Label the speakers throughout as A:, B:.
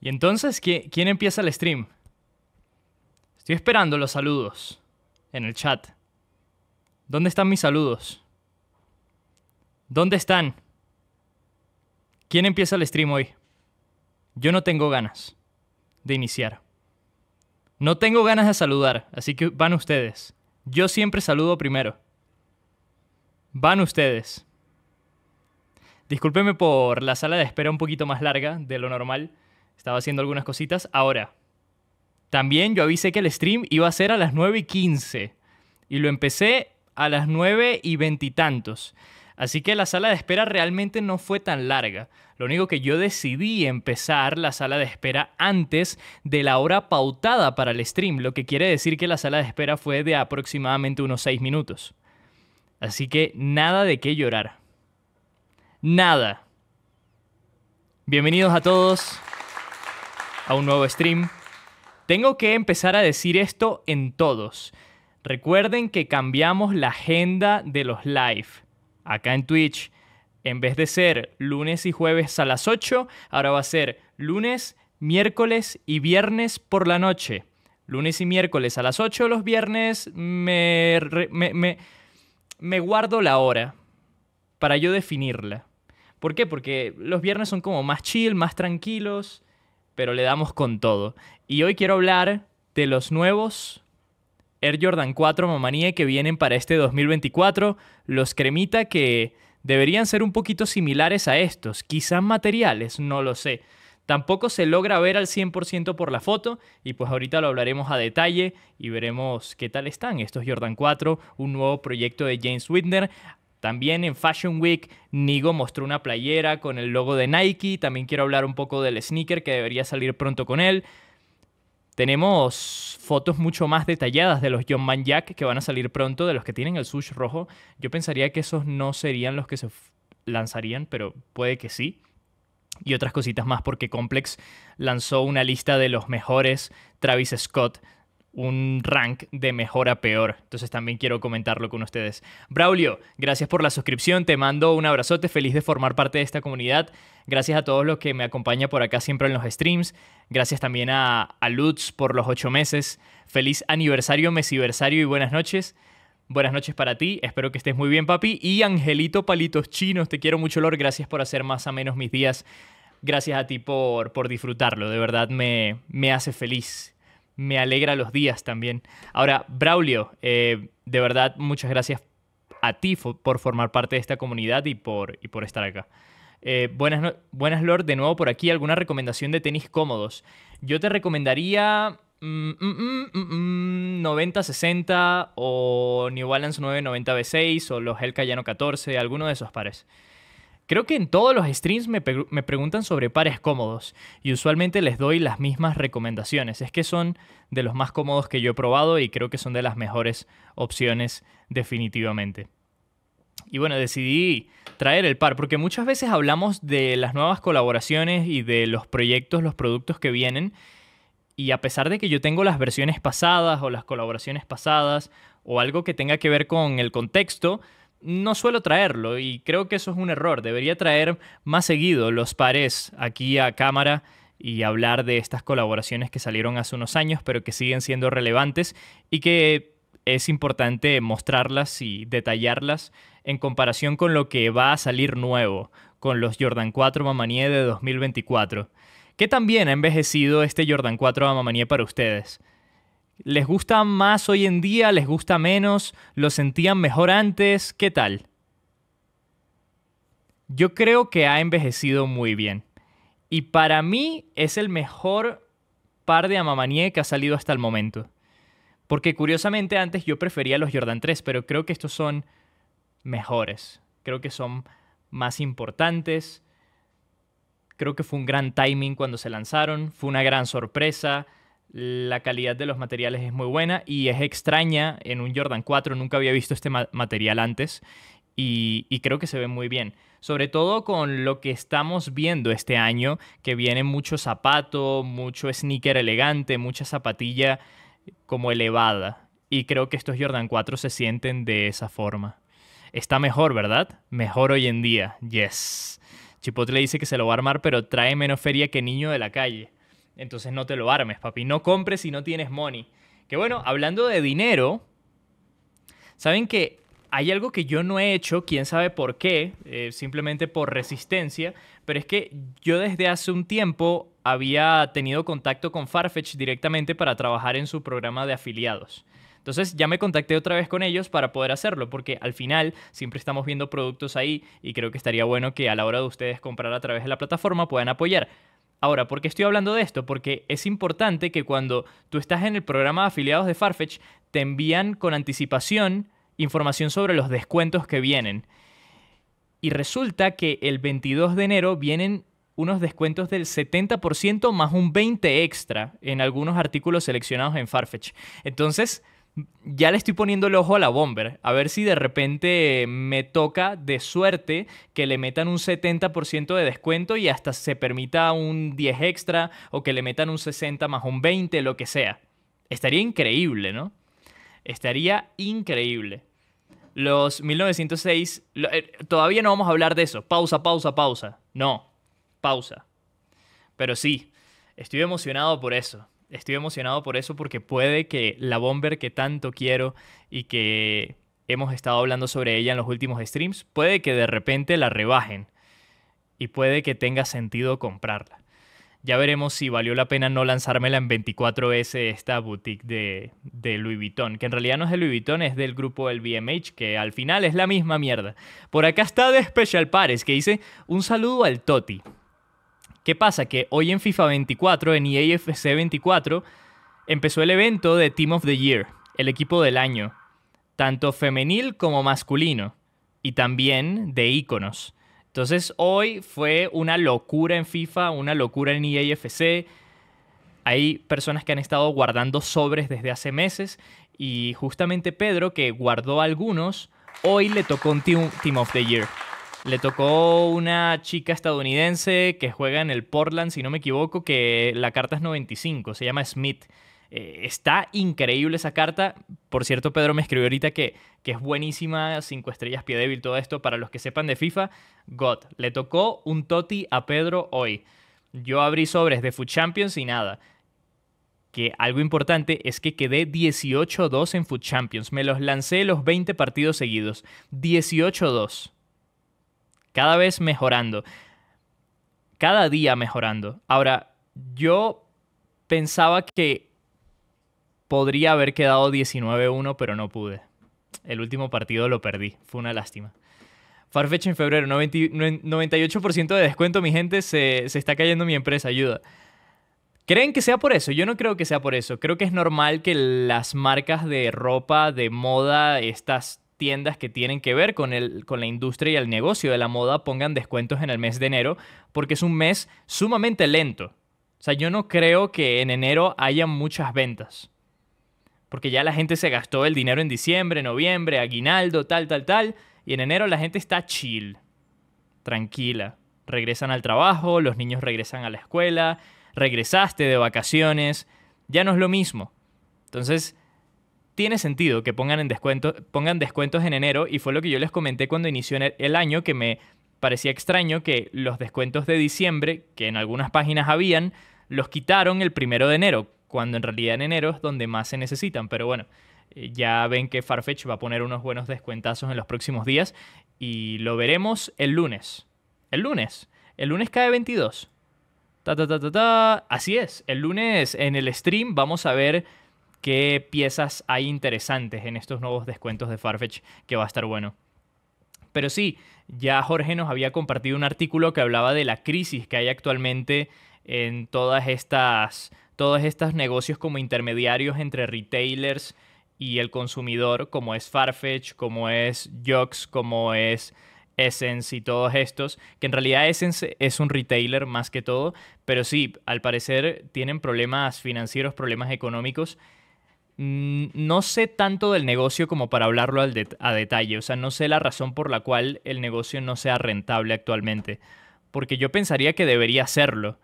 A: Y entonces, ¿quién empieza el stream? Estoy esperando los saludos en el chat. ¿Dónde están mis saludos? ¿Dónde están? ¿Quién empieza el stream hoy? Yo no tengo ganas de iniciar. No tengo ganas de saludar, así que van ustedes. Yo siempre saludo primero. Van ustedes. Discúlpenme por la sala de espera un poquito más larga de lo normal. Estaba haciendo algunas cositas. Ahora, también yo avisé que el stream iba a ser a las 9 y 15. Y lo empecé a las 9 y veintitantos. Así que la sala de espera realmente no fue tan larga. Lo único que yo decidí empezar la sala de espera antes de la hora pautada para el stream, lo que quiere decir que la sala de espera fue de aproximadamente unos 6 minutos. Así que nada de qué llorar. Nada. Bienvenidos a todos a un nuevo stream. Tengo que empezar a decir esto en todos. Recuerden que cambiamos la agenda de los live. Acá en Twitch, en vez de ser lunes y jueves a las 8, ahora va a ser lunes, miércoles y viernes por la noche. Lunes y miércoles a las 8, los viernes me, me, me guardo la hora para yo definirla. ¿Por qué? Porque los viernes son como más chill, más tranquilos pero le damos con todo. Y hoy quiero hablar de los nuevos Air Jordan 4 Mamanie que vienen para este 2024, los cremita que deberían ser un poquito similares a estos, quizás materiales, no lo sé. Tampoco se logra ver al 100% por la foto y pues ahorita lo hablaremos a detalle y veremos qué tal están estos Jordan 4, un nuevo proyecto de James Whitner. También en Fashion Week, Nigo mostró una playera con el logo de Nike. También quiero hablar un poco del sneaker que debería salir pronto con él. Tenemos fotos mucho más detalladas de los John Man Jack que van a salir pronto, de los que tienen el sush rojo. Yo pensaría que esos no serían los que se lanzarían, pero puede que sí. Y otras cositas más, porque Complex lanzó una lista de los mejores Travis Scott un rank de mejor a peor. Entonces también quiero comentarlo con ustedes. Braulio, gracias por la suscripción, te mando un abrazote, feliz de formar parte de esta comunidad. Gracias a todos los que me acompañan por acá siempre en los streams. Gracias también a, Lutz por los ocho meses. Feliz aniversario, mesiversario y buenas noches. Buenas noches para ti, espero que estés muy bien, papi. Y Angelito Palitos Chinos, te quiero mucho, Lord. Gracias por hacer más a menos mis días. Gracias a ti por, por disfrutarlo, de verdad me, me hace feliz me alegra los días también. Ahora, Braulio, eh, de verdad, muchas gracias a ti por formar parte de esta comunidad y por, por estar acá. Eh, buenas, buenas, Lord, de nuevo por aquí. ¿Alguna recomendación de tenis cómodos? Yo te recomendaría mm, 90-60 mm, mm, mm, o New Balance 990 B6 o los El Cayano 14, alguno de esos pares. Creo que en todos los streams me, preguntan sobre pares cómodos y usualmente les doy las mismas recomendaciones. Es que son de los más cómodos que yo he probado y creo que son de las mejores opciones definitivamente. Y bueno, decidí traer el par porque muchas veces hablamos de las nuevas colaboraciones y de los proyectos, los productos que vienen. Y a pesar de que yo tengo las versiones pasadas o las colaboraciones pasadas o algo que tenga que ver con el contexto, no suelo traerlo y creo que eso es un error. Debería traer más seguido los pares aquí a cámara y hablar de estas colaboraciones que salieron hace unos años, pero que siguen siendo relevantes y que es importante mostrarlas y detallarlas en comparación con lo que va a salir nuevo, con los Jordan 4 Mamanie de 2024. ¿Qué también ha envejecido este Jordan 4 Mamanie para ustedes. ¿Les gusta más hoy en día? ¿Les gusta menos? ¿Lo sentían mejor antes? ¿Qué tal? Yo creo que ha envejecido muy bien. Y para mí es el mejor par de Amamanie que ha salido hasta el momento. Porque curiosamente antes yo prefería los Jordan 3, pero creo que estos son mejores. Creo que son más importantes. Creo que fue un gran timing cuando se lanzaron. Fue una gran sorpresa la calidad de los materiales es muy buena y es extraña en un Jordan 4, nunca había visto este material antes y, y, creo que se ve muy bien. Sobre todo con lo que estamos viendo este año, que viene mucho zapato, mucho sneaker elegante, mucha zapatilla como elevada. Y creo que estos Jordan 4 se sienten de esa forma. Está mejor, ¿verdad? Mejor hoy en día. Yes. Chipotle dice que se lo va a armar, pero trae menos feria que niño de la calle. Entonces no te lo armes, papi. No compres si no tienes money. Que bueno, hablando de dinero, saben que hay algo que yo no he hecho, quién sabe por qué, eh, simplemente por resistencia, pero es que yo desde hace un tiempo había tenido contacto con Farfetch directamente para trabajar en su programa de afiliados. Entonces ya me contacté otra vez con ellos para poder hacerlo, porque al final siempre estamos viendo productos ahí y creo que estaría bueno que a la hora de ustedes comprar a través de la plataforma puedan apoyar. Ahora, ¿por qué estoy hablando de esto? Porque es importante que cuando tú estás en el programa de afiliados de Farfetch, te envían con anticipación información sobre los descuentos que vienen. Y resulta que el 22 de enero vienen unos descuentos del 70% más un 20 extra en algunos artículos seleccionados en Farfetch. Entonces, ya le estoy poniendo el ojo a la Bomber, a ver si de repente me toca de suerte que le metan un 70% de descuento y hasta se permita un 10 extra o que le metan un 60 más un 20, lo que sea. Estaría increíble, ¿no? Estaría increíble. Los 1906, eh, todavía no vamos a hablar de eso. Pausa, pausa, pausa. No, pausa. Pero sí, estoy emocionado por eso estoy emocionado por eso porque puede que la bomber que tanto quiero y que hemos estado hablando sobre ella en los últimos streams, puede que de repente la rebajen y puede que tenga sentido comprarla. Ya veremos si valió la pena no lanzármela en 24S esta boutique de, de, Louis Vuitton, que en realidad no es de Louis Vuitton, es del grupo del LVMH, que al final es la misma mierda. Por acá está de Special Pares, que dice un saludo al Toti. ¿Qué pasa? Que hoy en FIFA 24, en EAFC 24, empezó el evento de Team of the Year, el equipo del año, tanto femenil como masculino, y también de íconos. Entonces hoy fue una locura en FIFA, una locura en EAFC. Hay personas que han estado guardando sobres desde hace meses y justamente Pedro, que guardó algunos, hoy le tocó un team of the Year. Le tocó una chica estadounidense que juega en el Portland, si no me equivoco, que la carta es 95, se llama Smith. Eh, está increíble esa carta. Por cierto, Pedro me escribió ahorita que, que es buenísima, 5 estrellas, pie débil, todo esto. Para los que sepan de FIFA, God, le tocó un toti a Pedro hoy. Yo abrí sobres de Food Champions y nada. Que algo importante es que quedé 18-2 en Food Champions. Me los lancé los 20 partidos seguidos. 18-2 cada vez mejorando, cada día mejorando. Ahora, yo pensaba que podría haber quedado 19-1, pero no pude. El último partido lo perdí, fue una lástima. Farfetch en febrero, 98% de descuento, mi gente, se, se está cayendo mi empresa, ayuda. ¿Creen que sea por eso? Yo no creo que sea por eso. Creo que es normal que las marcas de ropa, de moda, estas tiendas que tienen que ver con, el, con la industria y el negocio de la moda pongan descuentos en el mes de enero, porque es un mes sumamente lento. O sea, yo no creo que en enero haya muchas ventas. Porque ya la gente se gastó el dinero en diciembre, noviembre, aguinaldo, tal, tal, tal. Y en enero la gente está chill, tranquila. Regresan al trabajo, los niños regresan a la escuela, regresaste de vacaciones. Ya no es lo mismo. Entonces, tiene sentido que pongan, pongan descuentos en enero y fue lo que yo les comenté cuando inició el año que me parecía extraño que los descuentos de diciembre, que en algunas páginas habían, los quitaron el primero de enero, cuando en realidad en enero es donde más se necesitan. Pero bueno, eh, ya ven que Farfetch va a poner unos buenos descuentazos en los próximos días y lo veremos el lunes. El lunes. El lunes cae 22. ta, ta, ta, Así es. El lunes en el stream vamos a ver qué piezas hay interesantes en estos nuevos descuentos de Farfetch, que va a estar bueno. Pero sí, ya Jorge nos había compartido un artículo que hablaba de la crisis que hay actualmente en todas estas todos estos negocios como intermediarios entre retailers y el consumidor, como es Farfetch, como es Jux, como es Essence y todos estos, que en realidad Essence es un retailer más que todo, pero sí, al parecer tienen problemas financieros, problemas económicos Mm, no sé tanto del negocio como para hablarlo a detalle, o sea, no sé la razón por la cual el negocio no sea rentable actualmente, porque yo pensaría que debería serlo,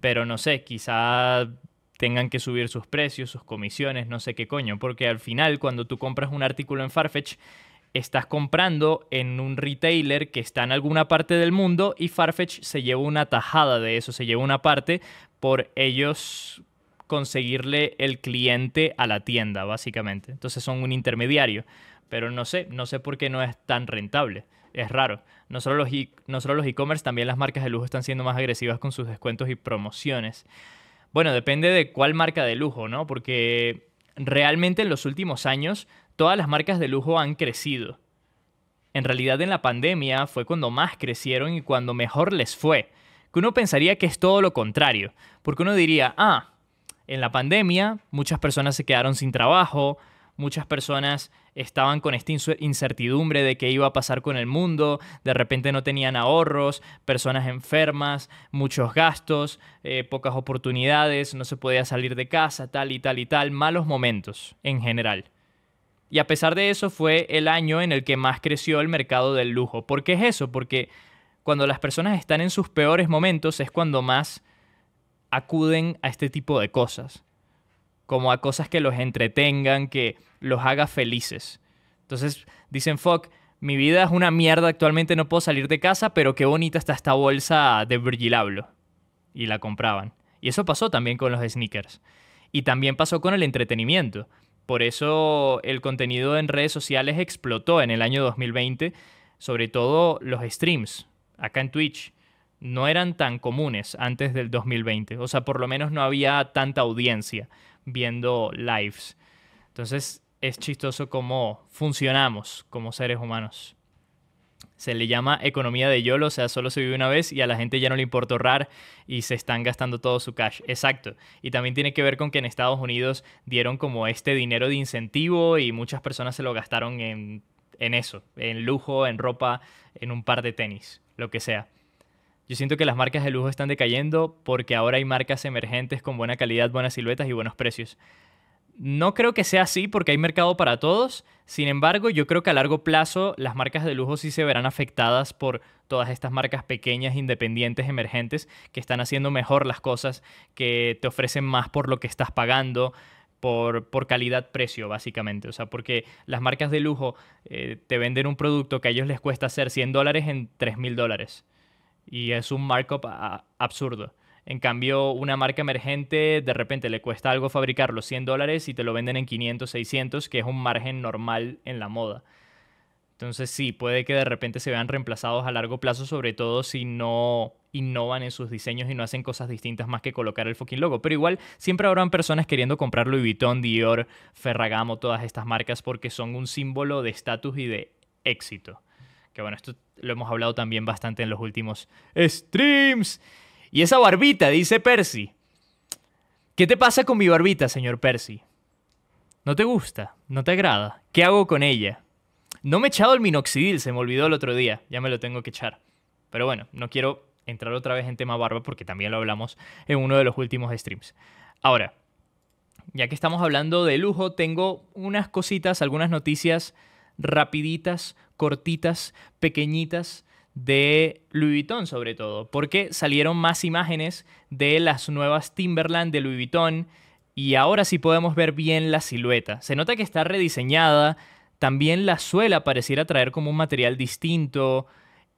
A: pero no sé, quizá tengan que subir sus precios, sus comisiones, no sé qué coño, porque al final cuando tú compras un artículo en Farfetch, estás comprando en un retailer que está en alguna parte del mundo y Farfetch se lleva una tajada de eso, se lleva una parte por ellos conseguirle el cliente a la tienda, básicamente. Entonces son un intermediario. Pero no sé, no sé por qué no es tan rentable. Es raro. No solo los e-commerce, también las marcas de lujo están siendo más agresivas con sus descuentos y promociones. Bueno, depende de cuál marca de lujo, ¿no? Porque realmente en los últimos años todas las marcas de lujo han crecido. En realidad en la pandemia fue cuando más crecieron y cuando mejor les fue. Que uno pensaría que es todo lo contrario, porque uno diría, ah, en la pandemia, muchas personas se quedaron sin trabajo, muchas personas estaban con esta incertidumbre de qué iba a pasar con el mundo, de repente no tenían ahorros, personas enfermas, muchos gastos, eh, pocas oportunidades, no se podía salir de casa, tal y tal y tal, malos momentos en general. Y a pesar de eso fue el año en el que más creció el mercado del lujo. ¿Por qué es eso? Porque cuando las personas están en sus peores momentos es cuando más acuden a este tipo de cosas, como a cosas que los entretengan, que los haga felices. Entonces dicen, fuck, mi vida es una mierda, actualmente no puedo salir de casa, pero qué bonita está esta bolsa de Virgilablo. Y la compraban. Y eso pasó también con los sneakers. Y también pasó con el entretenimiento. Por eso el contenido en redes sociales explotó en el año 2020, sobre todo los streams, acá en Twitch no eran tan comunes antes del 2020. O sea, por lo menos no había tanta audiencia viendo lives. Entonces es chistoso cómo funcionamos como seres humanos. Se le llama economía de YOLO, o sea, solo se vive una vez y a la gente ya no le importa ahorrar y se están gastando todo su cash. Exacto. Y también tiene que ver con que en Estados Unidos dieron como este dinero de incentivo y muchas personas se lo gastaron en, en eso, en lujo, en ropa, en un par de tenis, lo que sea. Yo siento que las marcas de lujo están decayendo porque ahora hay marcas emergentes con buena calidad, buenas siluetas y buenos precios. No creo que sea así porque hay mercado para todos. Sin embargo, yo creo que a largo plazo las marcas de lujo sí se verán afectadas por todas estas marcas pequeñas, independientes, emergentes, que están haciendo mejor las cosas, que te ofrecen más por lo que estás pagando, por, calidad-precio, básicamente. O sea, porque las marcas de lujo eh, te venden un producto que a ellos les cuesta hacer 100 dólares en 3000 mil dólares y es un markup absurdo. En cambio, una marca emergente de repente le cuesta algo fabricarlo. 100 dólares y te lo venden en 500, 600, que es un margen normal en la moda. Entonces sí, puede que de repente se vean reemplazados a largo plazo, sobre todo si no innovan en sus diseños y no hacen cosas distintas más que colocar el fucking logo. Pero igual siempre habrán personas queriendo comprar Louis Vuitton, Dior, Ferragamo, todas estas marcas porque son un símbolo de estatus y de éxito. Que bueno, esto lo hemos hablado también bastante en los últimos streams. Y esa barbita, dice Percy. ¿Qué te pasa con mi barbita, señor Percy? ¿No te gusta? ¿No te agrada? ¿Qué hago con ella? No me he echado el minoxidil, se me olvidó el otro día. Ya me lo tengo que echar. Pero bueno, no quiero entrar otra vez en tema barba porque también lo hablamos en uno de los últimos streams. Ahora, ya que estamos hablando de lujo, tengo unas cositas, algunas noticias rapiditas, cortitas, pequeñitas de Louis Vuitton sobre todo, porque salieron más imágenes de las nuevas Timberland de Louis Vuitton y ahora sí podemos ver bien la silueta. Se nota que está rediseñada, también la suela pareciera traer como un material distinto.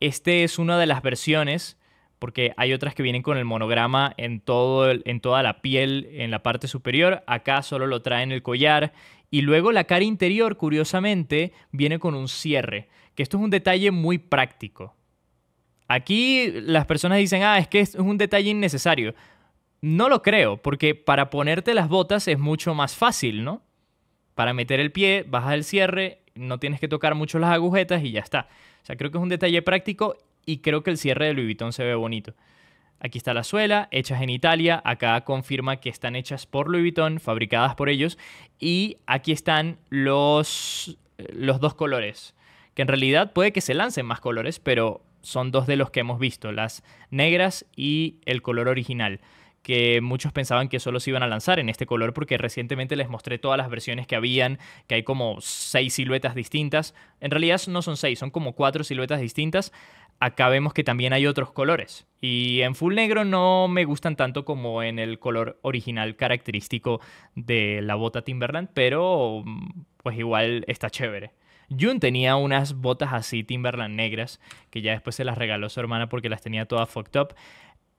A: Este es una de las versiones porque hay otras que vienen con el monograma en, todo en toda la piel, en la parte superior, acá solo lo traen el collar, y luego la cara interior, curiosamente, viene con un cierre, que esto es un detalle muy práctico. Aquí las personas dicen, ah, es que es un detalle innecesario. No lo creo, porque para ponerte las botas es mucho más fácil, ¿no? Para meter el pie, bajas el cierre, no tienes que tocar mucho las agujetas y ya está. O sea, creo que es un detalle práctico y creo que el cierre de Louis Vuitton se ve bonito. Aquí está la suela, hechas en Italia, acá confirma que están hechas por Louis Vuitton, fabricadas por ellos, y aquí están los, los dos colores, que en realidad puede que se lancen más colores, pero son dos de los que hemos visto, las negras y el color original que muchos pensaban que solo se iban a lanzar en este color porque recientemente les mostré todas las versiones que habían, que hay como seis siluetas distintas. En realidad no son seis, son como cuatro siluetas distintas. Acá vemos que también hay otros colores. Y en full negro no me gustan tanto como en el color original característico de la bota Timberland, pero pues igual está chévere. Jun tenía unas botas así Timberland negras que ya después se las regaló su hermana porque las tenía todas fucked up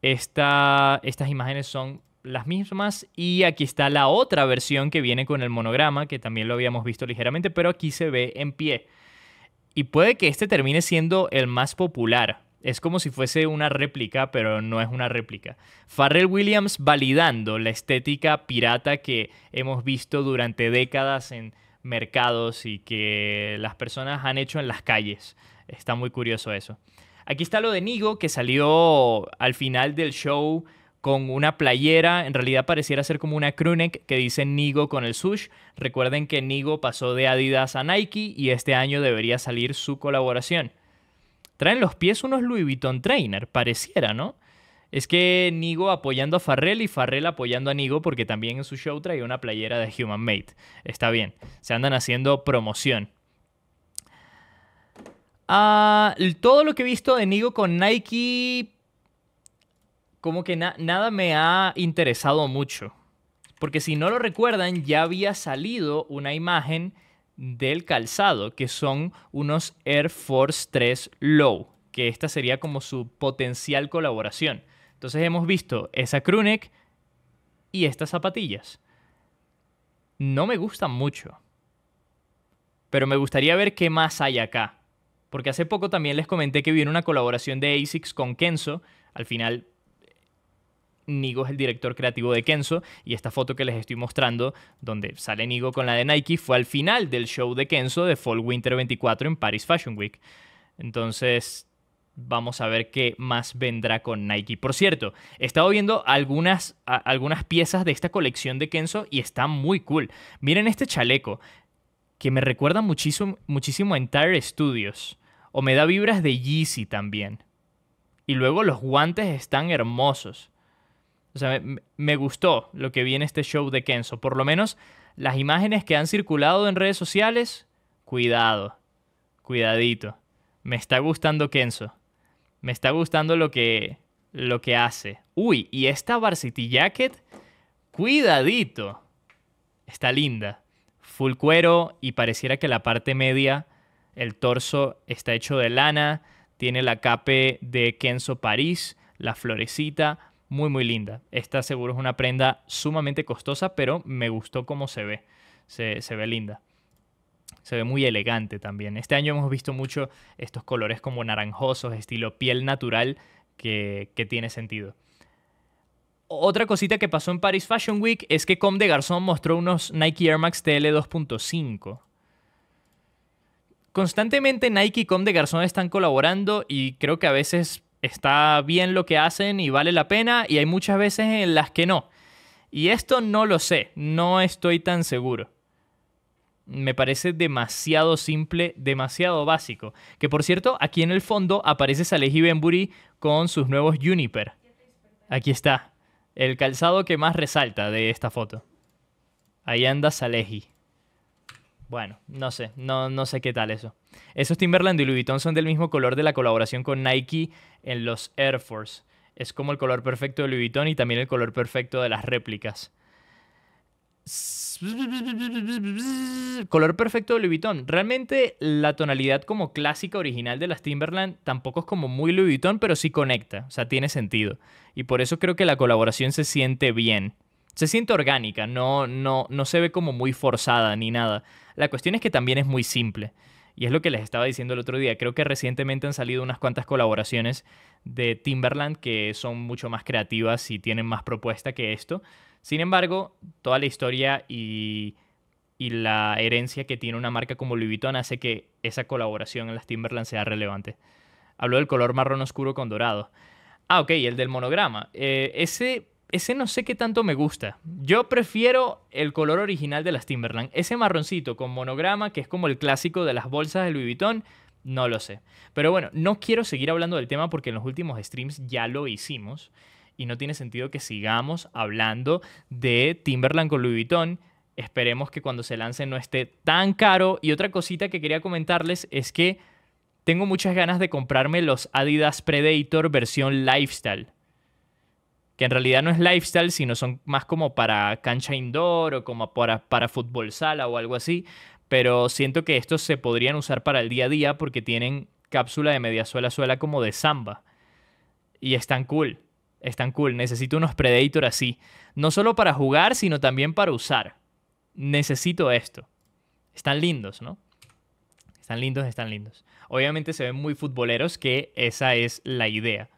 A: estas imágenes son las mismas y aquí está la otra versión que viene con el monograma, que también lo habíamos visto ligeramente, pero aquí se ve en pie. Y puede que este termine siendo el más popular. Es como si fuese una réplica, pero no es una réplica. Farrell Williams validando la estética pirata que hemos visto durante décadas en mercados y que las personas han hecho en las calles. Está muy curioso eso. Aquí está lo de Nigo, que salió al final del show con una playera, en realidad pareciera ser como una crewneck que dice Nigo con el sush. Recuerden que Nigo pasó de Adidas a Nike y este año debería salir su colaboración. Traen los pies unos Louis Vuitton Trainer, pareciera, ¿no? Es que Nigo apoyando a Farrell y Farrell apoyando a Nigo porque también en su show traía una playera de Human Mate. Está bien, se andan haciendo promoción. Ah, todo lo que he visto de Nigo con Nike, como que nada me ha interesado mucho. Porque si no lo recuerdan, ya había salido una imagen del calzado, que son unos Air Force 3 Low, que esta sería como su potencial colaboración. Entonces hemos visto esa Krunek y estas zapatillas. No me gustan mucho. Pero me gustaría ver qué más hay acá porque hace poco también les comenté que viene una colaboración de ASICS con Kenzo. Al final, Nigo es el director creativo de Kenzo y esta foto que les estoy mostrando, donde sale Nigo con la de Nike, fue al final del show de Kenzo de Fall Winter 24 en Paris Fashion Week. Entonces, vamos a ver qué más vendrá con Nike. Por cierto, he estado viendo algunas, algunas piezas de esta colección de Kenzo y está muy cool. Miren este chaleco que me recuerda muchísimo, muchísimo a Entire Studios. O me da vibras de Yeezy también. Y luego los guantes están hermosos. O sea, me, gustó lo que vi en este show de Kenzo. Por lo menos las imágenes que han circulado en redes sociales, cuidado, cuidadito. Me está gustando Kenzo. Me está gustando lo que, lo que hace. Uy, y esta varsity jacket, cuidadito. Está linda. Full cuero y pareciera que la parte media el torso está hecho de lana, tiene la cape de Kenzo París, la florecita, muy muy linda. Esta seguro es una prenda sumamente costosa, pero me gustó cómo se ve. Se, ve linda. Se ve muy elegante también. Este año hemos visto mucho estos colores como naranjosos, estilo piel natural, que, tiene sentido. Otra cosita que pasó en Paris Fashion Week es que Comme de Garzón mostró unos Nike Air Max TL 2.5. Constantemente Nike y Com de Garzón están colaborando y creo que a veces está bien lo que hacen y vale la pena y hay muchas veces en las que no. Y esto no lo sé, no estoy tan seguro. Me parece demasiado simple, demasiado básico. Que por cierto, aquí en el fondo aparece Salehi Benbury con sus nuevos Juniper. Aquí está, el calzado que más resalta de esta foto. Ahí anda Salehi. Bueno, no sé, no, sé qué tal eso. Esos Timberland y Louis Vuitton son del mismo color de la colaboración con Nike en los Air Force. Es como el color perfecto de Louis Vuitton y también el color perfecto de las réplicas. Color perfecto de Louis Vuitton. Realmente la tonalidad como clásica original de las Timberland tampoco es como muy Louis Vuitton, pero sí conecta, o sea, tiene sentido. Y por eso creo que la colaboración se siente bien se siente orgánica, no, no, no se ve como muy forzada ni nada. La cuestión es que también es muy simple. Y es lo que les estaba diciendo el otro día. Creo que recientemente han salido unas cuantas colaboraciones de Timberland que son mucho más creativas y tienen más propuesta que esto. Sin embargo, toda la historia y, la herencia que tiene una marca como Louis Vuitton hace que esa colaboración en las Timberland sea relevante. Habló del color marrón oscuro con dorado. Ah, ok, el del monograma. Eh, ese ese no sé qué tanto me gusta. Yo prefiero el color original de las Timberland. Ese marroncito con monograma, que es como el clásico de las bolsas de Louis Vuitton, no lo sé. Pero bueno, no quiero seguir hablando del tema porque en los últimos streams ya lo hicimos y no tiene sentido que sigamos hablando de Timberland con Louis Vuitton. Esperemos que cuando se lance no esté tan caro. Y otra cosita que quería comentarles es que tengo muchas ganas de comprarme los Adidas Predator versión lifestyle que en realidad no es lifestyle, sino son más como para cancha indoor o como para, para fútbol sala o algo así. Pero siento que estos se podrían usar para el día a día porque tienen cápsula de media suela a suela como de samba. Y están cool, están cool. Necesito unos Predator así. No solo para jugar, sino también para usar. Necesito esto. Están lindos, ¿no? Están lindos, están lindos. Obviamente se ven muy futboleros, que esa es la idea.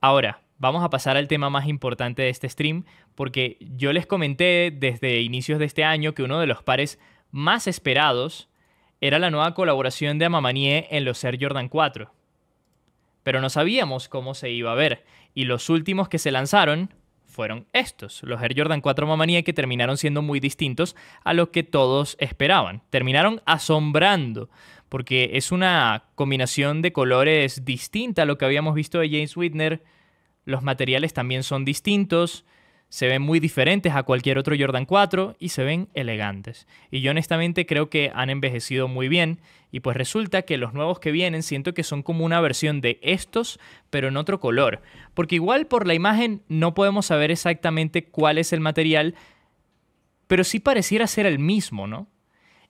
A: Ahora, vamos a pasar al tema más importante de este stream, porque yo les comenté desde inicios de este año que uno de los pares más esperados era la nueva colaboración de Amamanie en los Air Jordan 4. Pero no sabíamos cómo se iba a ver, y los últimos que se lanzaron fueron estos, los Air Jordan 4 Mamanie que terminaron siendo muy distintos a lo que todos esperaban. Terminaron asombrando, porque es una combinación de colores distinta a lo que habíamos visto de James Whitner, los materiales también son distintos, se ven muy diferentes a cualquier otro Jordan 4 y se ven elegantes. Y yo honestamente creo que han envejecido muy bien y pues resulta que los nuevos que vienen siento que son como una versión de estos pero en otro color. Porque igual por la imagen no podemos saber exactamente cuál es el material, pero sí pareciera ser el mismo, ¿no?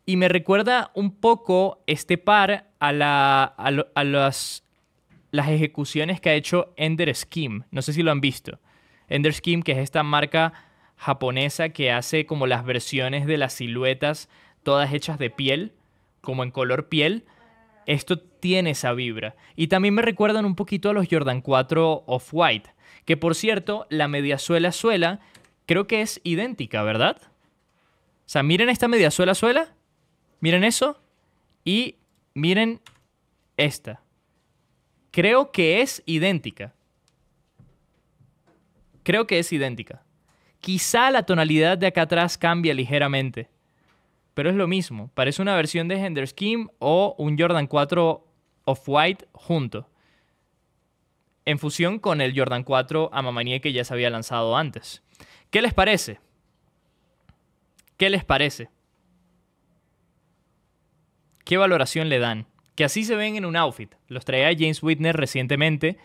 A: Y me recuerda un poco este par a, la, los, las ejecuciones que ha hecho Ender Scheme. No sé si lo han visto. Ender Scheme, que es esta marca japonesa que hace como las versiones de las siluetas todas hechas de piel, como en color piel. Esto tiene esa vibra. Y también me recuerdan un poquito a los Jordan 4 Off-White, que por cierto, la mediasuela suela creo que es idéntica, ¿verdad? O sea, miren esta mediasuela suela, miren eso y miren esta. Creo que es idéntica. Creo que es idéntica. Quizá la tonalidad de acá atrás cambia ligeramente, pero es lo mismo. Parece una versión de Gender Scheme o un Jordan 4 Off-White junto, en fusión con el Jordan 4 Amamanie que ya se había lanzado antes. ¿Qué les parece? ¿Qué les parece? ¿Qué valoración le dan? que así se ven en un outfit. Los traía James Whitner recientemente.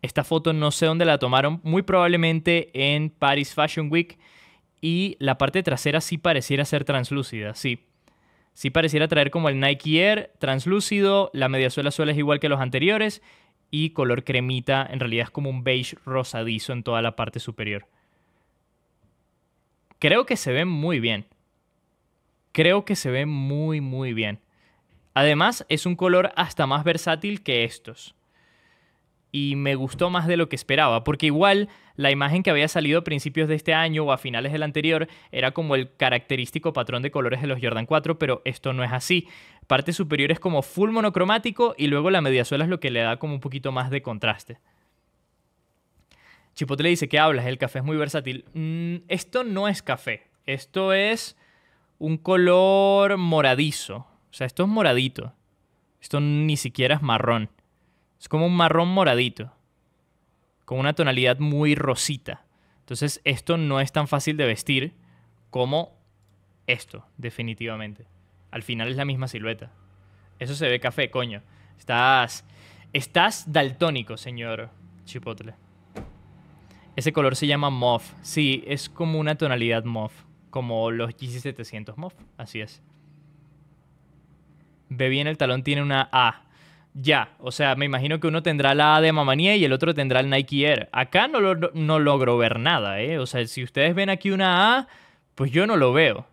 A: Esta foto no sé dónde la tomaron, muy probablemente en Paris Fashion Week. Y la parte trasera sí pareciera ser translúcida, sí. Sí pareciera traer como el Nike Air translúcido, la mediasuela suela es igual que los anteriores y color cremita, en realidad es como un beige rosadizo en toda la parte superior. Creo que se ven muy bien. Creo que se ven muy, muy bien. Además, es un color hasta más versátil que estos. Y me gustó más de lo que esperaba, porque igual la imagen que había salido a principios de este año o a finales del anterior era como el característico patrón de colores de los Jordan 4, pero esto no es así. Parte superior es como full monocromático y luego la mediasuela es lo que le da como un poquito más de contraste. Chipotle dice, ¿qué hablas? El café es muy versátil. Mm, esto no es café, esto es un color moradizo. O sea, esto es moradito. Esto ni siquiera es marrón. Es como un marrón moradito. Con una tonalidad muy rosita. Entonces, esto no es tan fácil de vestir como esto, definitivamente. Al final es la misma silueta. Eso se ve café, coño. Estás. Estás daltónico, señor Chipotle. Ese color se llama mauve. Sí, es como una tonalidad mauve. Como los GC700 mauve. Así es ve bien el talón, tiene una A. Ya, o sea, me imagino que uno tendrá la A de Mamanía y el otro tendrá el Nike Air. Acá no, lo, no logro ver nada, ¿eh? O sea, si ustedes ven aquí una A, pues yo no lo veo.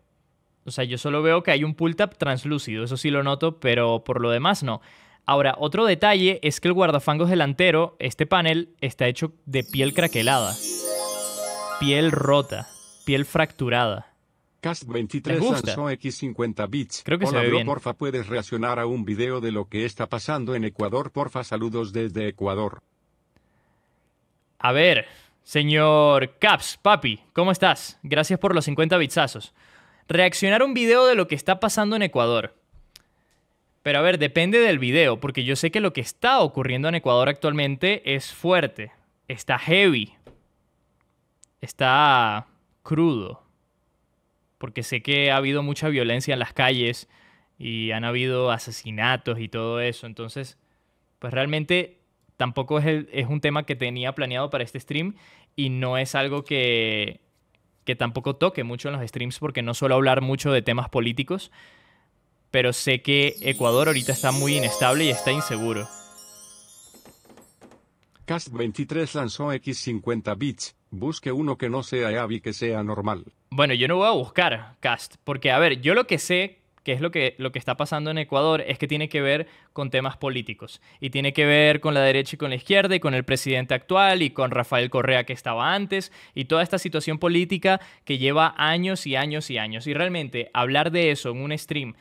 A: O sea, yo solo veo que hay un pull tap translúcido, eso sí lo noto, pero por lo demás no. Ahora, otro detalle es que el guardafangos delantero, este panel, está hecho de piel craquelada, piel rota, piel fracturada.
B: Cast 23 Sanso X50 bits. Creo que Hola, porfa, puedes reaccionar a un video de lo que está pasando en Ecuador, porfa. Saludos desde Ecuador.
A: A ver, señor Caps, papi, ¿cómo estás? Gracias por los 50 bitsazos. Reaccionar a un video de lo que está pasando en Ecuador. Pero a ver, depende del video, porque yo sé que lo que está ocurriendo en Ecuador actualmente es fuerte, está heavy, está crudo porque sé que ha habido mucha violencia en las calles y han habido asesinatos y todo eso. Entonces, pues realmente tampoco es, un tema que tenía planeado para este stream y no es algo que, que tampoco toque mucho en los streams porque no suelo hablar mucho de temas políticos, pero sé que Ecuador ahorita está muy inestable y está inseguro.
B: Cast 23 lanzó X50 Bits, Busque uno que no sea avi y que sea normal.
A: Bueno, yo no voy a buscar cast, porque a ver, yo lo que sé que es lo que, lo que está pasando en Ecuador, es que tiene que ver con temas políticos. Y tiene que ver con la derecha y con la izquierda, y con el presidente actual, y con Rafael Correa que estaba antes, y toda esta situación política que lleva años y años y años. Y realmente hablar de eso en un stream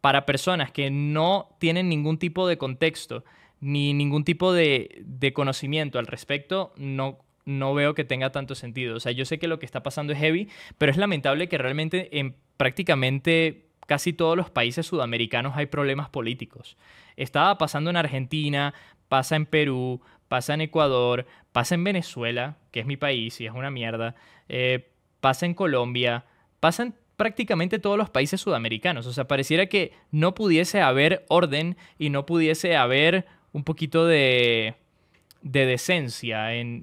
A: para personas que no tienen ningún tipo de contexto, ni ningún tipo de, de conocimiento al respecto, no no veo que tenga tanto sentido. O sea, yo sé que lo que está pasando es heavy, pero es lamentable que realmente en prácticamente casi todos los países sudamericanos hay problemas políticos. Estaba pasando en Argentina, pasa en Perú, pasa en Ecuador, pasa en Venezuela, que es mi país y es una mierda, eh, pasa en Colombia, pasa en prácticamente todos los países sudamericanos. O sea, pareciera que no pudiese haber orden y no pudiese haber un poquito de de decencia en,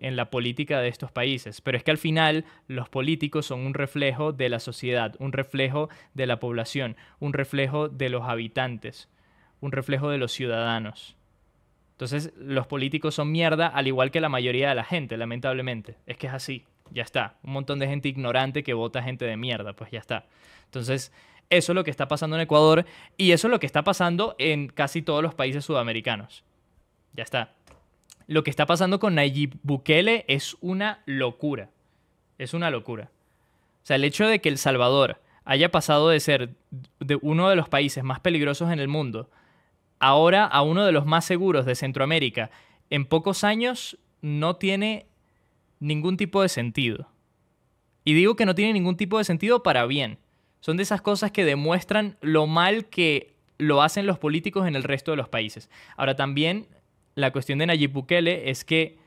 A: la política de estos países. Pero es que al final los políticos son un reflejo de la sociedad, un reflejo de la población, un reflejo de los habitantes, un reflejo de los ciudadanos. Entonces los políticos son mierda al igual que la mayoría de la gente, lamentablemente. Es que es así, ya está. Un montón de gente ignorante que vota gente de mierda, pues ya está. Entonces eso es lo que está pasando en Ecuador y eso es lo que está pasando en casi todos los países sudamericanos. Ya está lo que está pasando con Nayib Bukele es una locura. Es una locura. O sea, el hecho de que El Salvador haya pasado de ser uno de los países más peligrosos en el mundo ahora a uno de los más seguros de Centroamérica en pocos años no tiene ningún tipo de sentido. Y digo que no tiene ningún tipo de sentido para bien. Son de esas cosas que demuestran lo mal que lo hacen los políticos en el resto de los países. Ahora también la cuestión de Nayib Bukele es que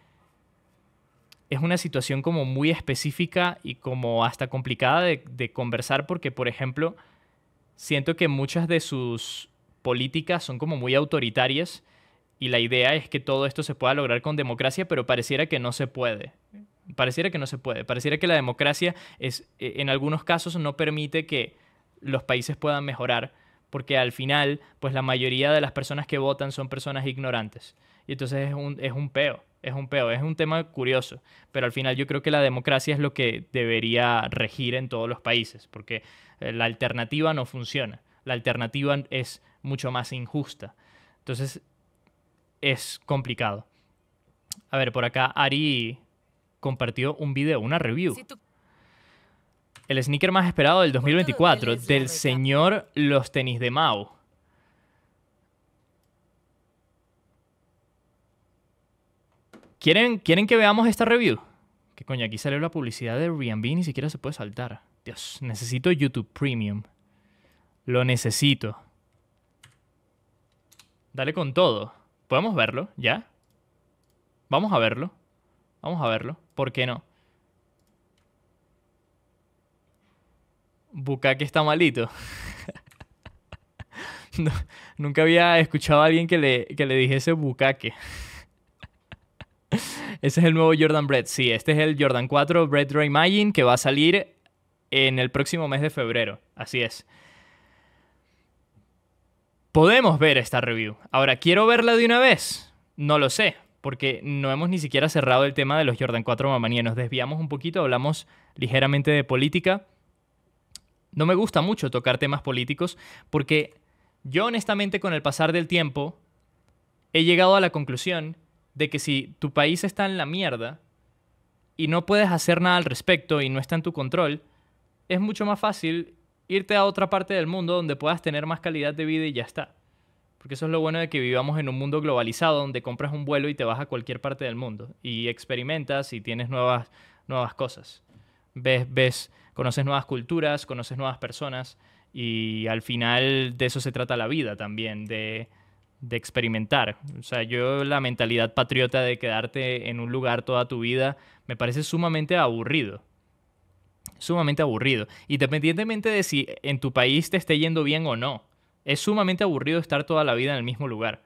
A: es una situación como muy específica y como hasta complicada de, de conversar porque, por ejemplo, siento que muchas de sus políticas son como muy autoritarias y la idea es que todo esto se pueda lograr con democracia, pero pareciera que no se puede. Pareciera que no se puede. Pareciera que la democracia es, e, en algunos casos no permite que los países puedan mejorar, porque al final, pues la mayoría de las personas que votan son personas ignorantes. Y entonces es un, es un peo, es un peo, es un tema curioso. Pero al final yo creo que la democracia es lo que debería regir en todos los países, porque eh, la alternativa no funciona. La alternativa es mucho más injusta. Entonces es complicado. A ver, por acá Ari compartió un video, una review. El sneaker más esperado del 2024, del señor Los Tenis de Mao. ¿Quieren, que veamos esta review? Que coño, aquí sale la publicidad de Airbnb ni siquiera se puede saltar. Dios, necesito YouTube Premium. Lo necesito. Dale con todo. ¿Podemos verlo? ¿Ya? Vamos a verlo. Vamos a verlo. ¿Por qué no? Bukake está malito. nunca había escuchado a alguien que le, que le dijese Bukake. Ese es el nuevo Jordan Bread. Sí, este es el Jordan 4 Bread Reimagine que va a salir en el próximo mes de febrero. Así es. Podemos ver esta review. Ahora, ¿quiero verla de una vez? No lo sé, porque no hemos ni siquiera cerrado el tema de los Jordan 4 Mamanía. Nos desviamos un poquito, hablamos ligeramente de política. No me gusta mucho tocar temas políticos porque yo honestamente con el pasar del tiempo he llegado a la conclusión de que si tu país está en la mierda y no puedes hacer nada al respecto y no está en tu control, es mucho más fácil irte a otra parte del mundo donde puedas tener más calidad de vida y ya está. Porque eso es lo bueno de que vivamos en un mundo globalizado donde compras un vuelo y te vas a cualquier parte del mundo y experimentas y tienes nuevas, nuevas cosas. Ves, ves, conoces nuevas culturas, conoces nuevas personas y al final de eso se trata la vida también, de, de experimentar. O sea, yo la mentalidad patriota de quedarte en un lugar toda tu vida me parece sumamente aburrido. Sumamente aburrido. Independientemente de si en tu país te esté yendo bien o no, es sumamente aburrido estar toda la vida en el mismo lugar.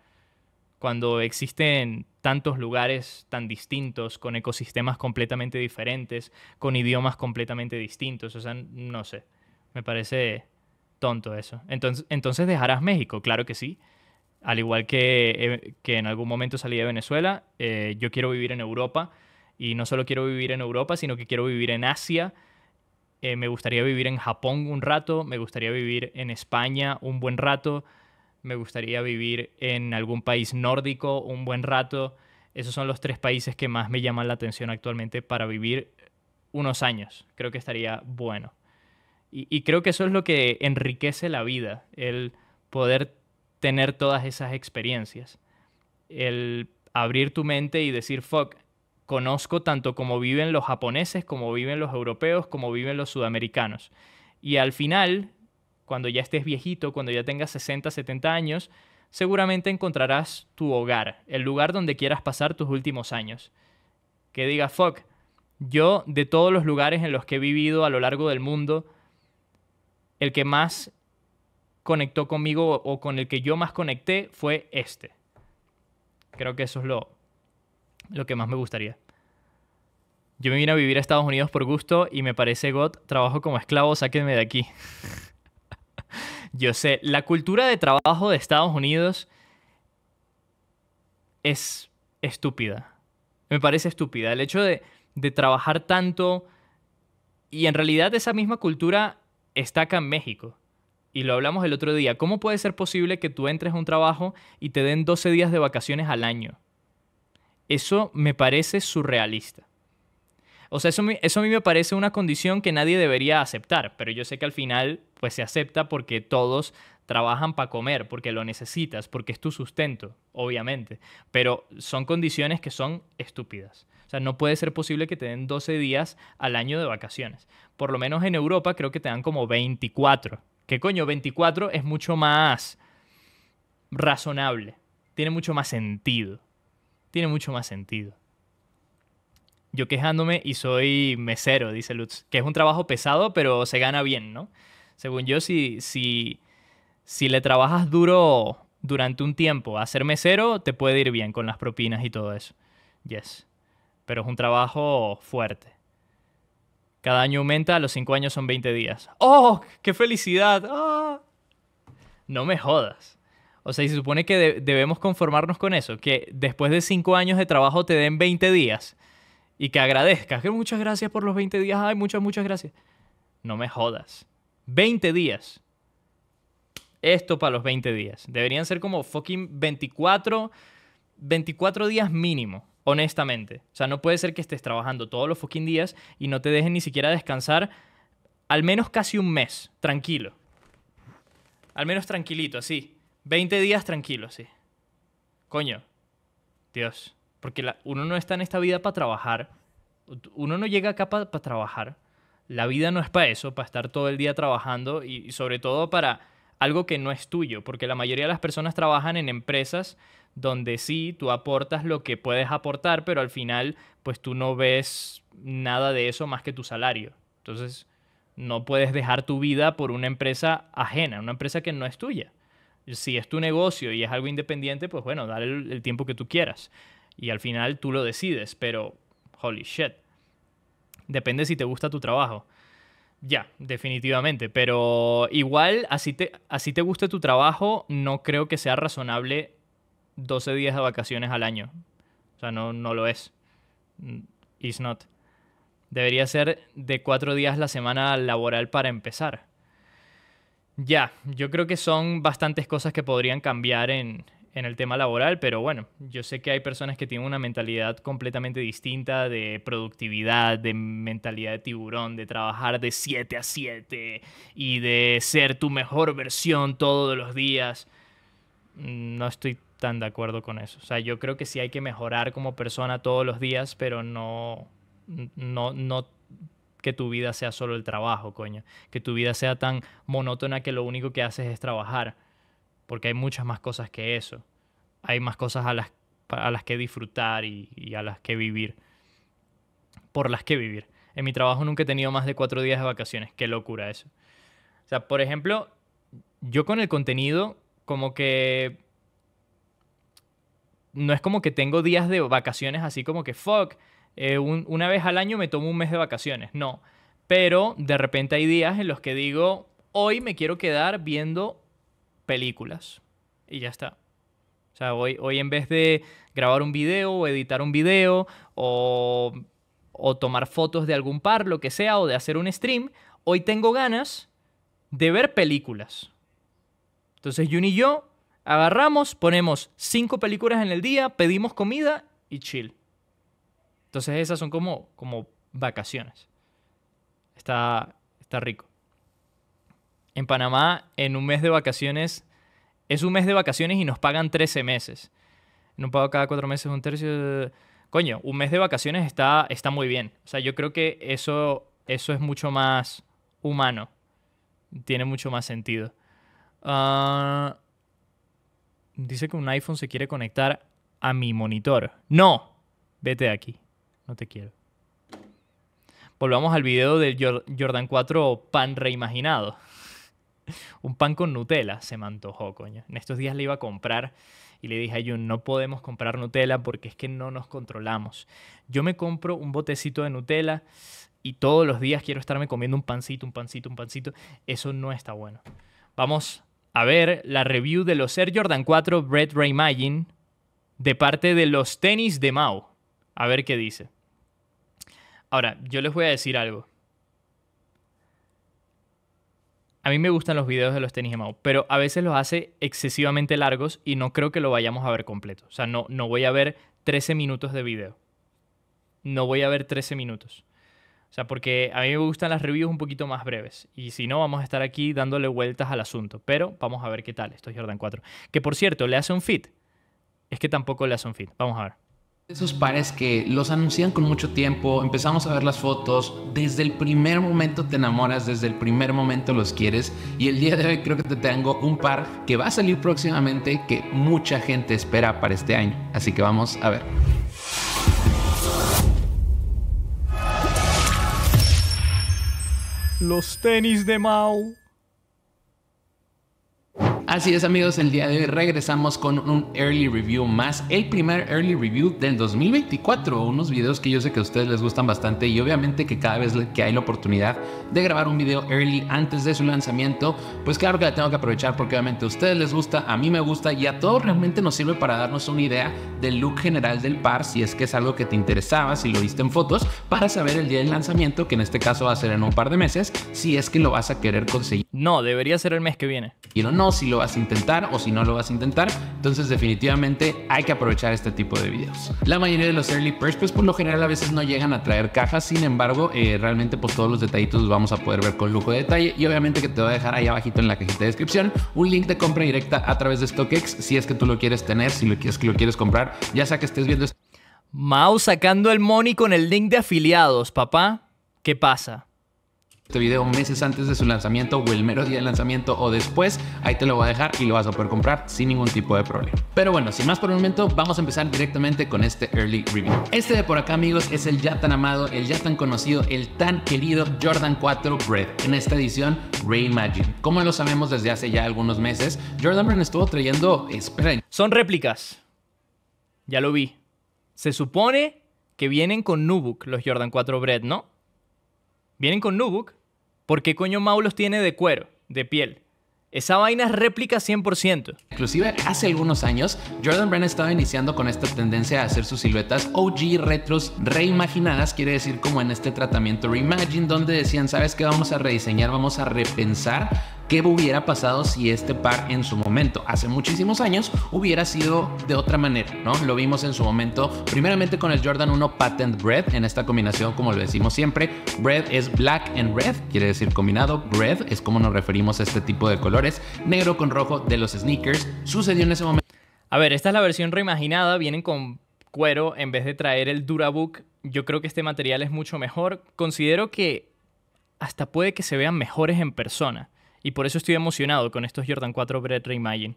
A: Cuando existen tantos lugares tan distintos, con ecosistemas completamente diferentes, con idiomas completamente distintos, o sea, no sé, me parece tonto eso. Entonces, entonces dejarás México, claro que sí, al igual que, eh, que en algún momento salí de Venezuela, eh, yo quiero vivir en Europa y no solo quiero vivir en Europa, sino que quiero vivir en Asia. Eh, me gustaría vivir en Japón un rato, me gustaría vivir en España un buen rato, me gustaría vivir en algún país nórdico un buen rato. Esos son los tres países que más me llaman la atención actualmente para vivir unos años. Creo que estaría bueno. Y, y creo que eso es lo que enriquece la vida, el poder tener todas esas experiencias. El abrir tu mente y decir, fuck, conozco tanto como viven los japoneses, como viven los europeos, como viven los sudamericanos. Y al final, cuando ya estés viejito, cuando ya tengas 60, 70 años, seguramente encontrarás tu hogar, el lugar donde quieras pasar tus últimos años. Que diga fuck, yo de todos los lugares en los que he vivido a lo largo del mundo, el que más conectó conmigo o con el que yo más conecté fue este. Creo que eso es lo, lo que más me gustaría. Yo me vine a vivir a Estados Unidos por gusto y me parece God, trabajo como esclavo, sáquenme de aquí. yo sé, la cultura de trabajo de Estados Unidos es estúpida. Me parece estúpida. El hecho de, de trabajar tanto y en realidad esa misma cultura está acá en México y lo hablamos el otro día, ¿cómo puede ser posible que tú entres a un trabajo y te den 12 días de vacaciones al año? Eso me parece surrealista. O sea, eso, a mí me parece una condición que nadie debería aceptar, pero yo sé que al final pues se acepta porque todos trabajan para comer, porque lo necesitas, porque es tu sustento, obviamente, pero son condiciones que son estúpidas. O sea, no puede ser posible que te den 12 días al año de vacaciones. Por lo menos en Europa creo que te dan como 24. Que coño, 24 es mucho más razonable. Tiene mucho más sentido. Tiene mucho más sentido. Yo quejándome y soy mesero, dice Lutz. Que es un trabajo pesado, pero se gana bien, ¿no? Según yo, si, si, si le trabajas duro durante un tiempo a ser mesero, te puede ir bien con las propinas y todo eso. Yes. Pero es un trabajo fuerte. Cada año aumenta, a los 5 años son 20 días. ¡Oh! ¡Qué felicidad! ¡Ah! No me jodas. O sea, y se supone que debemos conformarnos con eso, que después de 5 años de trabajo te den 20 días y que agradezcas, que muchas gracias por los 20 días, ay, muchas, muchas gracias. No me jodas. 20 días. Esto para los 20 días. Deberían ser como fucking 24 24 días mínimo, honestamente. O sea, no puede ser que estés trabajando todos los fucking días y no te dejen ni siquiera descansar al menos casi un mes, tranquilo. Al menos tranquilito, así. 20 días tranquilo, así. Coño, Dios. Porque uno no está en esta vida para trabajar. Uno no llega acá para trabajar. La vida no es para eso, para estar todo el día trabajando y sobre todo para algo que no es tuyo, porque la mayoría de las personas trabajan en empresas donde sí, tú aportas lo que puedes aportar, pero al final, pues tú no ves nada de eso más que tu salario. Entonces, no puedes dejar tu vida por una empresa ajena, una empresa que no es tuya. Si es tu negocio y es algo independiente, pues bueno, dale el, tiempo que tú quieras. Y al final tú lo decides, pero holy shit. Depende si te gusta tu trabajo. Ya, definitivamente, pero igual, así te, así te guste tu trabajo, no creo que sea razonable 12 días de vacaciones al año. O sea, no, no lo es. Mm, is not. Debería ser de 4 días la semana laboral para empezar. Ya, yo creo que son bastantes cosas que podrían cambiar en, en el tema laboral, pero bueno, yo sé que hay personas que tienen una mentalidad completamente distinta de productividad, de mentalidad de tiburón, de trabajar de 7 a 7 y de ser tu mejor versión todos los días. No estoy tan de acuerdo con eso. O sea, yo creo que sí hay que mejorar como persona todos los días, pero no, no, no que tu vida sea solo el trabajo, coño. Que tu vida sea tan monótona que lo único que haces es trabajar porque hay muchas más cosas que eso. Hay más cosas a las, las que disfrutar y, a las que vivir. Por las que vivir. En mi trabajo nunca he tenido más de cuatro días de vacaciones. Qué locura eso. O sea, por ejemplo, yo con el contenido, como que. No es como que tengo días de vacaciones así como que fuck. Eh, una vez al año me tomo un mes de vacaciones. No. Pero de repente hay días en los que digo, hoy me quiero quedar viendo películas. Y ya está. O sea, hoy, hoy en vez de grabar un video o editar un video o, tomar fotos de algún par, lo que sea, o de hacer un stream, hoy tengo ganas de ver películas. Entonces Jun y yo agarramos, ponemos cinco películas en el día, pedimos comida y chill. Entonces esas son como, como vacaciones. Está, está rico en Panamá en un mes de vacaciones es un mes de vacaciones y nos pagan 13 meses. No pago cada cuatro meses un tercio. Coño, un mes de vacaciones está, está muy bien. O sea, yo creo que eso, eso es mucho más humano. Tiene mucho más sentido. Ah, dice que un iPhone se quiere conectar a mi monitor. No, vete de aquí. No te quiero. Volvamos al video del Jordan 4 pan reimaginado. un pan con Nutella se me antojó, coño. En estos días le iba a comprar y le dije a Jun, no podemos comprar Nutella porque es que no nos controlamos. Yo me compro un botecito de Nutella y todos los días quiero estarme comiendo un pancito, un pancito, un pancito. Eso no está bueno. Vamos a ver la review de los Air Jordan 4 Bread Magin de parte de los tenis de Mao. A ver qué dice. Ahora, yo les voy a decir algo. a mí me gustan los videos de los tenis de Mau, pero a veces los hace excesivamente largos y no creo que lo vayamos a ver completo. O sea, no, no voy a ver 13 minutos de video. No voy a ver 13 minutos. O sea, porque a mí me gustan las reviews un poquito más breves. Y si no, vamos a estar aquí dándole vueltas al asunto. Pero vamos a ver qué tal. Esto es Jordan 4. Que por cierto, le hace un fit. Es que tampoco le
B: hace un fit. Vamos a ver. Esos pares que los anuncian con mucho tiempo, empezamos a ver las fotos, desde el primer momento te enamoras, desde el primer momento los quieres y el día de hoy creo que te tengo un par que va a salir próximamente que mucha gente espera para este año, así que vamos a ver. Los tenis de Mao Así es amigos, el día de hoy regresamos con un early review más, el primer early review del 2024, unos videos que yo sé que a ustedes les gustan bastante y obviamente que cada vez que hay la oportunidad de grabar un video early antes de su lanzamiento, pues claro que la tengo que aprovechar porque obviamente a ustedes les gusta, a mí me gusta y a todos realmente nos sirve para darnos una idea del look general del par, si es que es algo que te interesaba, si lo viste en fotos, para saber el día del lanzamiento, que en este caso va a ser en un par de meses, si es que lo vas a querer conseguir. No, debería ser el mes que viene. Y no, no, si lo vas a intentar o si no lo vas a intentar. Entonces definitivamente hay que aprovechar este tipo de videos. La mayoría de los early purchases pues por lo general a veces no llegan a traer cajas, sin embargo eh, realmente pues todos los detallitos los vamos a poder ver con lujo de detalle y obviamente que te voy a dejar ahí abajito en la cajita de descripción un link de compra directa a través de StockX si es que tú lo quieres tener, si lo quieres, que lo quieres comprar, ya sea que estés viendo esto. sacando el money con el link de afiliados, papá. ¿Qué pasa? este video meses antes de su lanzamiento o el mero día de lanzamiento o después, ahí te lo voy a dejar y lo vas a poder comprar sin ningún tipo de problema. Pero bueno, sin más por el momento, vamos a empezar directamente con este early review. Este de por acá, amigos, es el ya tan amado, el ya tan conocido, el tan querido Jordan 4 Bread en esta edición Reimagine. Como lo sabemos desde hace ya algunos meses, Jordan Brand estuvo trayendo, spray. son réplicas.
A: Ya lo vi. Se supone que vienen con Nubook, los Jordan 4 Bread, ¿no? Vienen con Nubook. ¿Por qué coño Mau tiene de cuero, de piel?
B: Esa vaina es réplica 100%. Inclusive hace algunos años, Jordan Brand estaba iniciando con esta tendencia a hacer sus siluetas OG retros reimaginadas, quiere decir como en este tratamiento reimagine, donde decían, ¿sabes qué? Vamos a rediseñar, vamos a repensar qué hubiera pasado si este par en su momento, hace muchísimos años, hubiera sido de otra manera, ¿no? Lo vimos en su momento, primeramente con el Jordan 1 Patent Bread, en esta combinación, como lo decimos siempre, Bread es black and red, quiere decir combinado, red es como nos referimos a este tipo de colores, negro con rojo de los sneakers, sucedió en ese momento. A ver, esta es la versión reimaginada, vienen
A: con cuero en vez de traer el Durabook. Yo creo que este material es mucho mejor. Considero que hasta puede que se vean mejores en persona. Y por eso estoy emocionado con estos Jordan 4 Bread Reimagine.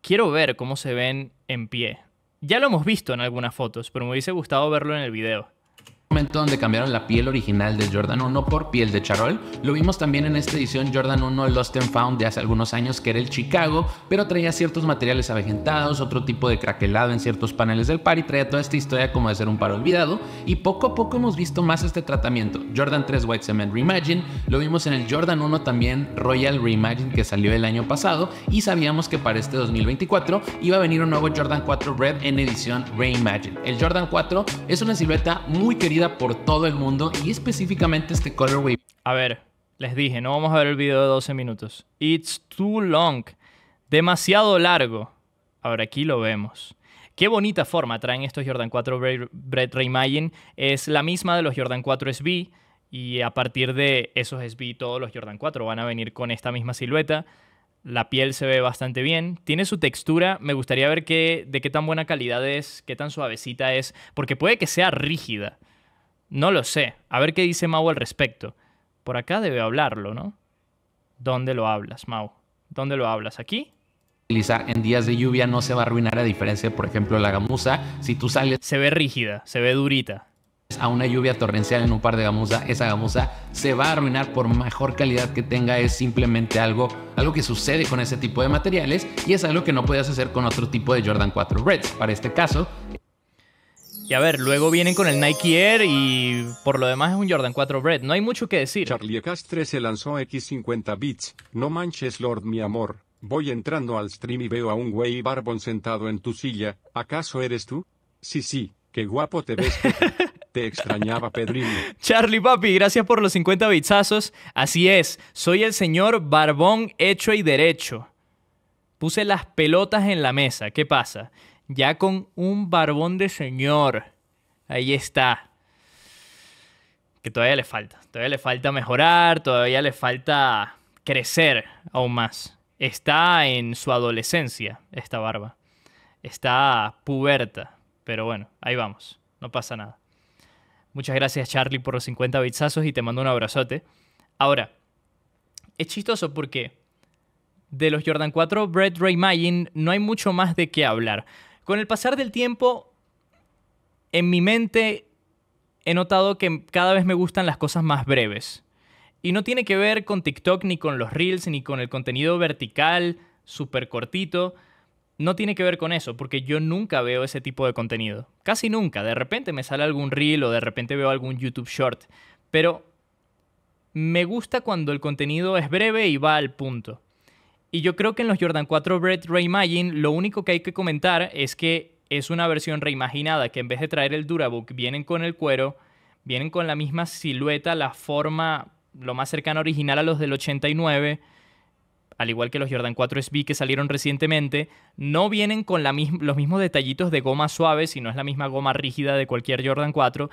A: Quiero ver cómo se ven en pie. Ya lo hemos visto en algunas fotos, pero me hubiese gustado verlo en el video
B: momento donde cambiaron la piel original del Jordan 1 por piel de charol. Lo vimos también en esta edición Jordan 1 Lost and Found de hace algunos años que era el Chicago, pero traía ciertos materiales avejentados, otro tipo de craquelado en ciertos paneles del par y traía toda esta historia como de ser un par olvidado y poco a poco hemos visto más este tratamiento. Jordan 3 White Cement Reimagine, lo vimos en el Jordan 1 también Royal Reimagine que salió el año pasado y sabíamos que para este 2024 iba a venir un nuevo Jordan 4 Red en edición Reimagine. El Jordan 4 es una silueta muy querida por todo el mundo y específicamente este colorway. A ver, les dije, no
A: vamos a ver el video de 12 minutos. It's too long. Demasiado largo. Ahora aquí lo vemos. Qué bonita forma traen estos Jordan 4 Bread Reimagine. Es la misma de los Jordan 4 SB. Y a partir de esos SB, todos los Jordan 4 van a venir con esta misma silueta. La piel se ve bastante bien. Tiene su textura. Me gustaría ver qué, de qué tan buena calidad es, qué tan suavecita es. Porque puede que sea rígida. No lo sé. A ver qué dice Mau al respecto. Por acá debe hablarlo, ¿no? ¿Dónde lo hablas, Mau? ¿Dónde lo hablas? ¿Aquí?
B: en días de lluvia no se va a arruinar a diferencia, por ejemplo, la gamuza. Si tú sales... Se ve rígida, se ve durita. A una lluvia torrencial en un par de gamuza, esa gamuza se va a arruinar por mejor calidad que tenga. Es simplemente algo, algo que sucede con ese tipo de materiales y es algo que no puedes hacer con otro tipo de Jordan 4 Reds. Para este caso, y a ver, luego vienen con el
A: Nike Air y por lo demás es un Jordan 4 Red. No hay mucho que decir. Charlie Castre se lanzó
B: X50 Bits. No manches, Lord, mi amor. Voy entrando al stream y veo a un güey barbón sentado en tu silla. ¿Acaso eres tú? Sí, sí, qué guapo te ves. Te extrañaba, Pedrino.
A: Charlie, papi, gracias por los 50 bitsazos. Así es, soy el señor Barbón hecho y derecho. Puse las pelotas en la mesa. ¿Qué pasa? ya con un barbón de señor. Ahí está. Que todavía le falta. Todavía le falta mejorar, todavía le falta crecer aún más. Está en su adolescencia esta barba. Está puberta. Pero bueno, ahí vamos. No pasa nada. Muchas gracias Charlie por los 50 bitsazos y te mando un abrazote. Ahora, es chistoso porque de los Jordan 4 Bread Ray Magin no hay mucho más de qué hablar. Con el pasar del tiempo, en mi mente he notado que cada vez me gustan las cosas más breves. Y no tiene que ver con TikTok, ni con los reels, ni con el contenido vertical, súper cortito. No tiene que ver con eso, porque yo nunca veo ese tipo de contenido. Casi nunca. De repente me sale algún reel o de repente veo algún YouTube short. Pero me gusta cuando el contenido es breve y va al punto. Y yo creo que en los Jordan 4 Red Reimagine lo único que hay que comentar es que es una versión reimaginada, que en vez de traer el Durabook, vienen con el cuero, vienen con la misma silueta, la forma, lo más cercano original a los del 89, al igual que los Jordan 4 SB que salieron recientemente, no vienen con la los mismos detallitos de goma suave, si no es la misma goma rígida de cualquier Jordan 4.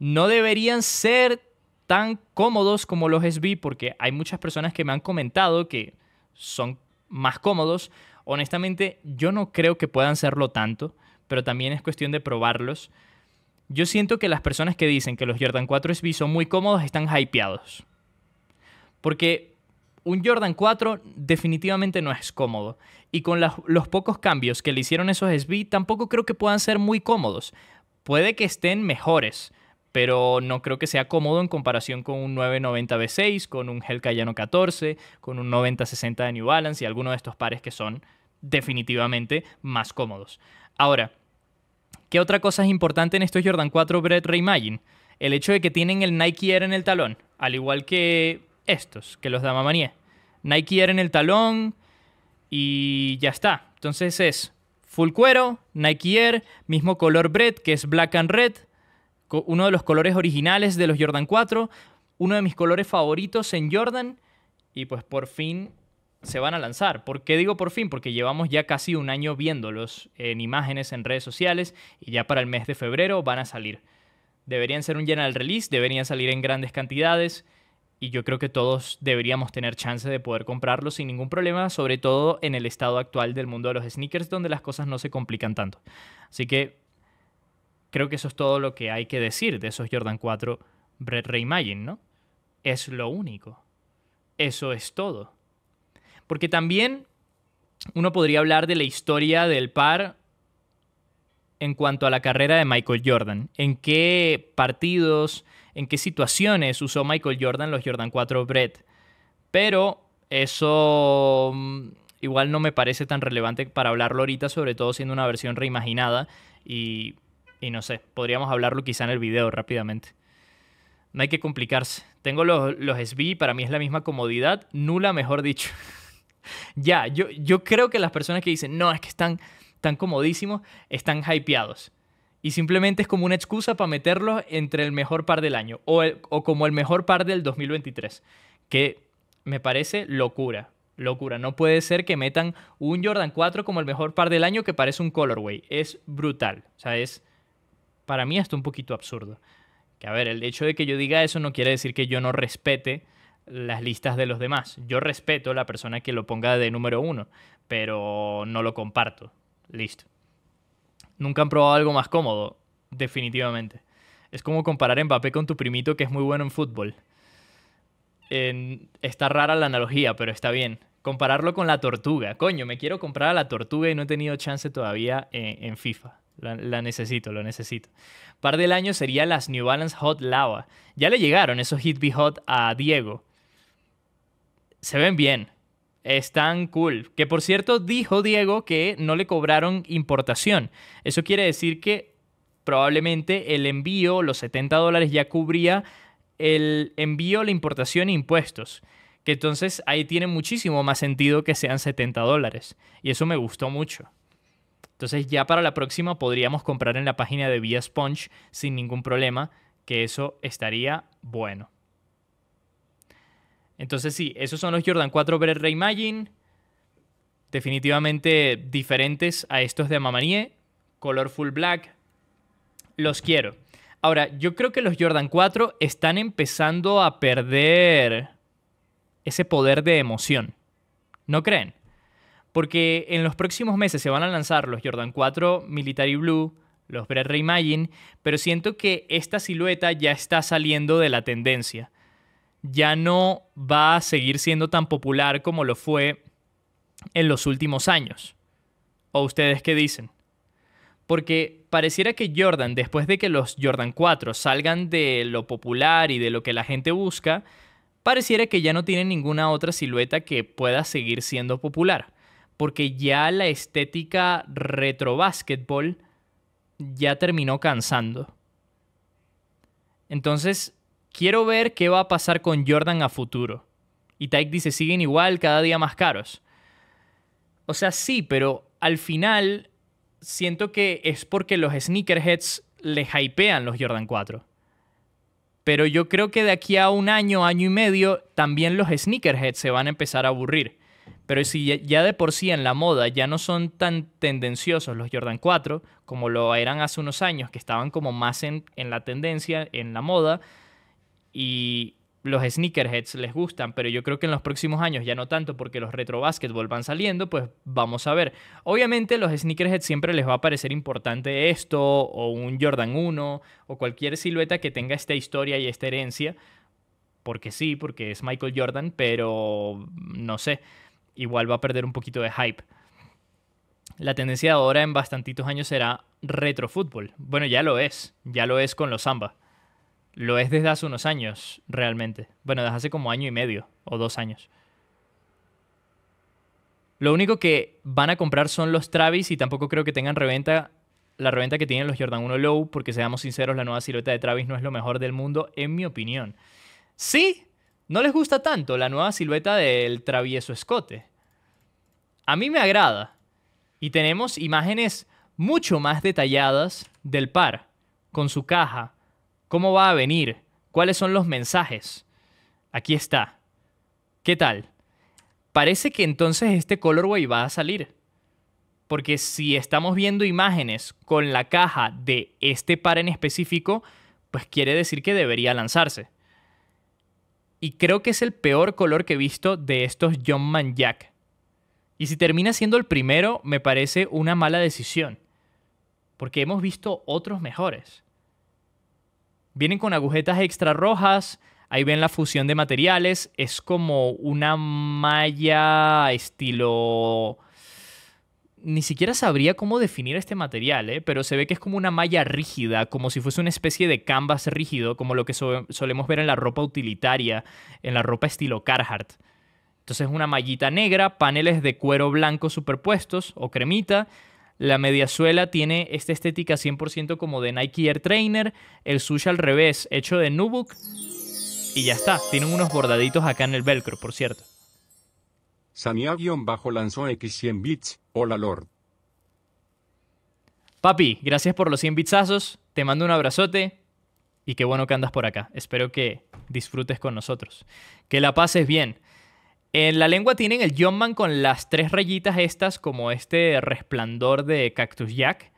A: No deberían ser tan cómodos como los SB, porque hay muchas personas que me han comentado que son más cómodos. Honestamente, yo no creo que puedan serlo tanto, pero también es cuestión de probarlos. Yo siento que las personas que dicen que los Jordan 4 SB son muy cómodos están hypeados. Porque un Jordan 4 definitivamente no es cómodo. Y con los pocos cambios que le hicieron esos SB, tampoco creo que puedan ser muy cómodos. Puede que estén mejores, pero no creo que sea cómodo en comparación con un 990 b 6 con un Hell Cayano 14, con un 9060 de New Balance y alguno de estos pares que son definitivamente más cómodos. Ahora, ¿qué otra cosa es importante en estos Jordan 4 Bread Reimagine? El hecho de que tienen el Nike Air en el talón, al igual que estos, que los da Mamanié. Nike Air en el talón y ya está. Entonces es full cuero, Nike Air, mismo color Bread, que es black and red, uno de los colores originales de los Jordan 4, uno de mis colores favoritos en Jordan y pues por fin se van a lanzar. ¿Por qué digo por fin? Porque llevamos ya casi un año viéndolos en imágenes, en redes sociales y ya para el mes de febrero van a salir. Deberían ser un general release, deberían salir en grandes cantidades y yo creo que todos deberíamos tener chance de poder comprarlos sin ningún problema, sobre todo en el estado actual del mundo de los sneakers donde las cosas no se complican tanto. Así que creo que eso es todo lo que hay que decir de esos Jordan 4 Brett Reimagine, ¿no? Es lo único. Eso es todo. Porque también uno podría hablar de la historia del par en cuanto a la carrera de Michael Jordan. ¿En qué partidos, en qué situaciones usó Michael Jordan los Jordan 4 Brett. Pero eso mm, igual no me parece tan relevante para hablarlo ahorita, sobre todo siendo una versión reimaginada y y no sé, podríamos hablarlo quizá en el video rápidamente. No hay que complicarse. Tengo los, los SB, para mí es la misma comodidad, nula, mejor dicho. ya, yo, yo creo que las personas que dicen, no, es que están tan comodísimos, están hypeados. Y simplemente es como una excusa para meterlos entre el mejor par del año o, o como el mejor par del 2023, que me parece locura locura. No puede ser que metan un Jordan 4 como el mejor par del año que parece un colorway. Es brutal. O sea, es para mí hasta un poquito absurdo. Que a ver, el hecho de que yo diga eso no quiere decir que yo no respete las listas de los demás. Yo respeto a la persona que lo ponga de número uno, pero no lo comparto. Listo. Nunca han probado algo más cómodo, definitivamente. Es como comparar a Mbappé con tu primito que es muy bueno en fútbol. está rara la analogía, pero está bien. Compararlo con la tortuga. Coño, me quiero comprar a la tortuga y no he tenido chance todavía eh, en FIFA. La, necesito, lo necesito. Par del año sería las New Balance Hot Lava. Ya le llegaron esos Hit Be Hot a Diego. Se ven bien. Están cool. Que por cierto, dijo Diego que no le cobraron importación. Eso quiere decir que probablemente el envío, los 70 dólares, ya cubría el envío, la importación e impuestos que entonces ahí tiene muchísimo más sentido que sean 70 dólares. Y eso me gustó mucho. Entonces ya para la próxima podríamos comprar en la página de Via Sponge sin ningún problema, que eso estaría bueno. Entonces sí, esos son los Jordan 4 Bred Reimagine, definitivamente diferentes a estos de Amamanie, color full black, los quiero. Ahora, yo creo que los Jordan 4 están empezando a perder ese poder de emoción. ¿No creen? Porque en los próximos meses se van a lanzar los Jordan 4 Military Blue, los Bred Reimagine, pero siento que esta silueta ya está saliendo de la tendencia. Ya no va a seguir siendo tan popular como lo fue en los últimos años. ¿O ustedes qué dicen? Porque pareciera que Jordan, después de que los Jordan 4 salgan de lo popular y de lo que la gente busca, pareciera que ya no tiene ninguna otra silueta que pueda seguir siendo popular porque ya la estética retro basketball ya terminó cansando. Entonces, quiero ver qué va a pasar con Jordan a futuro. Y Tyke dice, siguen igual, cada día más caros. O sea, sí, pero al final siento que es porque los sneakerheads le hypean los Jordan 4. Pero yo creo que de aquí a un año, año y medio, también los sneakerheads se van a empezar a aburrir. Pero si ya, de por sí en la moda ya no son tan tendenciosos los Jordan 4 como lo eran hace unos años, que estaban como más en, en la tendencia, en la moda, y los sneakerheads les gustan, pero yo creo que en los próximos años ya no tanto porque los retro basketball van saliendo, pues vamos a ver. Obviamente los sneakerheads siempre les va a parecer importante esto o un Jordan 1 o cualquier silueta que tenga esta historia y esta herencia, porque sí, porque es Michael Jordan, pero no sé igual va a perder un poquito de hype. La tendencia ahora en bastantitos años será retrofútbol. Bueno, ya lo es, ya lo es con los samba. Lo es desde hace unos años, realmente. Bueno, desde hace como año y medio o dos años. Lo único que van a comprar son los Travis y tampoco creo que tengan reventa la reventa que tienen los Jordan 1 Low, porque seamos sinceros, la nueva silueta de Travis no es lo mejor del mundo, en mi opinión. Sí, no les gusta tanto la nueva silueta del travieso escote. A mí me agrada. Y tenemos imágenes mucho más detalladas del par, con su caja, cómo va a venir, cuáles son los mensajes. Aquí está. ¿Qué tal? Parece que entonces este colorway va a salir. Porque si estamos viendo imágenes con la caja de este par en específico, pues quiere decir que debería lanzarse. Y creo que es el peor color que he visto de estos John Man Jack. Y si termina siendo el primero, me parece una mala decisión. Porque hemos visto otros mejores. Vienen con agujetas extra rojas. Ahí ven la fusión de materiales. Es como una malla estilo ni siquiera sabría cómo definir este material, ¿eh? pero se ve que es como una malla rígida, como si fuese una especie de canvas rígido, como lo que solemos ver en la ropa utilitaria, en la ropa estilo Carhartt. Entonces una mallita negra, paneles de cuero blanco superpuestos o cremita. La mediazuela tiene esta estética 100% como de Nike Air Trainer, el sushi al revés, hecho de Nubuck. Y ya está, tienen unos bordaditos acá en el velcro, por cierto. Sania-bajo lanzó X100 bits. Hola Lord. Papi, gracias por los 100 bitsazos. Te mando un abrazote. Y qué bueno que andas por acá. Espero que disfrutes con nosotros. Que la pases bien. En la lengua tienen el yonman con las tres rayitas estas, como este resplandor de Cactus Jack.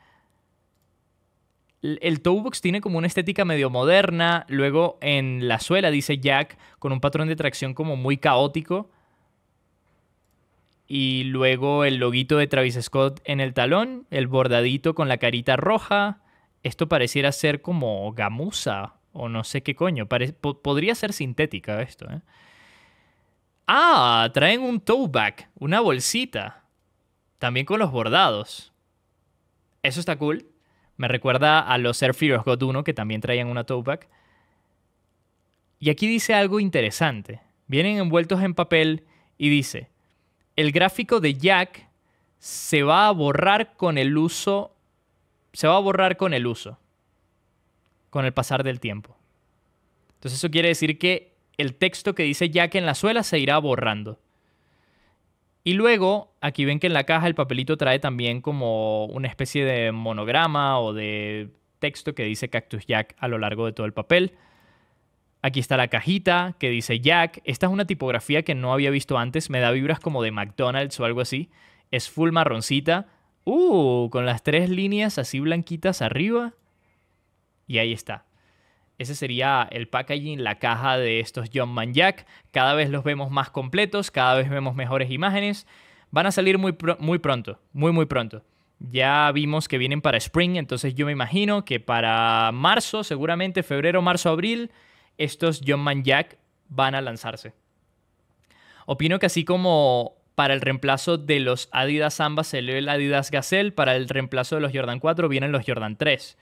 A: El Toebox tiene como una estética medio moderna. Luego en la suela dice Jack, con un patrón de tracción como muy caótico y luego el loguito de Travis Scott en el talón, el bordadito con la carita roja. Esto pareciera ser como gamuza o no sé qué coño. podría ser sintética esto. ¿eh? Ah, traen un tote bag, una bolsita. También con los bordados. Eso está cool. Me recuerda a los Air Fear God 1 que también traían una tote bag. Y aquí dice algo interesante. Vienen envueltos en papel y dice, el gráfico de Jack se va a borrar con el uso. Se va a borrar con el uso. Con el pasar del tiempo. Entonces eso quiere decir que el texto que dice Jack en la suela se irá borrando. Y luego, aquí ven que en la caja el papelito trae también como una especie de monograma o de texto que dice Cactus Jack a lo largo de todo el papel. Aquí está la cajita que dice Jack. Esta es una tipografía que no había visto antes. Me da vibras como de McDonald's o algo así. Es full marroncita. Uh, con las tres líneas así blanquitas arriba. Y ahí está. Ese sería el packaging, la caja de estos Man Jack. Cada vez los vemos más completos, cada vez vemos mejores imágenes. Van a salir muy, muy pronto, muy, muy pronto. Ya vimos que vienen para Spring, entonces yo me imagino que para marzo, seguramente febrero, marzo, abril, estos John Man Jack van a lanzarse. Opino que así como para el reemplazo de los Adidas Samba lee el Adidas Gazelle, para el reemplazo de los Jordan 4 vienen los Jordan 3.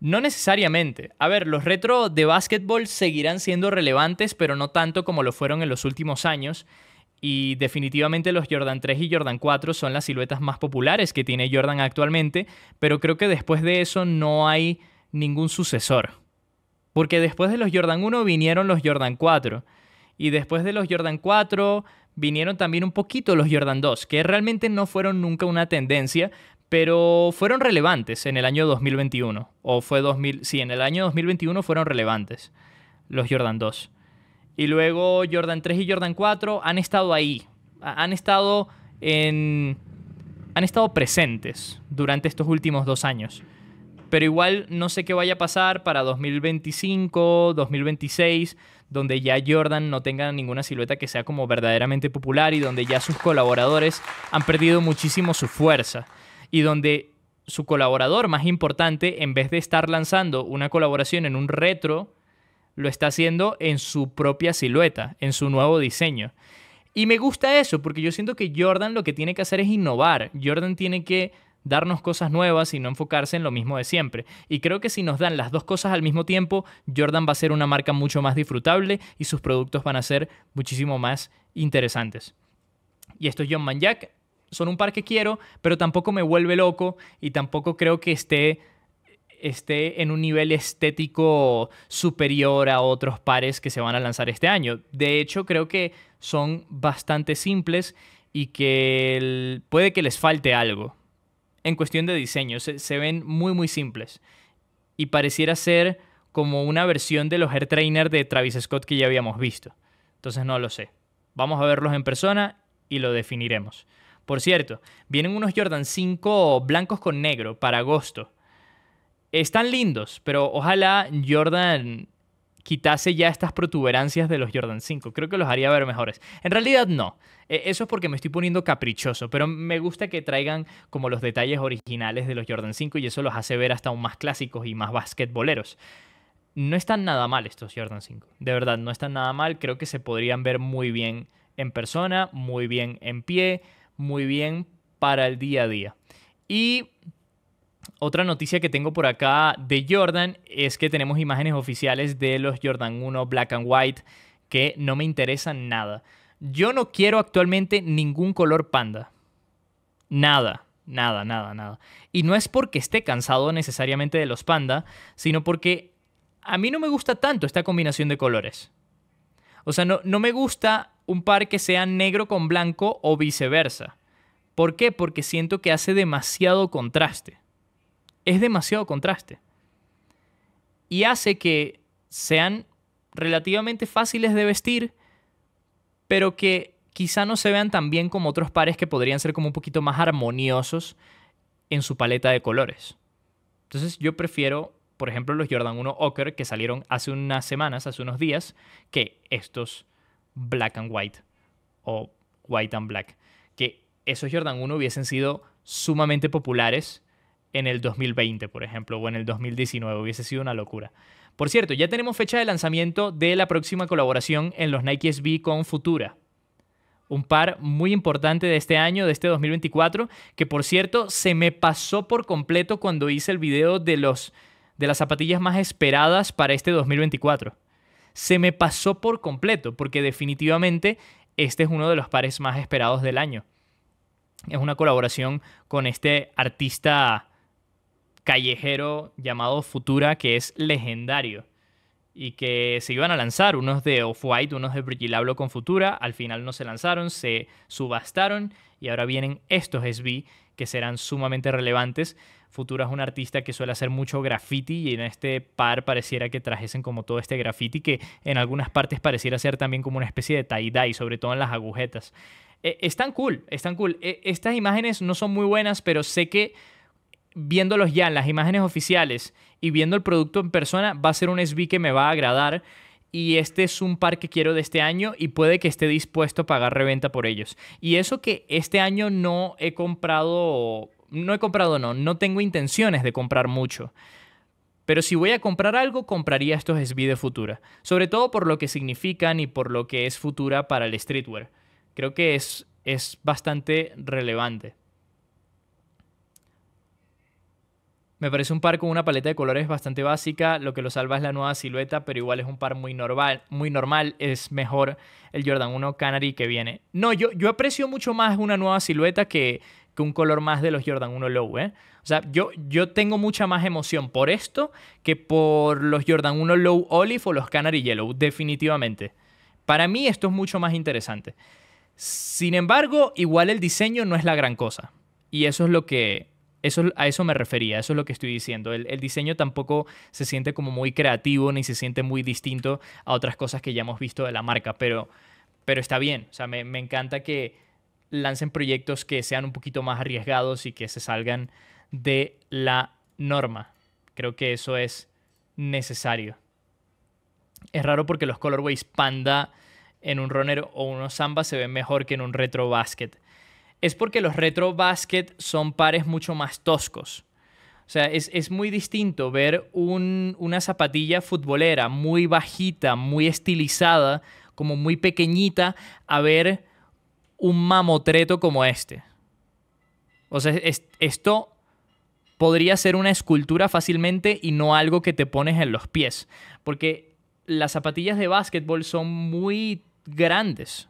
A: No necesariamente. A ver, los retro de básquetbol seguirán siendo relevantes, pero no tanto como lo fueron en los últimos años. Y definitivamente los Jordan 3 y Jordan 4 son las siluetas más populares que tiene Jordan actualmente, pero creo que después de eso no hay ningún sucesor. Porque después de los Jordan 1 vinieron los Jordan 4. Y después de los Jordan 4 vinieron también un poquito los Jordan 2, que realmente no fueron nunca una tendencia, pero fueron relevantes en el año 2021. O fue 2000, sí, en el año 2021 fueron relevantes los Jordan 2. Y luego Jordan 3 y Jordan 4 han estado ahí, han estado en han estado presentes durante estos últimos dos años. Pero igual no sé qué vaya a pasar para 2025, 2026, donde ya Jordan no tenga ninguna silueta que sea como verdaderamente popular y donde ya sus colaboradores han perdido muchísimo su fuerza y donde su colaborador más importante, en vez de estar lanzando una colaboración en un retro, lo está haciendo en su propia silueta, en su nuevo diseño. Y me gusta eso, porque yo siento que Jordan lo que tiene que hacer es innovar. Jordan tiene que darnos cosas nuevas y no enfocarse en lo mismo de siempre. Y creo que si nos dan las dos cosas al mismo tiempo, Jordan va a ser una marca mucho más disfrutable y sus productos van a ser muchísimo más interesantes. Y esto es John Jack Son un par que quiero, pero tampoco me vuelve loco y tampoco creo que esté esté en un nivel estético superior a otros pares que se van a lanzar este año. De hecho, creo que son bastante simples y que puede que les falte algo en cuestión de diseño. Se, ven muy, muy simples. Y pareciera ser como una versión de los Air Trainer de Travis Scott que ya habíamos visto. Entonces no lo sé. Vamos a verlos en persona y lo definiremos. Por cierto, vienen unos Jordan 5 blancos con negro para agosto. Están lindos, pero ojalá Jordan quitase ya estas protuberancias de los Jordan 5. Creo que los haría ver mejores. En realidad no. E, eso es porque me estoy poniendo caprichoso, pero me gusta que traigan como los detalles originales de los Jordan 5 y eso los hace ver hasta aún más clásicos y más basquetboleros. No están nada mal estos Jordan 5. De verdad, no están nada mal. Creo que se podrían ver muy bien en persona, muy bien en pie, muy bien para el día a día. Y otra noticia que tengo por acá de Jordan es que tenemos imágenes oficiales de los Jordan 1 Black and White que no me interesan nada. Yo no quiero actualmente ningún color panda. Nada, nada, nada, nada. Y no es porque esté cansado necesariamente de los panda, sino porque a mí no me gusta tanto esta combinación de colores. O sea, no, no me gusta un par que sea negro con blanco o viceversa. ¿Por qué? Porque siento que hace demasiado contraste es demasiado contraste. Y hace que sean relativamente fáciles de vestir, pero que quizá no se vean tan bien como otros pares que podrían ser como un poquito más armoniosos en su paleta de colores. Entonces yo prefiero, por ejemplo, los Jordan 1 Ocker que salieron hace unas semanas, hace unos días, que estos Black and White o White and Black. Que esos Jordan 1 hubiesen sido sumamente populares en el 2020, por ejemplo, o en el 2019. Hubiese sido una locura. Por cierto, ya tenemos fecha de lanzamiento de la próxima colaboración en los Nike SB con Futura. Un par muy importante de este año, de este 2024, que por cierto se me pasó por completo cuando hice el video de, los, de las zapatillas más esperadas para este 2024. Se me pasó por completo, porque definitivamente este es uno de los pares más esperados del año. Es una colaboración con este artista callejero llamado Futura que es legendario y que se iban a lanzar, unos de Off-White, unos de Brigilablo con Futura, al final no se lanzaron, se subastaron y ahora vienen estos SB que serán sumamente relevantes. Futura es un artista que suele hacer mucho graffiti y en este par pareciera que trajesen como todo este graffiti que en algunas partes pareciera ser también como una especie de tie-dye, sobre todo en las agujetas. es están cool, están cool. E, estas imágenes no son muy buenas, pero sé que viéndolos ya en las imágenes oficiales y viendo el producto en persona, va a ser un SB que me va a agradar. Y este es un par que quiero de este año y puede que esté dispuesto a pagar reventa por ellos. Y eso que este año no he comprado, no he comprado, no, no tengo intenciones de comprar mucho. Pero si voy a comprar algo, compraría estos SB de Futura. Sobre todo por lo que significan y por lo que es Futura para el streetwear. Creo que es bastante relevante. Me parece un par con una paleta de colores bastante básica, lo que lo salva es la nueva silueta, pero igual es un par muy normal, muy normal es mejor el Jordan 1 Canary que viene. No, yo, yo aprecio mucho más una nueva silueta que, un color más de los Jordan 1 Low, ¿eh? O sea, yo, yo tengo mucha más emoción por esto que por los Jordan 1 Low Olive o los Canary Yellow, definitivamente. Para mí esto es mucho más interesante. Sin embargo, igual el diseño no es la gran cosa. Y eso es lo que eso, a eso me refería, eso es lo que estoy diciendo. El, diseño tampoco se siente como muy creativo ni se siente muy distinto a otras cosas que ya hemos visto de la marca, pero, pero está bien. O sea, me, encanta que lancen proyectos que sean un poquito más arriesgados y que se salgan de la norma. Creo que eso es necesario. Es raro porque los colorways panda en un runner o unos samba se ven mejor que en un retro basket es porque los retro basket son pares mucho más toscos. O sea, es, muy distinto ver una zapatilla futbolera muy bajita, muy estilizada, como muy pequeñita, a ver un mamotreto como este. O sea, esto podría ser una escultura fácilmente y no algo que te pones en los pies. Porque las zapatillas de básquetbol son muy grandes.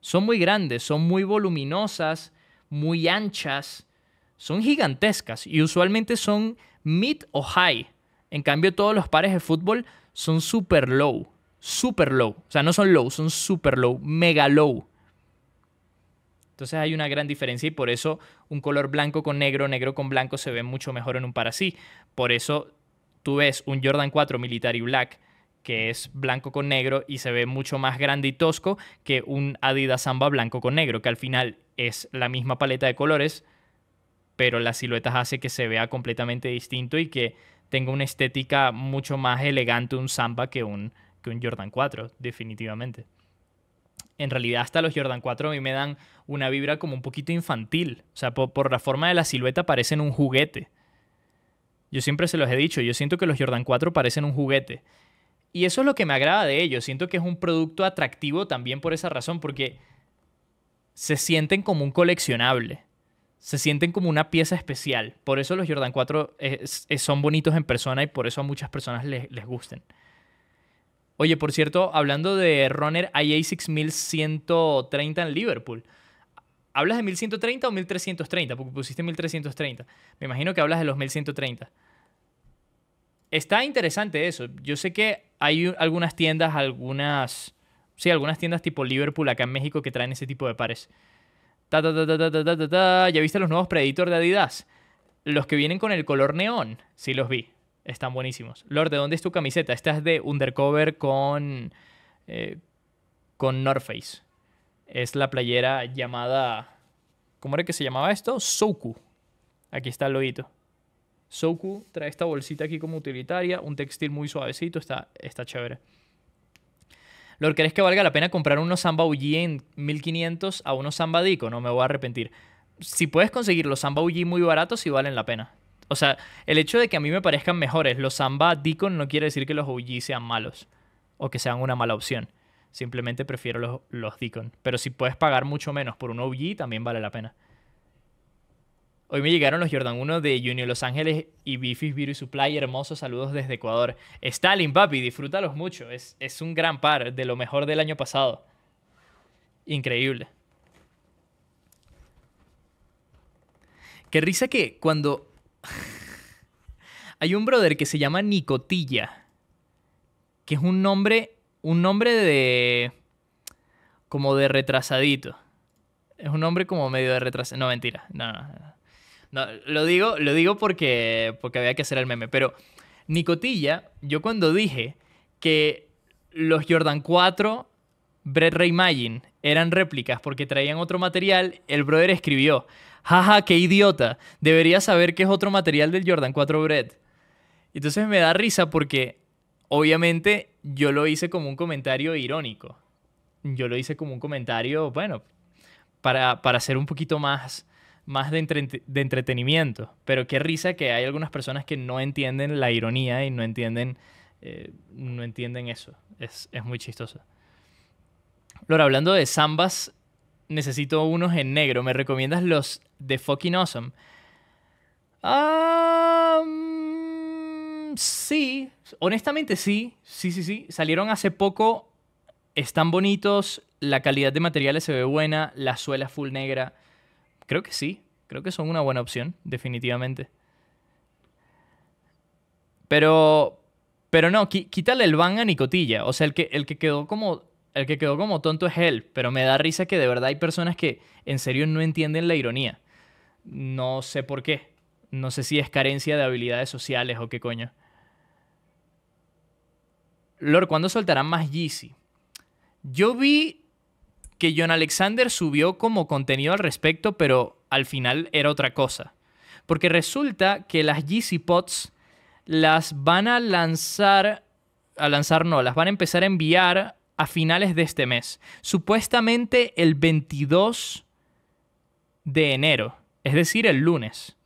A: Son muy grandes, son muy voluminosas, muy anchas, son gigantescas y usualmente son mid o high. En cambio, todos los pares de fútbol son super low, super low. O sea, no son low, son super low, mega low. Entonces hay una gran diferencia y por eso un color blanco con negro, negro con blanco se ve mucho mejor en un par así. Por eso tú ves un Jordan 4 Military Black que es blanco con negro y se ve mucho más grande y tosco que un Adidas Samba blanco con negro, que al final es la misma paleta de colores, pero las siluetas hace que se vea completamente distinto y que tenga una estética mucho más elegante un Samba que un, que un Jordan 4, definitivamente. En realidad hasta los Jordan 4 a mí me dan una vibra como un poquito infantil. O sea, por, por la forma de la silueta parecen un juguete. Yo siempre se los he dicho, yo siento que los Jordan 4 parecen un juguete. Y eso es lo que me agrada de ellos. Siento que es un producto atractivo también por esa razón, porque se sienten como un coleccionable. Se sienten como una pieza especial. Por eso los Jordan 4 eh, son bonitos en persona y por eso a muchas personas les, les gusten. Oye, por cierto, hablando de Runner IA 6130 en Liverpool. ¿Hablas de 1130 o 1330? Porque pusiste 1330. Me imagino que hablas de los 1130 está interesante eso. Yo sé que hay algunas tiendas, algunas. Sí, algunas tiendas tipo Liverpool acá en México que traen ese tipo de pares. ¿Ya viste los nuevos Predator de Adidas? Los que vienen con el color neón. Sí, los vi. Están buenísimos. Lord, ¿de dónde es tu camiseta? Esta es de Undercover con. Eh, con North Face. Es la playera llamada. ¿Cómo era que se llamaba esto? Soku. Aquí está el lobito. Soku trae esta bolsita aquí como utilitaria, un textil muy suavecito, está, está chévere. Lord, ¿crees que valga la pena comprar unos Samba UG en 1500 a unos Samba Deacon? No me voy a arrepentir. Si puedes conseguir los Samba UG muy baratos, sí valen la pena. O sea, el hecho de que a mí me parezcan mejores los Samba Deacon no quiere decir que los OG sean malos o que sean una mala opción. Simplemente prefiero los, los Deacon. Pero si puedes pagar mucho menos por un OG, también vale la pena. Hoy me llegaron los Jordan 1 de Junior Los Ángeles y Bifis Beauty Supply. Hermosos saludos desde Ecuador. Stalin, papi, disfrútalos mucho. Es, es un gran par de lo mejor del año pasado. Increíble. Qué risa que cuando. Hay un brother que se llama Nicotilla. Que es un nombre. Un nombre de. Como de retrasadito. Es un nombre como medio de retrasadito. No, mentira. No, no, no lo digo, lo digo porque, porque había que hacer el meme. Pero Nicotilla, yo cuando dije que los Jordan 4 Bread Reimagine eran réplicas porque traían otro material, el brother escribió, jaja, qué idiota, debería saber que es otro material del Jordan 4 Bread. Entonces me da risa porque obviamente yo lo hice como un comentario irónico. Yo lo hice como un comentario, bueno, para, para ser un poquito más más de, entretenimiento. Pero qué risa que hay algunas personas que no entienden la ironía y no entienden, eh, no entienden eso. Es, muy chistoso. Laura, hablando de zambas, necesito unos en negro. ¿Me recomiendas los de Fucking Awesome? sí, honestamente sí. Sí, sí, sí. Salieron hace poco. Están bonitos. La calidad de materiales se ve buena. La suela full negra Creo que sí, creo que son una buena opción, definitivamente. Pero, pero no, quítale el ban a Nicotilla. O sea, el que, el que quedó como el que quedó como tonto es él, pero me da risa que de verdad hay personas que en serio no entienden la ironía. No sé por qué. No sé si es carencia de habilidades sociales o qué coño. Lord, ¿cuándo soltarán más Yeezy? Yo vi que John Alexander subió como contenido al respecto, pero al final era otra cosa. Porque resulta que las Yeezy Pots las van a lanzar, a lanzar no, las van a empezar a enviar a finales de este mes. Supuestamente el 22 de enero, es decir, el lunes.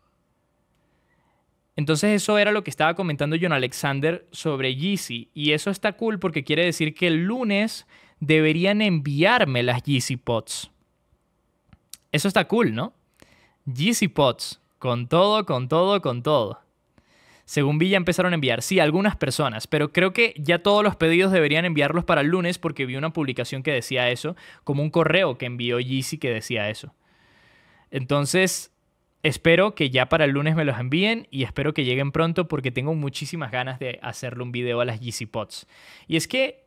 A: Entonces eso era lo que estaba comentando John Alexander sobre Yeezy. Y eso está cool porque quiere decir que el lunes deberían enviarme las Yeezy Pots. Eso está cool, ¿no? Yeezy Pots. con todo, con todo, con todo. Según vi, ya empezaron a enviar. Sí, algunas personas, pero creo que ya todos los pedidos deberían enviarlos para el lunes porque vi una publicación que decía eso, como un correo que envió Yeezy que decía eso. Entonces, espero que ya para el lunes me los envíen y espero que lleguen pronto porque tengo muchísimas ganas de hacerle un video a las Yeezy Pots. Y es que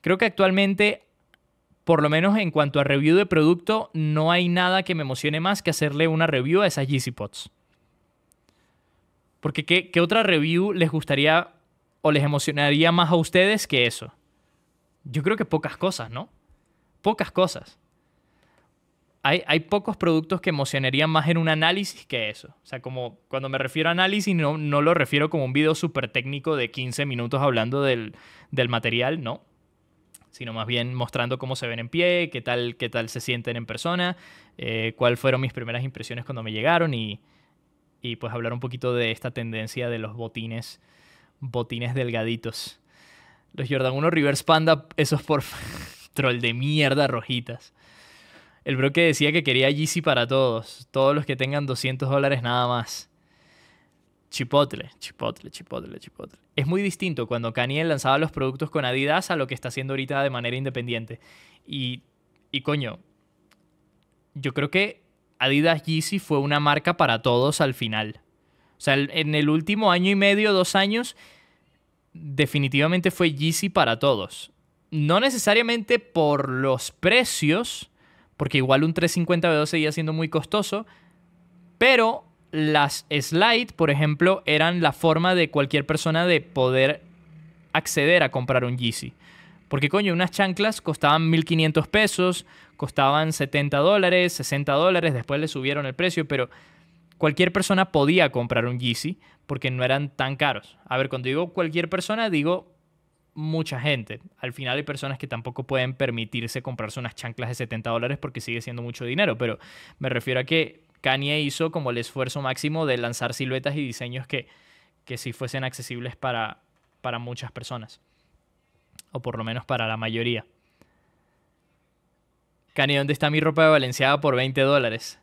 A: Creo que actualmente, por lo menos en cuanto a review de producto, no hay nada que me emocione más que hacerle una review a esas Yeezy Porque ¿qué, otra review les gustaría o les emocionaría más a ustedes que eso? Yo creo que pocas cosas, ¿no? Pocas cosas. Hay, pocos productos que emocionarían más en un análisis que eso. O sea, como cuando me refiero a análisis, no, no lo refiero como un video súper técnico de 15 minutos hablando del material, no sino más bien mostrando cómo se ven en pie, qué tal, qué tal se sienten en persona, eh, cuáles fueron mis primeras impresiones cuando me llegaron y, pues hablar un poquito de esta tendencia de los botines, botines delgaditos. Los Jordan 1 Reverse Panda, esos por troll de mierda rojitas. El bro que decía que quería Yeezy para todos, todos los que tengan 200 dólares nada más. Chipotle, chipotle, chipotle, chipotle. Es muy distinto cuando Kanye lanzaba los productos con Adidas a lo que está haciendo ahorita de manera independiente. Y, y coño, yo creo que Adidas Yeezy fue una marca para todos al final. O sea, en el último año y medio, dos años, definitivamente fue Yeezy para todos. No necesariamente por los precios, porque igual un 350 B2 seguía siendo muy costoso, pero las slides, por ejemplo, eran la forma de cualquier persona de poder acceder a comprar un Yeezy. Porque coño, unas chanclas costaban 1.500 pesos, costaban 70 dólares, 60 dólares, después le subieron el precio, pero cualquier persona podía comprar un Yeezy porque no eran tan caros. A ver, cuando digo cualquier persona, digo mucha gente. Al final hay personas que tampoco pueden permitirse comprarse unas chanclas de 70 dólares porque sigue siendo mucho dinero, pero me refiero a que Kanye hizo como el esfuerzo máximo de lanzar siluetas y diseños que, que sí fuesen accesibles para, para muchas personas, o por lo menos para la mayoría. Kanye, ¿dónde está mi ropa de Valenciaga por 20 dólares?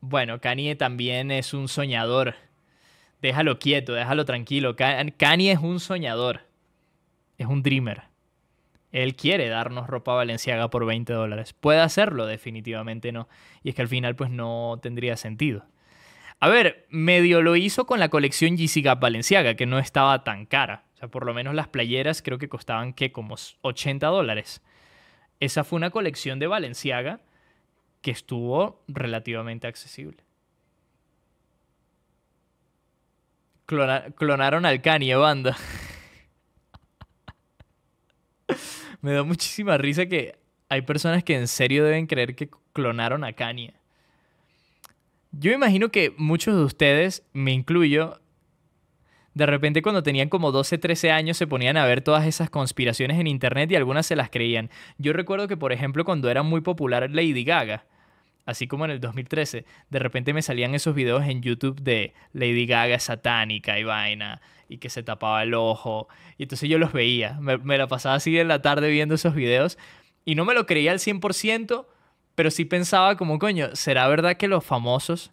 A: Bueno, Kanye también es un soñador. Déjalo quieto, déjalo tranquilo. Kanye es un soñador. Es un dreamer. Él quiere darnos ropa valenciaga por 20 dólares. Puede hacerlo, definitivamente no. Y es que al final pues no tendría sentido. A ver, medio lo hizo con la colección Yeezy Gap Valenciaga, que no estaba tan cara. O sea, por lo menos las playeras creo que costaban que como 80 dólares. Esa fue una colección de Valenciaga que estuvo relativamente accesible. clonaron al Kanye, banda. me da muchísima risa que hay personas que en serio deben creer que clonaron a Kanye. Yo imagino que muchos de ustedes, me incluyo, de repente cuando tenían como 12, 13 años se ponían a ver todas esas conspiraciones en internet y algunas se las creían. Yo recuerdo que, por ejemplo, cuando era muy popular Lady Gaga, así como en el 2013, de repente me salían esos videos en YouTube de Lady Gaga satánica y vaina, y que se tapaba el ojo, y entonces yo los veía, me, la pasaba así en la tarde viendo esos videos, y no me lo creía al 100%, pero sí pensaba como, coño, ¿será verdad que los famosos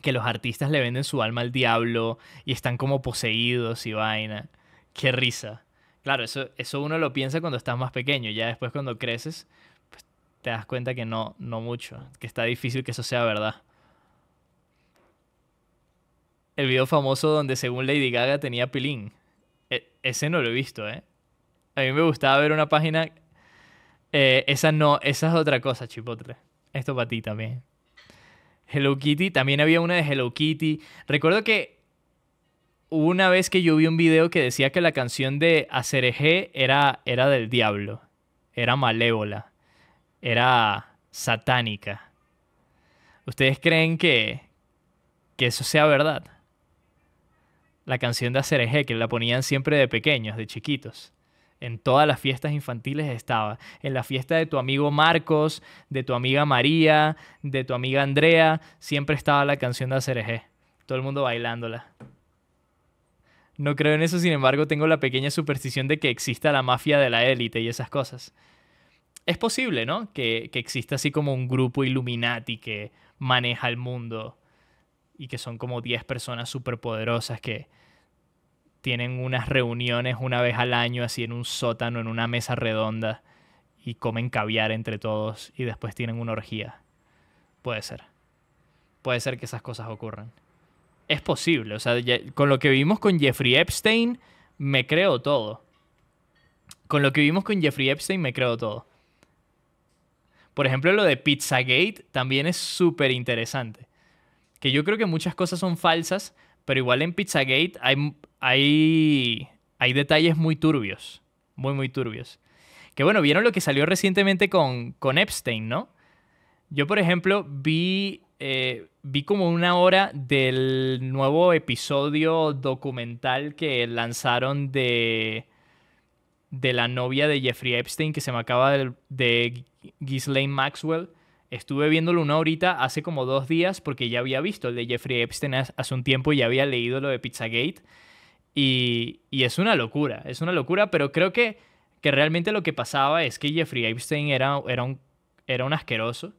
A: que los artistas le venden su alma al diablo y están como poseídos y vaina. Qué risa. Claro, eso, eso uno lo piensa cuando estás más pequeño, ya después cuando creces, te das cuenta que no, no mucho, que está difícil que eso sea verdad. El video famoso donde según Lady Gaga tenía pilín. E, ese no lo he visto, ¿eh? A mí me gustaba ver una página... Eh, esa no, esa es otra cosa, chipotre. Esto para ti también. Hello Kitty, también había una de Hello Kitty. Recuerdo que hubo una vez que yo vi un video que decía que la canción de Acereje era, era del diablo, era malévola era satánica. ¿Ustedes creen que, que eso sea verdad? La canción de Acereje, que la ponían siempre de pequeños, de chiquitos. En todas las fiestas infantiles estaba. En la fiesta de tu amigo Marcos, de tu amiga María, de tu amiga Andrea, siempre estaba la canción de Acereje. Todo el mundo bailándola. No creo en eso, sin embargo, tengo la pequeña superstición de que exista la mafia de la élite y esas cosas es posible, ¿no? Que, que exista así como un grupo Illuminati que maneja el mundo y que son como 10 personas superpoderosas que tienen unas reuniones una vez al año así en un sótano, en una mesa redonda y comen caviar entre todos y después tienen una orgía. Puede ser. Puede ser que esas cosas ocurran. Es posible, o sea, con lo que vimos con Jeffrey Epstein, me creo todo. Con lo que vimos con Jeffrey Epstein, me creo todo. Por ejemplo, lo de Pizzagate también es súper interesante. Que yo creo que muchas cosas son falsas, pero igual en Pizzagate hay, hay, detalles muy turbios. Muy, muy turbios. Que bueno, vieron lo que salió recientemente con, con Epstein, ¿no? Yo, por ejemplo, vi, eh, vi como una hora del nuevo episodio documental que lanzaron de de la novia de Jeffrey Epstein que se me acaba de, de Ghislaine Maxwell. Estuve viéndolo una horita hace como dos días porque ya había visto el de Jeffrey Epstein hace un tiempo y ya había leído lo de Pizzagate. Y, y es una locura, es una locura, pero creo que, que realmente lo que pasaba es que Jeffrey Epstein era, era, un, era un asqueroso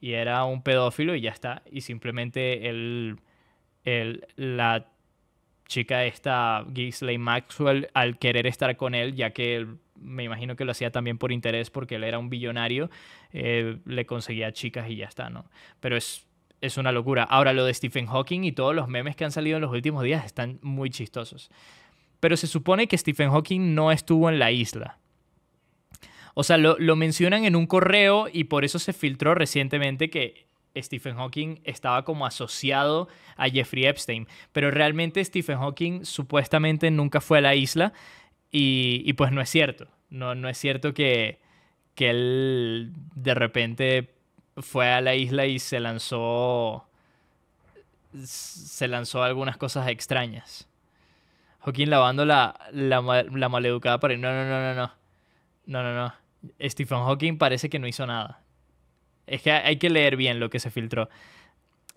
A: y era un pedófilo y ya está. Y simplemente él, él la chica esta, Gisley Maxwell, al querer estar con él, ya que me imagino que lo hacía también por interés porque él era un billonario, eh, le conseguía chicas y ya está, ¿no? Pero es, es una locura. Ahora lo de Stephen Hawking y todos los memes que han salido en los últimos días están muy chistosos. Pero se supone que Stephen Hawking no estuvo en la isla. O sea, lo, lo mencionan en un correo y por eso se filtró recientemente que Stephen Hawking estaba como asociado a Jeffrey Epstein, pero realmente Stephen Hawking supuestamente nunca fue a la isla y, pues no es cierto, no, no es cierto que, que él de repente fue a la isla y se lanzó se lanzó algunas cosas extrañas. Hawking lavando la, maleducada para No, no, no, no, no. No, no, no. Stephen Hawking parece que no hizo nada. Es que hay que leer bien lo que se filtró.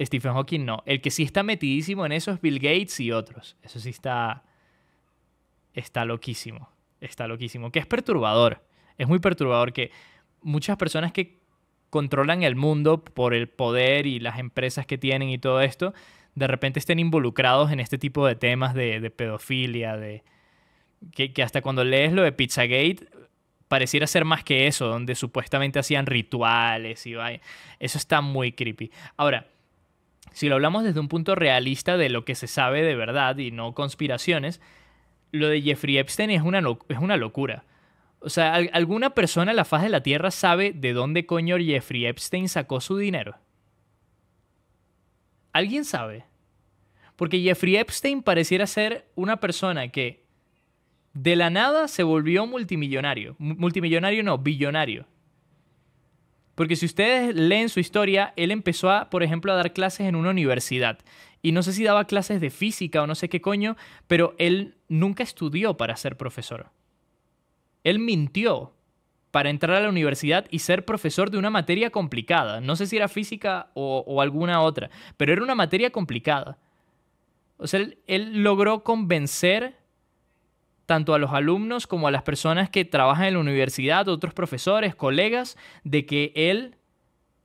A: Stephen Hawking no. El que sí está metidísimo en eso es Bill Gates y otros. Eso sí está. Está loquísimo. Está loquísimo. Que es perturbador. Es muy perturbador que muchas personas que controlan el mundo por el poder y las empresas que tienen y todo esto, de repente estén involucrados en este tipo de temas de, pedofilia, de. Que, que hasta cuando lees lo de Pizzagate, pareciera ser más que eso, donde supuestamente hacían rituales y vaya. Eso está muy creepy. Ahora, si lo hablamos desde un punto realista de lo que se sabe de verdad y no conspiraciones, lo de Jeffrey Epstein es una, es una locura. O sea, ¿alguna persona en la faz de la Tierra sabe de dónde coño Jeffrey Epstein sacó su dinero? ¿Alguien sabe? Porque Jeffrey Epstein pareciera ser una persona que de la nada se volvió multimillonario. Multimillonario no, billonario. Porque si ustedes leen su historia, él empezó, por ejemplo, a dar clases en una universidad. Y no sé si daba clases de física o no sé qué coño, pero él nunca estudió para ser profesor. Él mintió para entrar a la universidad y ser profesor de una materia complicada. No sé si era física o, alguna otra, pero era una materia complicada. O sea, él logró convencer tanto a los alumnos como a las personas que trabajan en la universidad, otros profesores, colegas, de que él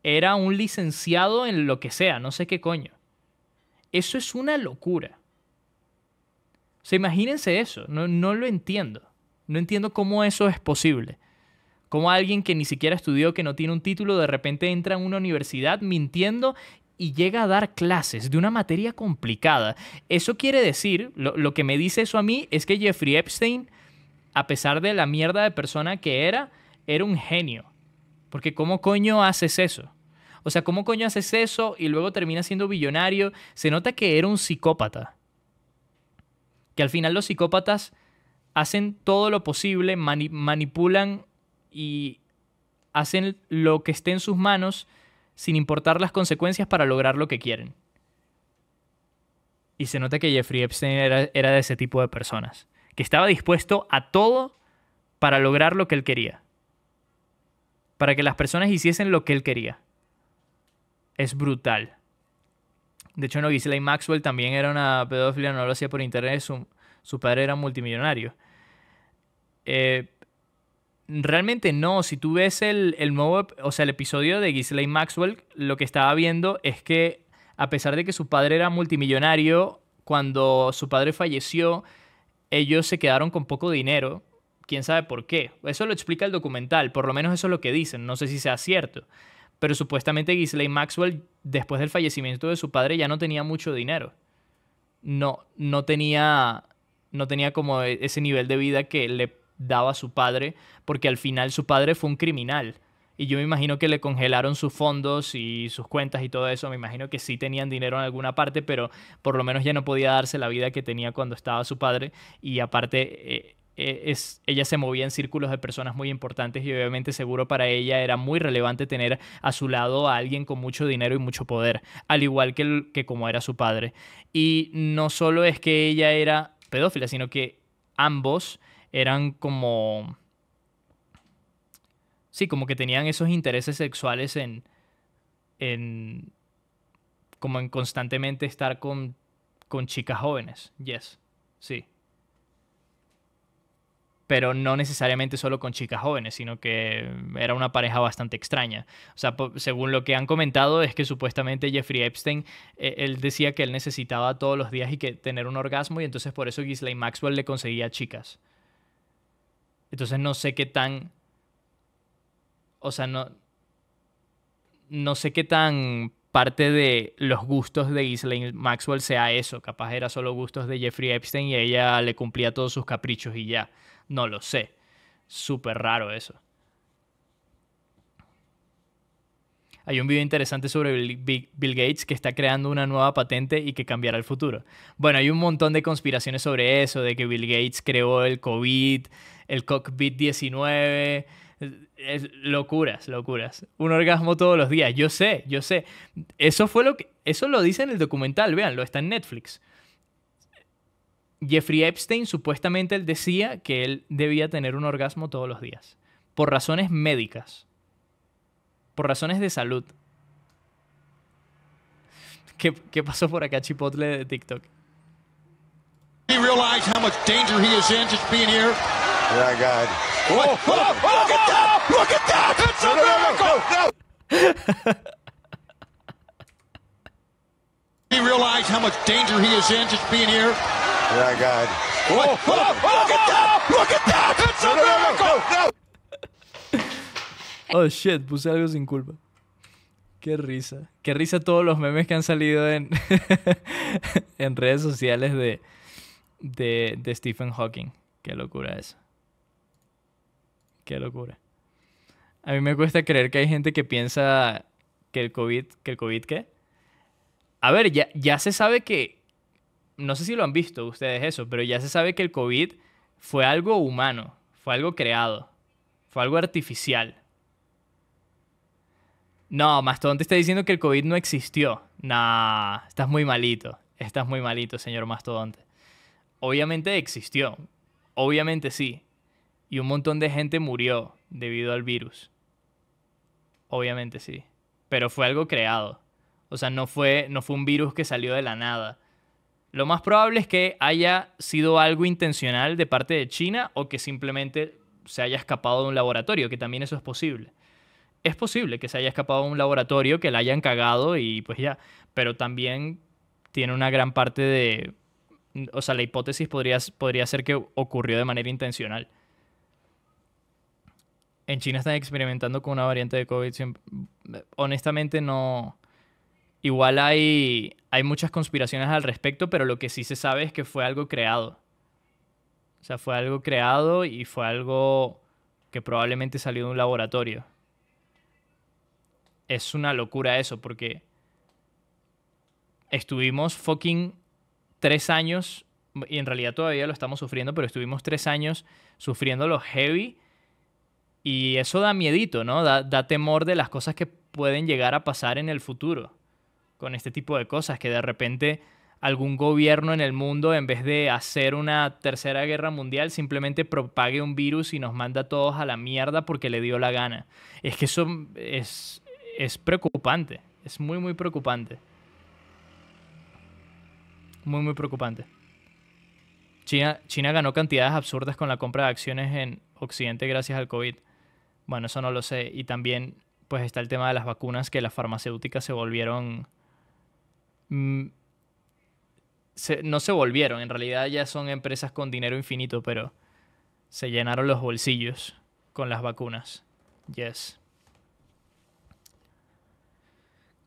A: era un licenciado en lo que sea, no sé qué coño. Eso es una locura. O sea, imagínense eso, no, lo entiendo. No entiendo cómo eso es posible. Cómo alguien que ni siquiera estudió, que no tiene un título, de repente entra en una universidad mintiendo y llega a dar clases de una materia complicada. Eso quiere decir, lo, que me dice eso a mí es que Jeffrey Epstein, a pesar de la mierda de persona que era, era un genio. Porque ¿cómo coño haces eso? O sea, ¿cómo coño haces eso y luego termina siendo billonario? Se nota que era un psicópata. Que al final los psicópatas hacen todo lo posible, manipulan y hacen lo que esté en sus manos sin importar las consecuencias para lograr lo que quieren. Y se nota que Jeffrey Epstein era, de ese tipo de personas, que estaba dispuesto a todo para lograr lo que él quería, para que las personas hiciesen lo que él quería. Es brutal. De hecho, no, Ghislaine Maxwell también era una pedófila, no lo hacía por internet, su, su padre era multimillonario. Eh, Realmente no, si tú ves el, nuevo, o sea, el episodio de Ghislaine Maxwell, lo que estaba viendo es que a pesar de que su padre era multimillonario, cuando su padre falleció, ellos se quedaron con poco dinero. Quién sabe por qué. Eso lo explica el documental, por lo menos eso es lo que dicen, no sé si sea cierto. Pero supuestamente Ghislaine Maxwell, después del fallecimiento de su padre, ya no tenía mucho dinero. No, no tenía, no tenía como e, ese nivel de vida que le daba su padre, porque al final su padre fue un criminal. Y yo me imagino que le congelaron sus fondos y sus cuentas y todo eso. Me imagino que sí tenían dinero en alguna parte, pero por lo menos ya no podía darse la vida que tenía cuando estaba su padre. Y aparte, eh, eh, es, ella se movía en círculos de personas muy importantes y obviamente seguro para ella era muy relevante tener a su lado a alguien con mucho dinero y mucho poder, al igual que, el, que como era su padre. Y no solo es que ella era pedófila, sino que ambos eran como... Sí, como que tenían esos intereses sexuales en... en como en constantemente estar con, con chicas jóvenes. Yes, sí. Pero no necesariamente solo con chicas jóvenes, sino que era una pareja bastante extraña. O sea, según lo que han comentado, es que supuestamente Jeffrey Epstein, e, él decía que él necesitaba todos los días y que tener un orgasmo, y entonces por eso Ghislaine Maxwell le conseguía chicas. Entonces no sé qué tan. O sea, no. No sé qué tan parte de los gustos de Ghislaine Maxwell sea eso. Capaz era solo gustos de Jeffrey Epstein y ella le cumplía todos sus caprichos y ya. No lo sé. Súper raro eso. Hay un video interesante sobre Bill Gates que está creando una nueva patente y que cambiará el futuro. Bueno, hay un montón de conspiraciones sobre eso, de que Bill Gates creó el COVID, el cockpit 19. locuras, locuras. Un orgasmo todos los días. Yo sé, yo sé. Eso fue lo que. Eso lo dice en el documental, véanlo, está en Netflix. Jeffrey Epstein supuestamente él decía que él debía tener un orgasmo todos los días. Por razones médicas. Por razones de salud. ¿Qué, qué pasó por acá, Chipotle de TikTok? Yeah, God. Oh, oh, oh,
B: look at that!
A: Look at that! It's no, a
B: miracle!
A: No, no, he realized how much danger he is in just being here. Yeah, God. Oh, look at that! Look at that! It's a miracle! Oh shit, puse algo sin culpa. Qué risa. Qué risa todos los memes que han salido en, en redes sociales de, de, de Stephen Hawking. Qué locura eso. Qué locura. A mí me cuesta creer que hay gente que piensa que el COVID, que el COVID qué. A ver, ya, ya se sabe que, no sé si lo han visto ustedes eso, pero ya se sabe que el COVID fue algo humano, fue algo creado, fue algo artificial. No, Mastodonte está diciendo que el COVID no existió. Nah, estás muy malito. Estás muy malito, señor Mastodonte. Obviamente existió. Obviamente sí. Y un montón de gente murió debido al virus. Obviamente sí. Pero fue algo creado. O sea, no fue, no fue un virus que salió de la nada. Lo más probable es que haya sido algo intencional de parte de China o que simplemente se haya escapado de un laboratorio, que también eso es posible. Es posible que se haya escapado de un laboratorio, que la hayan cagado y pues ya. Pero también tiene una gran parte de... O sea, la hipótesis podría ser que ocurrió de manera intencional en China están experimentando con una variante de COVID. Honestamente no... Igual hay, hay muchas conspiraciones al respecto, pero lo que sí se sabe es que fue algo creado. O sea, fue algo creado y fue algo que probablemente salió de un laboratorio. Es una locura eso, porque estuvimos fucking tres años, y en realidad todavía lo estamos sufriendo, pero estuvimos tres años sufriendo lo heavy y eso da miedito, ¿no? Da, temor de las cosas que pueden llegar a pasar en el futuro con este tipo de cosas, que de repente algún gobierno en el mundo, en vez de hacer una tercera guerra mundial, simplemente propague un virus y nos manda a todos a la mierda porque le dio la gana. Es que eso es, preocupante, es muy, muy preocupante. Muy, muy preocupante. China, China ganó cantidades absurdas con la compra de acciones en Occidente gracias al COVID. Bueno, eso no lo sé. Y también, pues está el tema de las vacunas, que las farmacéuticas se volvieron... Mm, no se volvieron, en realidad ya son empresas con dinero infinito, pero se llenaron los bolsillos con las vacunas. Yes.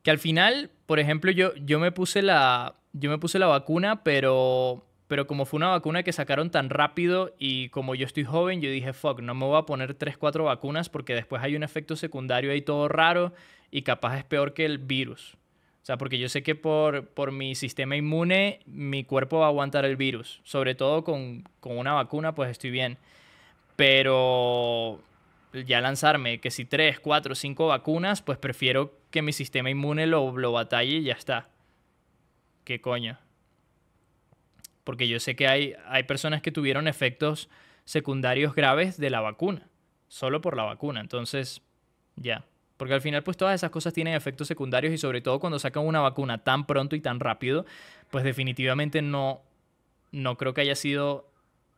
A: Que al final, por ejemplo, yo, yo me puse la. Yo me puse la vacuna, pero pero como fue una vacuna que sacaron tan rápido y como yo estoy joven, yo dije, fuck, no me voy a poner 3, 4 vacunas porque después hay un efecto secundario ahí todo raro y capaz es peor que el virus. O sea, porque yo sé que por, por mi sistema inmune mi cuerpo va a aguantar el virus. Sobre todo con, una vacuna, pues estoy bien. Pero ya lanzarme, que si 3, 4, 5 vacunas, pues prefiero que mi sistema inmune lo, lo batalle y ya está. ¿Qué coño? Porque yo sé que hay, hay personas que tuvieron efectos secundarios graves de la vacuna, solo por la vacuna. Entonces, ya. Porque al final, pues todas esas cosas tienen efectos secundarios y sobre todo cuando sacan una vacuna tan pronto y tan rápido, pues definitivamente no, no creo que haya sido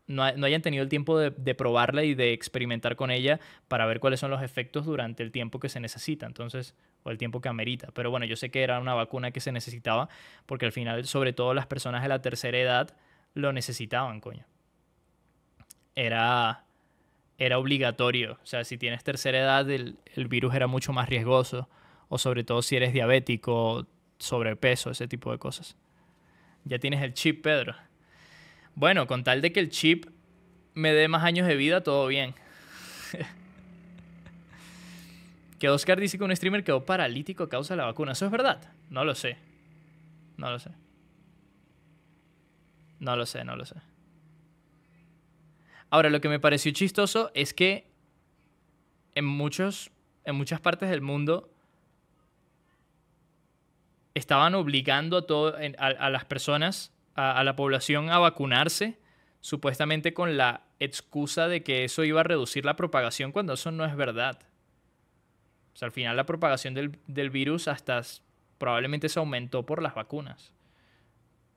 A: no, hayan tenido el tiempo de, probarla y de experimentar con ella para ver cuáles son los efectos durante el tiempo que se necesita, entonces, o el tiempo que amerita. Pero bueno, yo sé que era una vacuna que se necesitaba porque al final, sobre todo las personas de la tercera edad, lo necesitaban, coño. Era, era obligatorio. O sea, si tienes tercera edad, el, el virus era mucho más riesgoso. O sobre todo si eres diabético, sobrepeso, ese tipo de cosas. Ya tienes el chip, Pedro. Bueno, con tal de que el chip me dé más años de vida, todo bien. que Oscar dice que un streamer quedó paralítico a causa de la vacuna. ¿Eso es verdad? No lo sé. No lo sé. No lo sé, no lo sé. Ahora, lo que me pareció chistoso es que en, muchos, en muchas partes del mundo estaban obligando a, todo, a las personas a, la población a vacunarse, supuestamente con la excusa de que eso iba a reducir la propagación cuando eso no es verdad. O sea, al final la propagación del, del virus hasta probablemente se aumentó por las vacunas,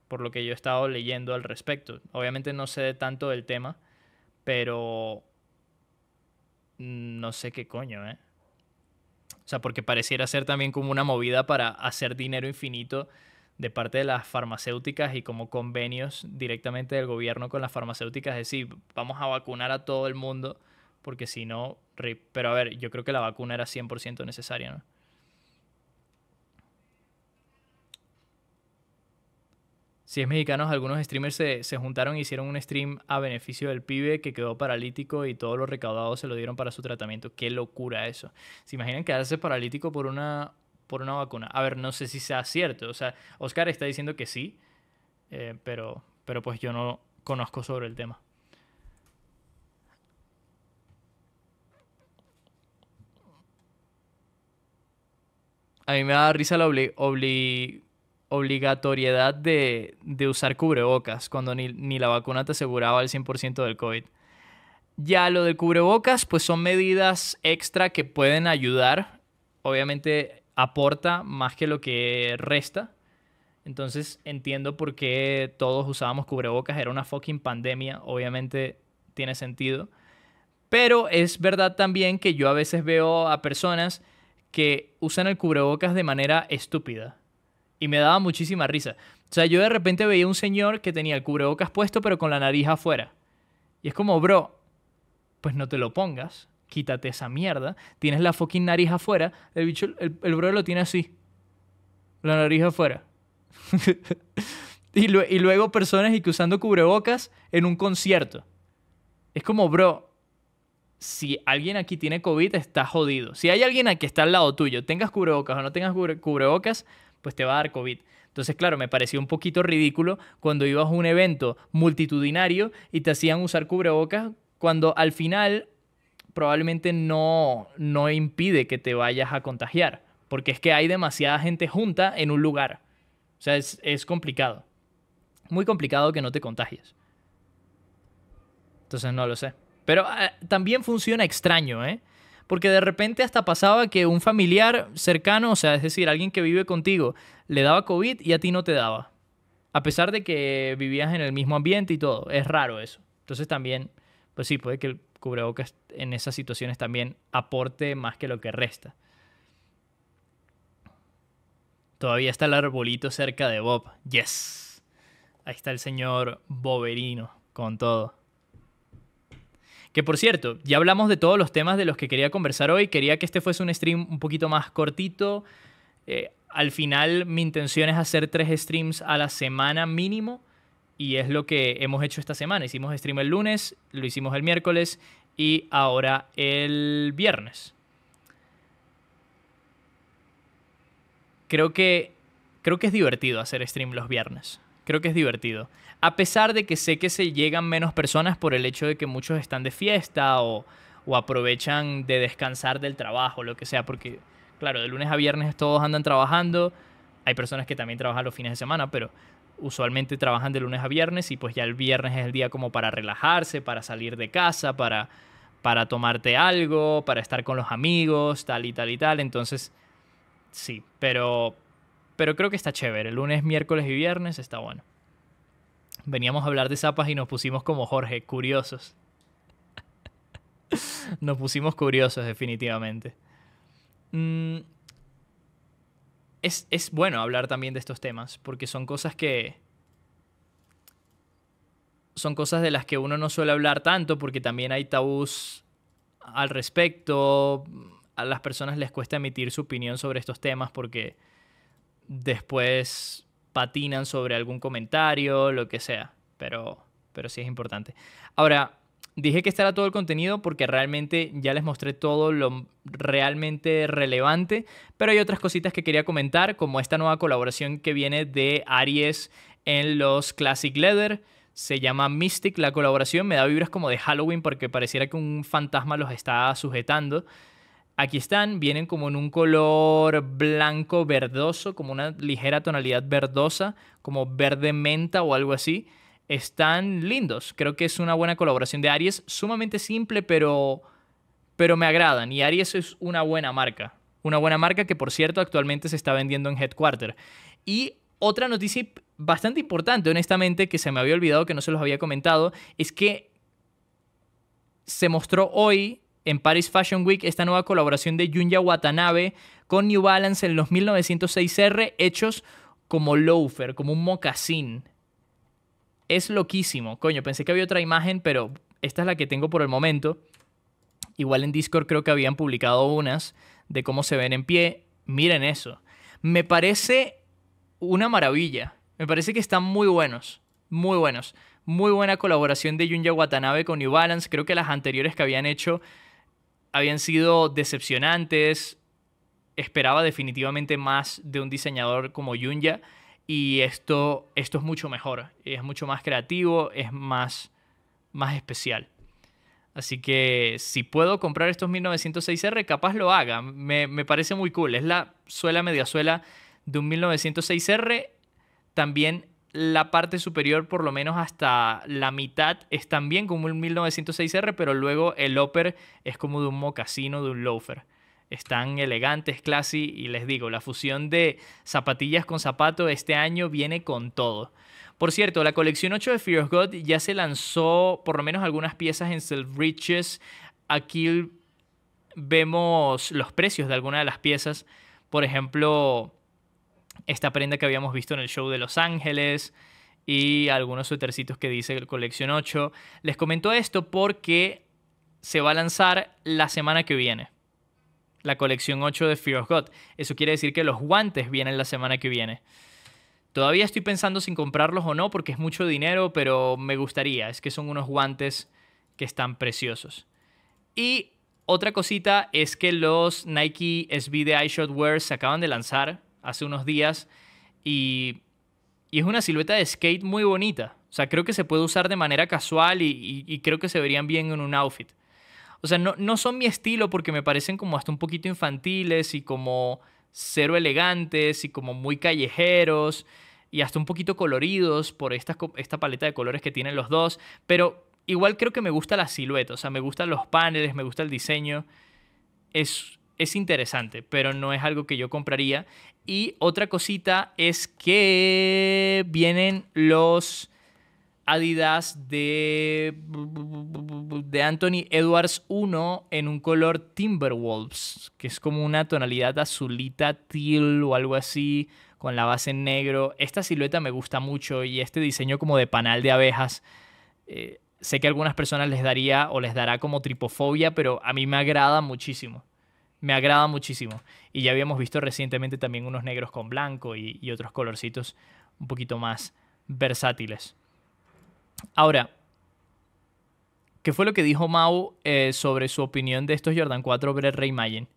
A: por lo que yo he estado leyendo al respecto. Obviamente no sé tanto del tema, pero no sé qué coño, ¿eh? O sea, porque pareciera ser también como una movida para hacer dinero infinito de parte de las farmacéuticas y como convenios directamente del gobierno con las farmacéuticas, es decir, vamos a vacunar a todo el mundo, porque si no, Pero a ver, yo creo que la vacuna era 100% necesaria, ¿no? Si es mexicanos, algunos streamers se, se juntaron y e hicieron un stream a beneficio del pibe que quedó paralítico y todos los recaudados se lo dieron para su tratamiento. Qué locura eso. ¿Se imaginan quedarse paralítico por una por una vacuna. A ver, no sé si sea cierto. O sea, Oscar está diciendo que sí, eh, pero, pero pues yo no conozco sobre el tema. A mí me da risa la obligatoriedad de, usar cubrebocas cuando ni, ni la vacuna te aseguraba el 100% del COVID. Ya lo del cubrebocas, pues son medidas extra que pueden ayudar. Obviamente aporta más que lo que resta. Entonces entiendo por qué todos usábamos cubrebocas, era una fucking pandemia, obviamente tiene sentido. Pero es verdad también que yo a veces veo a personas que usan el cubrebocas de manera estúpida. Y me daba muchísima risa. O sea, yo de repente veía un señor que tenía el cubrebocas puesto pero con la nariz afuera. Y es como, bro, pues no te lo pongas quítate esa mierda. Tienes la fucking nariz afuera. El bicho, el, bro lo tiene así. La nariz afuera. y, luego personas y que usando cubrebocas en un concierto. Es como, bro, si alguien aquí tiene COVID, está jodido. Si hay alguien aquí está al lado tuyo, tengas cubrebocas o no tengas cubrebocas, pues te va a dar COVID. Entonces, claro, me pareció un poquito ridículo cuando ibas a un evento multitudinario y te hacían usar cubrebocas cuando al final probablemente no, no impide que te vayas a contagiar, porque es que hay demasiada gente junta en un lugar. O sea, es, complicado. Muy complicado que no te contagies. Entonces no lo sé. Pero eh, también funciona extraño, ¿eh? Porque de repente hasta pasaba que un familiar cercano, o sea, es decir, alguien que vive contigo, le daba COVID y a ti no te daba. A pesar de que vivías en el mismo ambiente y todo. Es raro eso. Entonces también, pues sí, puede que cubrebocas en esas situaciones también aporte más que lo que resta. Todavía está el arbolito cerca de Bob. Yes. Ahí está el señor Boberino con todo. Que por cierto, ya hablamos de todos los temas de los que quería conversar hoy. Quería que este fuese un stream un poquito más cortito. Eh, al final mi intención es hacer tres streams a la semana mínimo y es lo que hemos hecho esta semana. Hicimos stream el lunes, lo hicimos el miércoles y ahora el viernes. Creo que, creo que es divertido hacer stream los viernes. Creo que es divertido. A pesar de que sé que se llegan menos personas por el hecho de que muchos están de fiesta o, o aprovechan de descansar del trabajo, lo que sea, porque claro, de lunes a viernes todos andan trabajando. Hay personas que también trabajan los fines de semana, pero usualmente trabajan de lunes a viernes y pues ya el viernes es el día como para relajarse, para salir de casa, para, para tomarte algo, para estar con los amigos, tal y tal y tal. Entonces, sí, pero, pero creo que está chévere. El Lunes, miércoles y viernes está bueno. Veníamos a hablar de zapas y nos pusimos como Jorge, curiosos. nos pusimos curiosos definitivamente. Mmm es, bueno hablar también de estos temas, porque son cosas que... Son cosas de las que uno no suele hablar tanto, porque también hay tabús al respecto. A las personas les cuesta emitir su opinión sobre estos temas porque después patinan sobre algún comentario, lo que sea. Pero, pero sí es importante. Ahora, Dije que este todo el contenido porque realmente ya les mostré todo lo realmente relevante, pero hay otras cositas que quería comentar, como esta nueva colaboración que viene de Aries en los Classic Leather. Se llama Mystic la colaboración, me da vibras como de Halloween porque pareciera que un fantasma los está sujetando. Aquí están, vienen como en un color blanco verdoso, como una ligera tonalidad verdosa, como verde menta o algo así están lindos. Creo que es una buena colaboración de Aries, sumamente simple, pero, pero me agradan. Y Aries es una buena marca. Una buena marca que, por cierto, actualmente se está vendiendo en Headquarter. Y otra noticia bastante importante, honestamente, que se me había olvidado que no se los había comentado, es que se mostró hoy en Paris Fashion Week esta nueva colaboración de Junya Watanabe con New Balance en los 1906R, hechos como loafer, como un mocasín es loquísimo. Coño, pensé que había otra imagen, pero esta es la que tengo por el momento. Igual en Discord creo que habían publicado unas de cómo se ven en pie. Miren eso. Me parece una maravilla. Me parece que están muy buenos. Muy buenos. Muy buena colaboración de Junya Watanabe con New Balance. Creo que las anteriores que habían hecho habían sido decepcionantes. Esperaba definitivamente más de un diseñador como Junya y esto, esto es mucho mejor, es mucho más creativo, es más, más especial. Así que si puedo comprar estos 1906R, capaz lo haga. Me, me parece muy cool. Es la suela media suela de un 1906R. También la parte superior, por lo menos hasta la mitad, es también como un 1906R, pero luego el upper es como de un mocasino, de un loafer están elegantes, classy y les digo, la fusión de zapatillas con zapato este año viene con todo. Por cierto, la colección 8 de Fear of God ya se lanzó por lo menos algunas piezas en Selfridges. Aquí vemos los precios de algunas de las piezas. Por ejemplo, esta prenda que habíamos visto en el show de Los Ángeles y algunos suetercitos que dice colección 8. Les comento esto porque se va a lanzar la semana que viene la colección 8 de Fear of God. Eso quiere decir que los guantes vienen la semana que viene. Todavía estoy pensando si comprarlos o no porque es mucho dinero, pero me gustaría. Es que son unos guantes que están preciosos. Y otra cosita es que los Nike SB de Wear se acaban de lanzar hace unos días y, y, es una silueta de skate muy bonita. O sea, creo que se puede usar de manera casual y creo que se verían bien en un outfit. O sea, no, son mi estilo porque me parecen como hasta un poquito infantiles y como cero elegantes y como muy callejeros y hasta un poquito coloridos por esta, esta paleta de colores que tienen los dos. Pero igual creo que me gusta la silueta, o sea, me gustan los paneles, me gusta el diseño. Es, es interesante, pero no es algo que yo compraría. Y otra cosita es que vienen los Adidas de, de Anthony Edwards 1 en un color Timberwolves, que es como una tonalidad azulita, teal o algo así, con la base en negro. Esta silueta me gusta mucho y este diseño como de panal de abejas. Eh, sé que a algunas personas les daría o les dará como tripofobia, pero a mí me agrada muchísimo. Me agrada muchísimo. Y ya habíamos visto recientemente también unos negros con blanco y otros colorcitos un poquito más versátiles. Ahora, ¿qué fue lo que dijo Mau eh, sobre su opinión de estos Jordan 4 Ray Reimagine?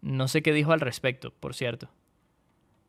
A: No sé qué dijo al respecto, por cierto.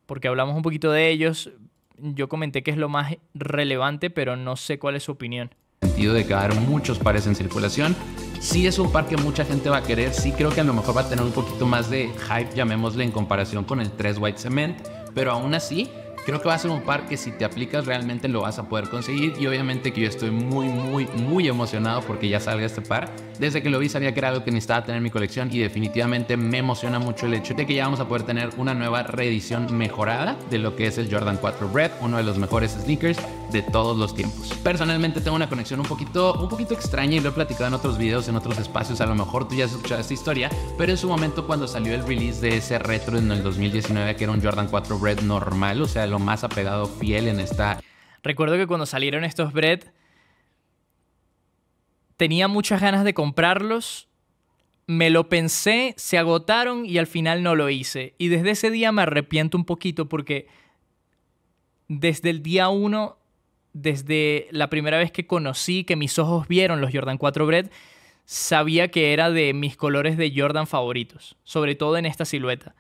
A: Porque hablamos un poquito de ellos. Yo comenté que es lo más relevante, pero no sé cuál es su opinión.
B: En el sentido de que hay muchos pares en circulación. Sí es un par que mucha gente va a querer. Sí creo que a lo mejor va a tener un poquito más de hype, llamémosle, en comparación con el 3 White Cement. Pero aún así, creo que va a ser un par que si te aplicas realmente lo vas a poder conseguir y obviamente que yo estoy muy, muy, muy emocionado porque ya salga este par. Desde que lo vi sabía que era algo que necesitaba tener en mi colección y definitivamente me emociona mucho el hecho de que ya vamos a poder tener una nueva reedición mejorada de lo que es el Jordan 4 Red, uno de los mejores sneakers de todos los tiempos. Personalmente tengo una conexión un poquito, un poquito extraña y lo he platicado en otros videos, en otros espacios, a lo mejor tú ya has escuchado esta historia, pero en su momento cuando salió el release de ese retro en el 2019 que era un Jordan 4 Red normal, o sea, lo más apegado, fiel en esta... Recuerdo que
A: cuando salieron estos bread, tenía muchas ganas de comprarlos, me lo pensé, se agotaron y al final no lo hice. Y desde ese día me arrepiento un poquito porque desde el día uno, desde la primera vez que conocí, que mis ojos vieron los Jordan 4 Bread, sabía que era de mis colores de Jordan favoritos, sobre todo en esta silueta.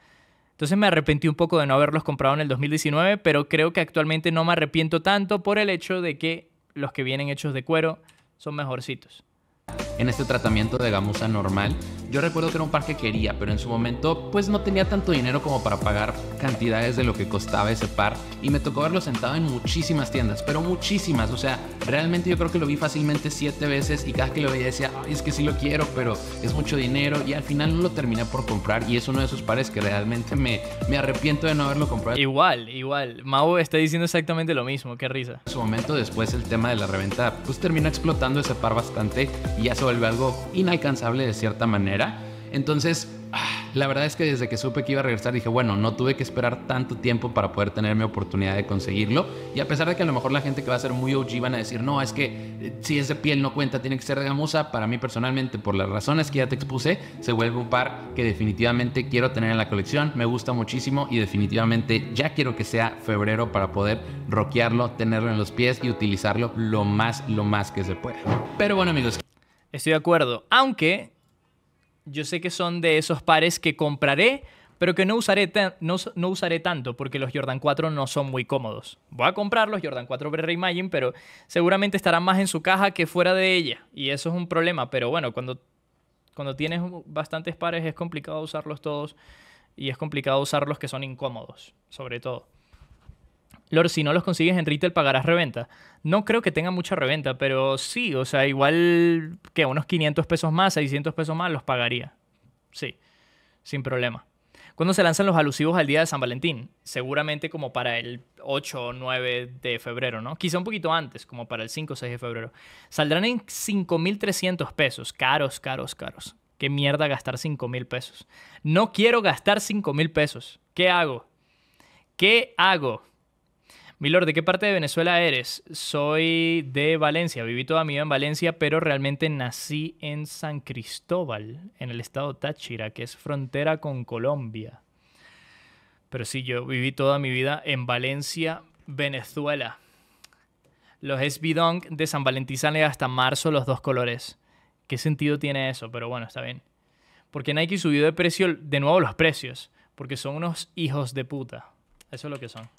A: Entonces me arrepentí un poco de no haberlos comprado en el 2019, pero creo que actualmente no me arrepiento tanto por el hecho de que los que vienen hechos de cuero son mejorcitos.
B: En este tratamiento de gamuza normal yo recuerdo que era un par que quería, pero en su momento pues no tenía tanto dinero como para pagar cantidades de lo que costaba ese par y me tocó verlo sentado en muchísimas tiendas, pero muchísimas, o sea, realmente yo creo que lo vi fácilmente siete veces y cada que lo veía decía, es que sí lo quiero, pero es mucho dinero y al final no lo terminé por comprar y es uno de esos pares que realmente me, me arrepiento de no haberlo comprado. Igual, igual, Mau está diciendo exactamente lo mismo, qué risa. En su momento después el tema de la reventa pues termina explotando ese par bastante y ya se vuelve algo inalcanzable de cierta manera entonces, ah, la verdad es que desde que supe que iba a regresar dije, bueno, no tuve que esperar tanto tiempo para poder tener mi oportunidad de conseguirlo. Y a pesar de que a lo mejor la gente que va a ser muy OG van a decir, no, es que eh, si es piel no cuenta, tiene que ser de gamuza, para mí personalmente, por las razones que ya te expuse, se vuelve un par que definitivamente quiero tener en la colección, me gusta muchísimo y definitivamente ya quiero que sea febrero para poder roquearlo, tenerlo en los pies y utilizarlo lo más, lo más que se pueda. Pero bueno amigos. Estoy de acuerdo, aunque
A: yo sé que son de esos pares que compraré, pero que no usaré, no, no, usaré tanto porque los Jordan 4 no son muy cómodos. Voy a comprar los Jordan 4 Reimagine, pero seguramente estarán más en su caja que fuera de ella. Y eso es un problema, pero bueno, cuando, cuando tienes bastantes pares es complicado usarlos todos y es complicado usar los que son incómodos, sobre todo. Lord, si no los consigues en retail pagarás reventa. No creo que tenga mucha reventa, pero sí, o sea, igual que unos 500 pesos más, 600 pesos más los pagaría. Sí, sin problema. ¿Cuándo se lanzan los alusivos al día de San Valentín? Seguramente como para el 8 o 9 de febrero, ¿no? Quizá un poquito antes, como para el 5 o 6 de febrero. Saldrán en 5.300 pesos. Caros, caros, caros. Qué mierda gastar 5.000 pesos. No quiero gastar 5.000 pesos. ¿Qué hago? ¿Qué hago? Milord, ¿de qué parte de Venezuela eres? Soy de Valencia, viví toda mi vida en Valencia, pero realmente nací en San Cristóbal, en el estado Táchira, que es frontera con Colombia. Pero sí, yo viví toda mi vida en Valencia, Venezuela. Los Dunk de San Valentín salen hasta marzo los dos colores. ¿Qué sentido tiene eso? Pero bueno, está bien. Porque Nike subió de precio, de nuevo los precios. Porque son unos hijos de puta. Eso es lo que son.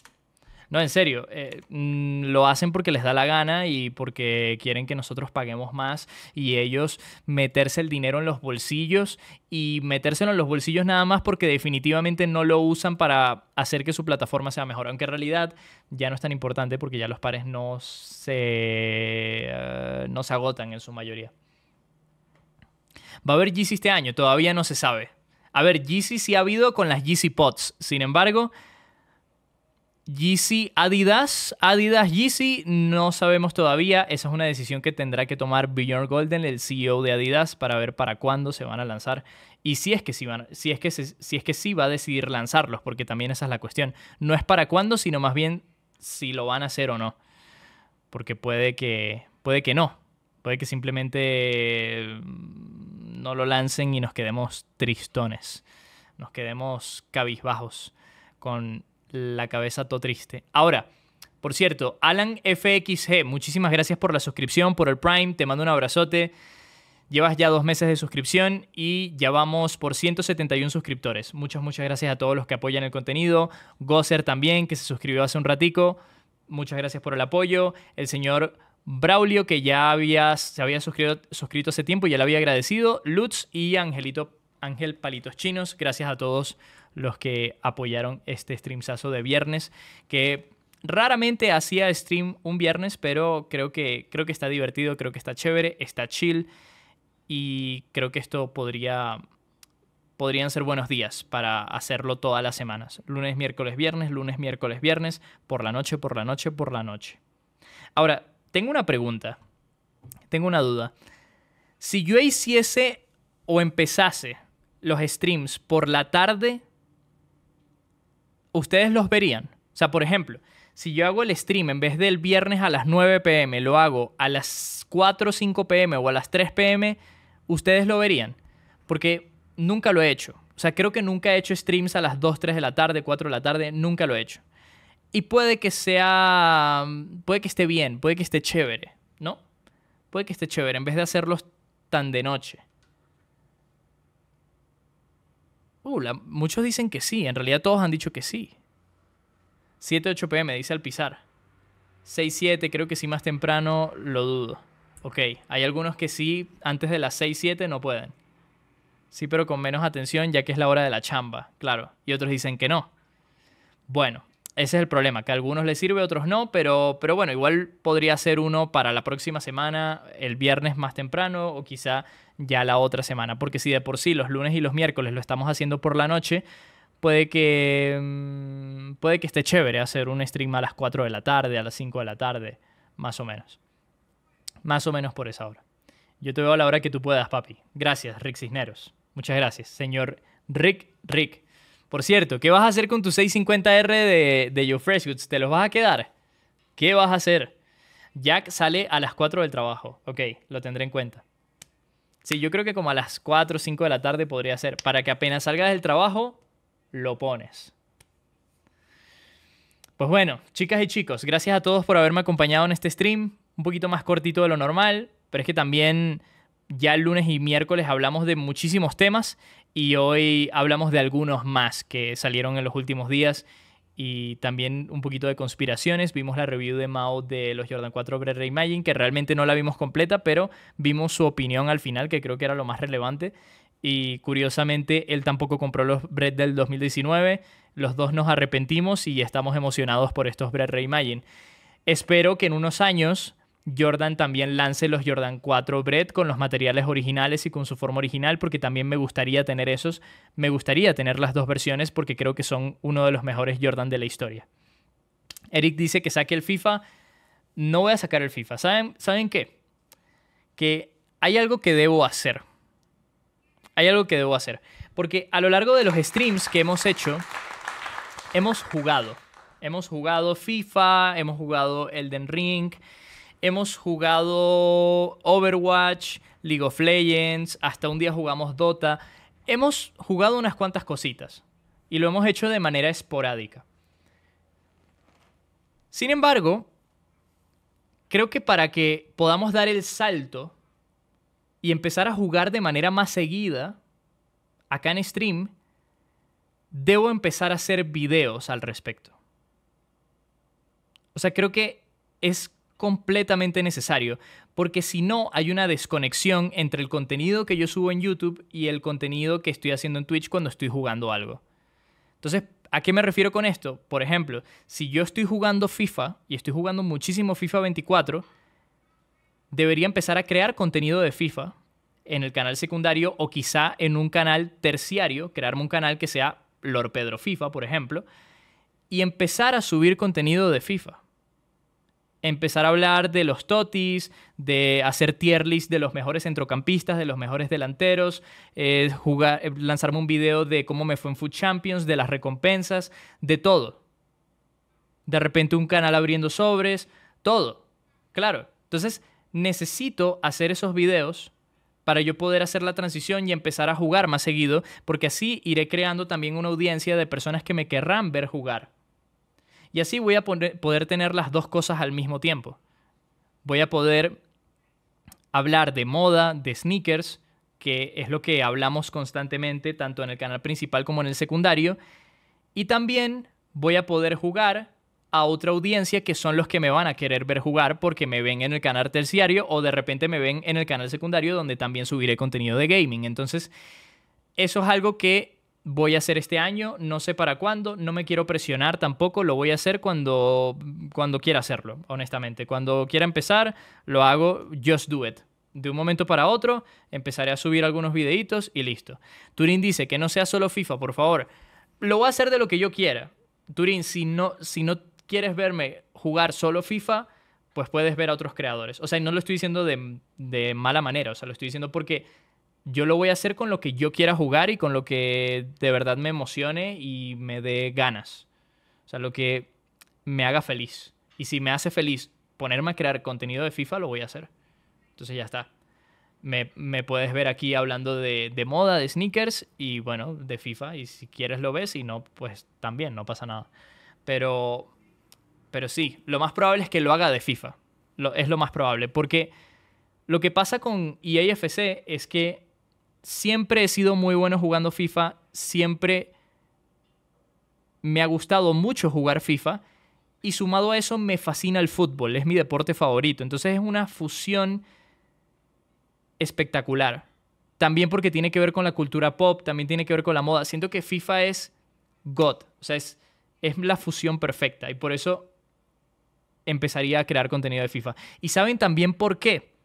A: No, en serio, eh, mm, lo hacen porque les da la gana y porque quieren que nosotros paguemos más y ellos meterse el dinero en los bolsillos y metérselo en los bolsillos nada más porque definitivamente no lo usan para hacer que su plataforma sea mejor, aunque en realidad ya no es tan importante porque ya los pares no se, eh, no se agotan en su mayoría. ¿Va a haber Yeezy este año? Todavía no se sabe. A ver, Yeezy sí ha habido con las Yeezy Pots, Sin embargo, Yeezy Adidas, Adidas Yeezy, no sabemos todavía. Esa es una decisión que tendrá que tomar Bjorn Golden, el CEO de Adidas, para ver para cuándo se van a lanzar y si es que sí, si es que si es que sí va a decidir lanzarlos, porque también esa es la cuestión. No es para cuándo, sino más bien si lo van a hacer o no, porque puede que puede que no, puede que simplemente mm, no lo lancen y nos quedemos tristones, nos quedemos cabizbajos con la cabeza todo triste. Ahora, por cierto, Alan FXG, muchísimas gracias por la suscripción, por el Prime, te mando un abrazote. Llevas ya dos meses de suscripción y ya vamos por 171 suscriptores. Muchas, muchas gracias a todos los que apoyan el contenido. Gosser también, que se suscribió hace un ratico. Muchas gracias por el apoyo. El señor Braulio, que ya había, se había suscrito, suscrito hace tiempo y ya le había agradecido. Lutz y Angelito Ángel Palitos Chinos. Gracias a todos los que apoyaron este streamsazo de viernes, que raramente hacía stream un viernes, pero creo que, creo que está divertido, creo que está chévere, está chill y creo que esto podría podrían ser buenos días para hacerlo todas las semanas. Lunes, miércoles, viernes, lunes, miércoles, viernes, por la noche, por la noche, por la noche. Ahora, tengo una pregunta, tengo una duda. Si yo hiciese o empezase los streams por la tarde, ustedes los verían. O sea, por ejemplo, si yo hago el stream en vez del viernes a las 9 pm, lo hago a las 4 5 pm o a las 3 pm, ustedes lo verían. Porque nunca lo he hecho. O sea, creo que nunca he hecho streams a las 2, 3 de la tarde, 4 de la tarde, nunca lo he hecho. Y puede que sea, puede que esté bien, puede que esté chévere, ¿no? Puede que esté chévere, en vez de hacerlos tan de noche. Uh, muchos dicen que sí, en realidad todos han dicho que sí. 7-8 pm, dice Alpizar. 6-7, creo que sí más temprano, lo dudo. Ok, hay algunos que sí, antes de las 6-7 no pueden. Sí, pero con menos atención ya que es la hora de la chamba, claro. Y otros dicen que no. Bueno, ese es el problema, que a algunos les sirve, a otros no, pero, pero bueno, igual podría ser uno para la próxima semana, el viernes más temprano o quizá ya la otra semana, porque si de por sí los lunes y los miércoles lo estamos haciendo por la noche, puede que, mm, puede que esté chévere hacer un stream a las 4 de la tarde, a las 5 de la tarde, más o menos. Más o menos por esa hora. Yo te veo a la hora que tú puedas, papi. Gracias, Rick Cisneros. Muchas gracias, señor Rick Rick. Por cierto, ¿qué vas a hacer con tu 650R de, de Joe ¿Te los vas a quedar? ¿Qué vas a hacer? Jack sale a las 4 del trabajo. Ok, lo tendré en cuenta. Sí, yo creo que como a las 4 o 5 de la tarde podría ser. Para que apenas salgas del trabajo, lo pones. Pues bueno, chicas y chicos, gracias a todos por haberme acompañado en este stream. Un poquito más cortito de lo normal, pero es que también ya el lunes y miércoles hablamos de muchísimos temas y hoy hablamos de algunos más que salieron en los últimos días y también un poquito de conspiraciones. Vimos la review de Mao de los Jordan 4 Bread Reimagine, que realmente no la vimos completa, pero vimos su opinión al final, que creo que era lo más relevante. Y curiosamente, él tampoco compró los Bread del 2019. Los dos nos arrepentimos y estamos emocionados por estos Bread Reimagine. Espero que en unos años Jordan también lance los Jordan 4 Bread con los materiales originales y con su forma original, porque también me gustaría tener esos. Me gustaría tener las dos versiones porque creo que son uno de los mejores Jordan de la historia. Eric dice que saque el FIFA. No voy a sacar el FIFA. ¿Saben, ¿saben qué? Que hay algo que debo hacer. Hay algo que debo hacer. Porque a lo largo de los streams que hemos hecho, hemos jugado. Hemos jugado FIFA, hemos jugado Elden Ring, hemos jugado Overwatch, League of Legends, hasta un día jugamos Dota. Hemos jugado unas cuantas cositas y lo hemos hecho de manera esporádica. Sin embargo, creo que para que podamos dar el salto y empezar a jugar de manera más seguida acá en stream, debo empezar a hacer videos al respecto. O sea, creo que es completamente necesario, porque si no hay una desconexión entre el contenido que yo subo en YouTube y el contenido que estoy haciendo en Twitch cuando estoy jugando algo. Entonces, ¿a qué me refiero con esto? Por ejemplo, si yo estoy jugando FIFA y estoy jugando muchísimo FIFA 24, debería empezar a crear contenido de FIFA en el canal secundario o quizá en un canal terciario, crearme un canal que sea Lord Pedro FIFA, por ejemplo, y empezar a subir contenido de FIFA empezar a hablar de los totis, de hacer tier list de los mejores centrocampistas, de los mejores delanteros, eh, eh, lanzarme un video de cómo me fue en Food Champions, de las recompensas, de todo. De repente un canal abriendo sobres, todo. Claro. Entonces necesito hacer esos videos para yo poder hacer la transición y empezar a jugar más seguido, porque así iré creando también una audiencia de personas que me querrán ver jugar. Y así voy a poder tener las dos cosas al mismo tiempo. Voy a poder hablar de moda, de sneakers, que es lo que hablamos constantemente tanto en el canal principal como en el secundario. Y también voy a poder jugar a otra audiencia que son los que me van a querer ver jugar porque me ven en el canal terciario o de repente me ven en el canal secundario donde también subiré contenido de gaming. Entonces, eso es algo que voy a hacer este año, no sé para cuándo, no me quiero presionar tampoco, lo voy a hacer cuando, cuando quiera hacerlo, honestamente. Cuando quiera empezar, lo hago, just do it. De un momento para otro, empezaré a subir algunos videitos y listo. Turín dice que no sea solo FIFA, por favor. Lo voy a hacer de lo que yo quiera. Turín, si no, si no quieres verme jugar solo FIFA, pues puedes ver a otros creadores. O sea, no lo estoy diciendo de, de mala manera, o sea, lo estoy diciendo porque yo lo voy a hacer con lo que yo quiera jugar y con lo que de verdad me emocione y me dé ganas. O sea, lo que me haga feliz. Y si me hace feliz ponerme a crear contenido de FIFA, lo voy a hacer. Entonces ya está. Me, puedes ver aquí hablando de, moda, de sneakers y bueno, de FIFA. Y si quieres lo ves y no, pues también, no pasa nada. Pero, pero sí, lo más probable es que lo haga de FIFA. es lo más probable. Porque lo que pasa con EAFC es que siempre he sido muy bueno jugando FIFA, siempre me ha gustado mucho jugar FIFA y sumado a eso me fascina el fútbol, es mi deporte favorito. Entonces es una fusión espectacular. También porque tiene que ver con la cultura pop, también tiene que ver con la moda. Siento que FIFA es God, o sea, es, es la fusión perfecta y por eso empezaría a crear contenido de FIFA. Y saben también por qué.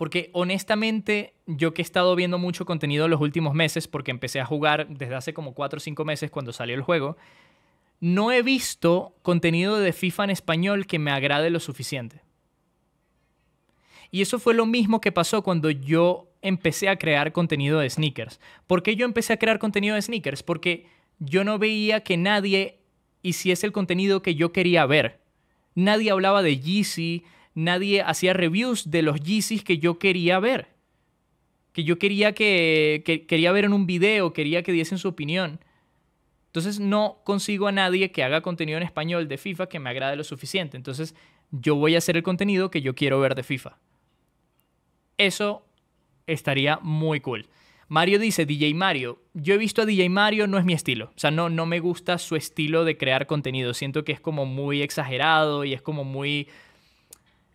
A: Porque honestamente, yo que he estado viendo mucho contenido en los últimos meses, porque empecé a jugar desde hace como 4 o 5 meses cuando salió el juego, no he visto contenido de FIFA en español que me agrade lo suficiente. Y eso fue lo mismo que pasó cuando yo empecé a crear contenido de sneakers. ¿Por qué yo empecé a crear contenido de sneakers? Porque yo no veía que nadie hiciese el contenido que yo quería ver. Nadie hablaba de Yeezy, nadie hacía reviews de los Yeezys que yo quería ver. Que yo quería que, quería ver en un video, quería que diesen su opinión. Entonces no consigo a nadie que haga contenido en español de FIFA que me agrade lo suficiente. Entonces yo voy a hacer el contenido que yo quiero ver de FIFA. Eso estaría muy cool. Mario dice, DJ Mario, yo he visto a DJ Mario, no es mi estilo. O sea, no, no me gusta su estilo de crear contenido. Siento que es como muy exagerado y es como muy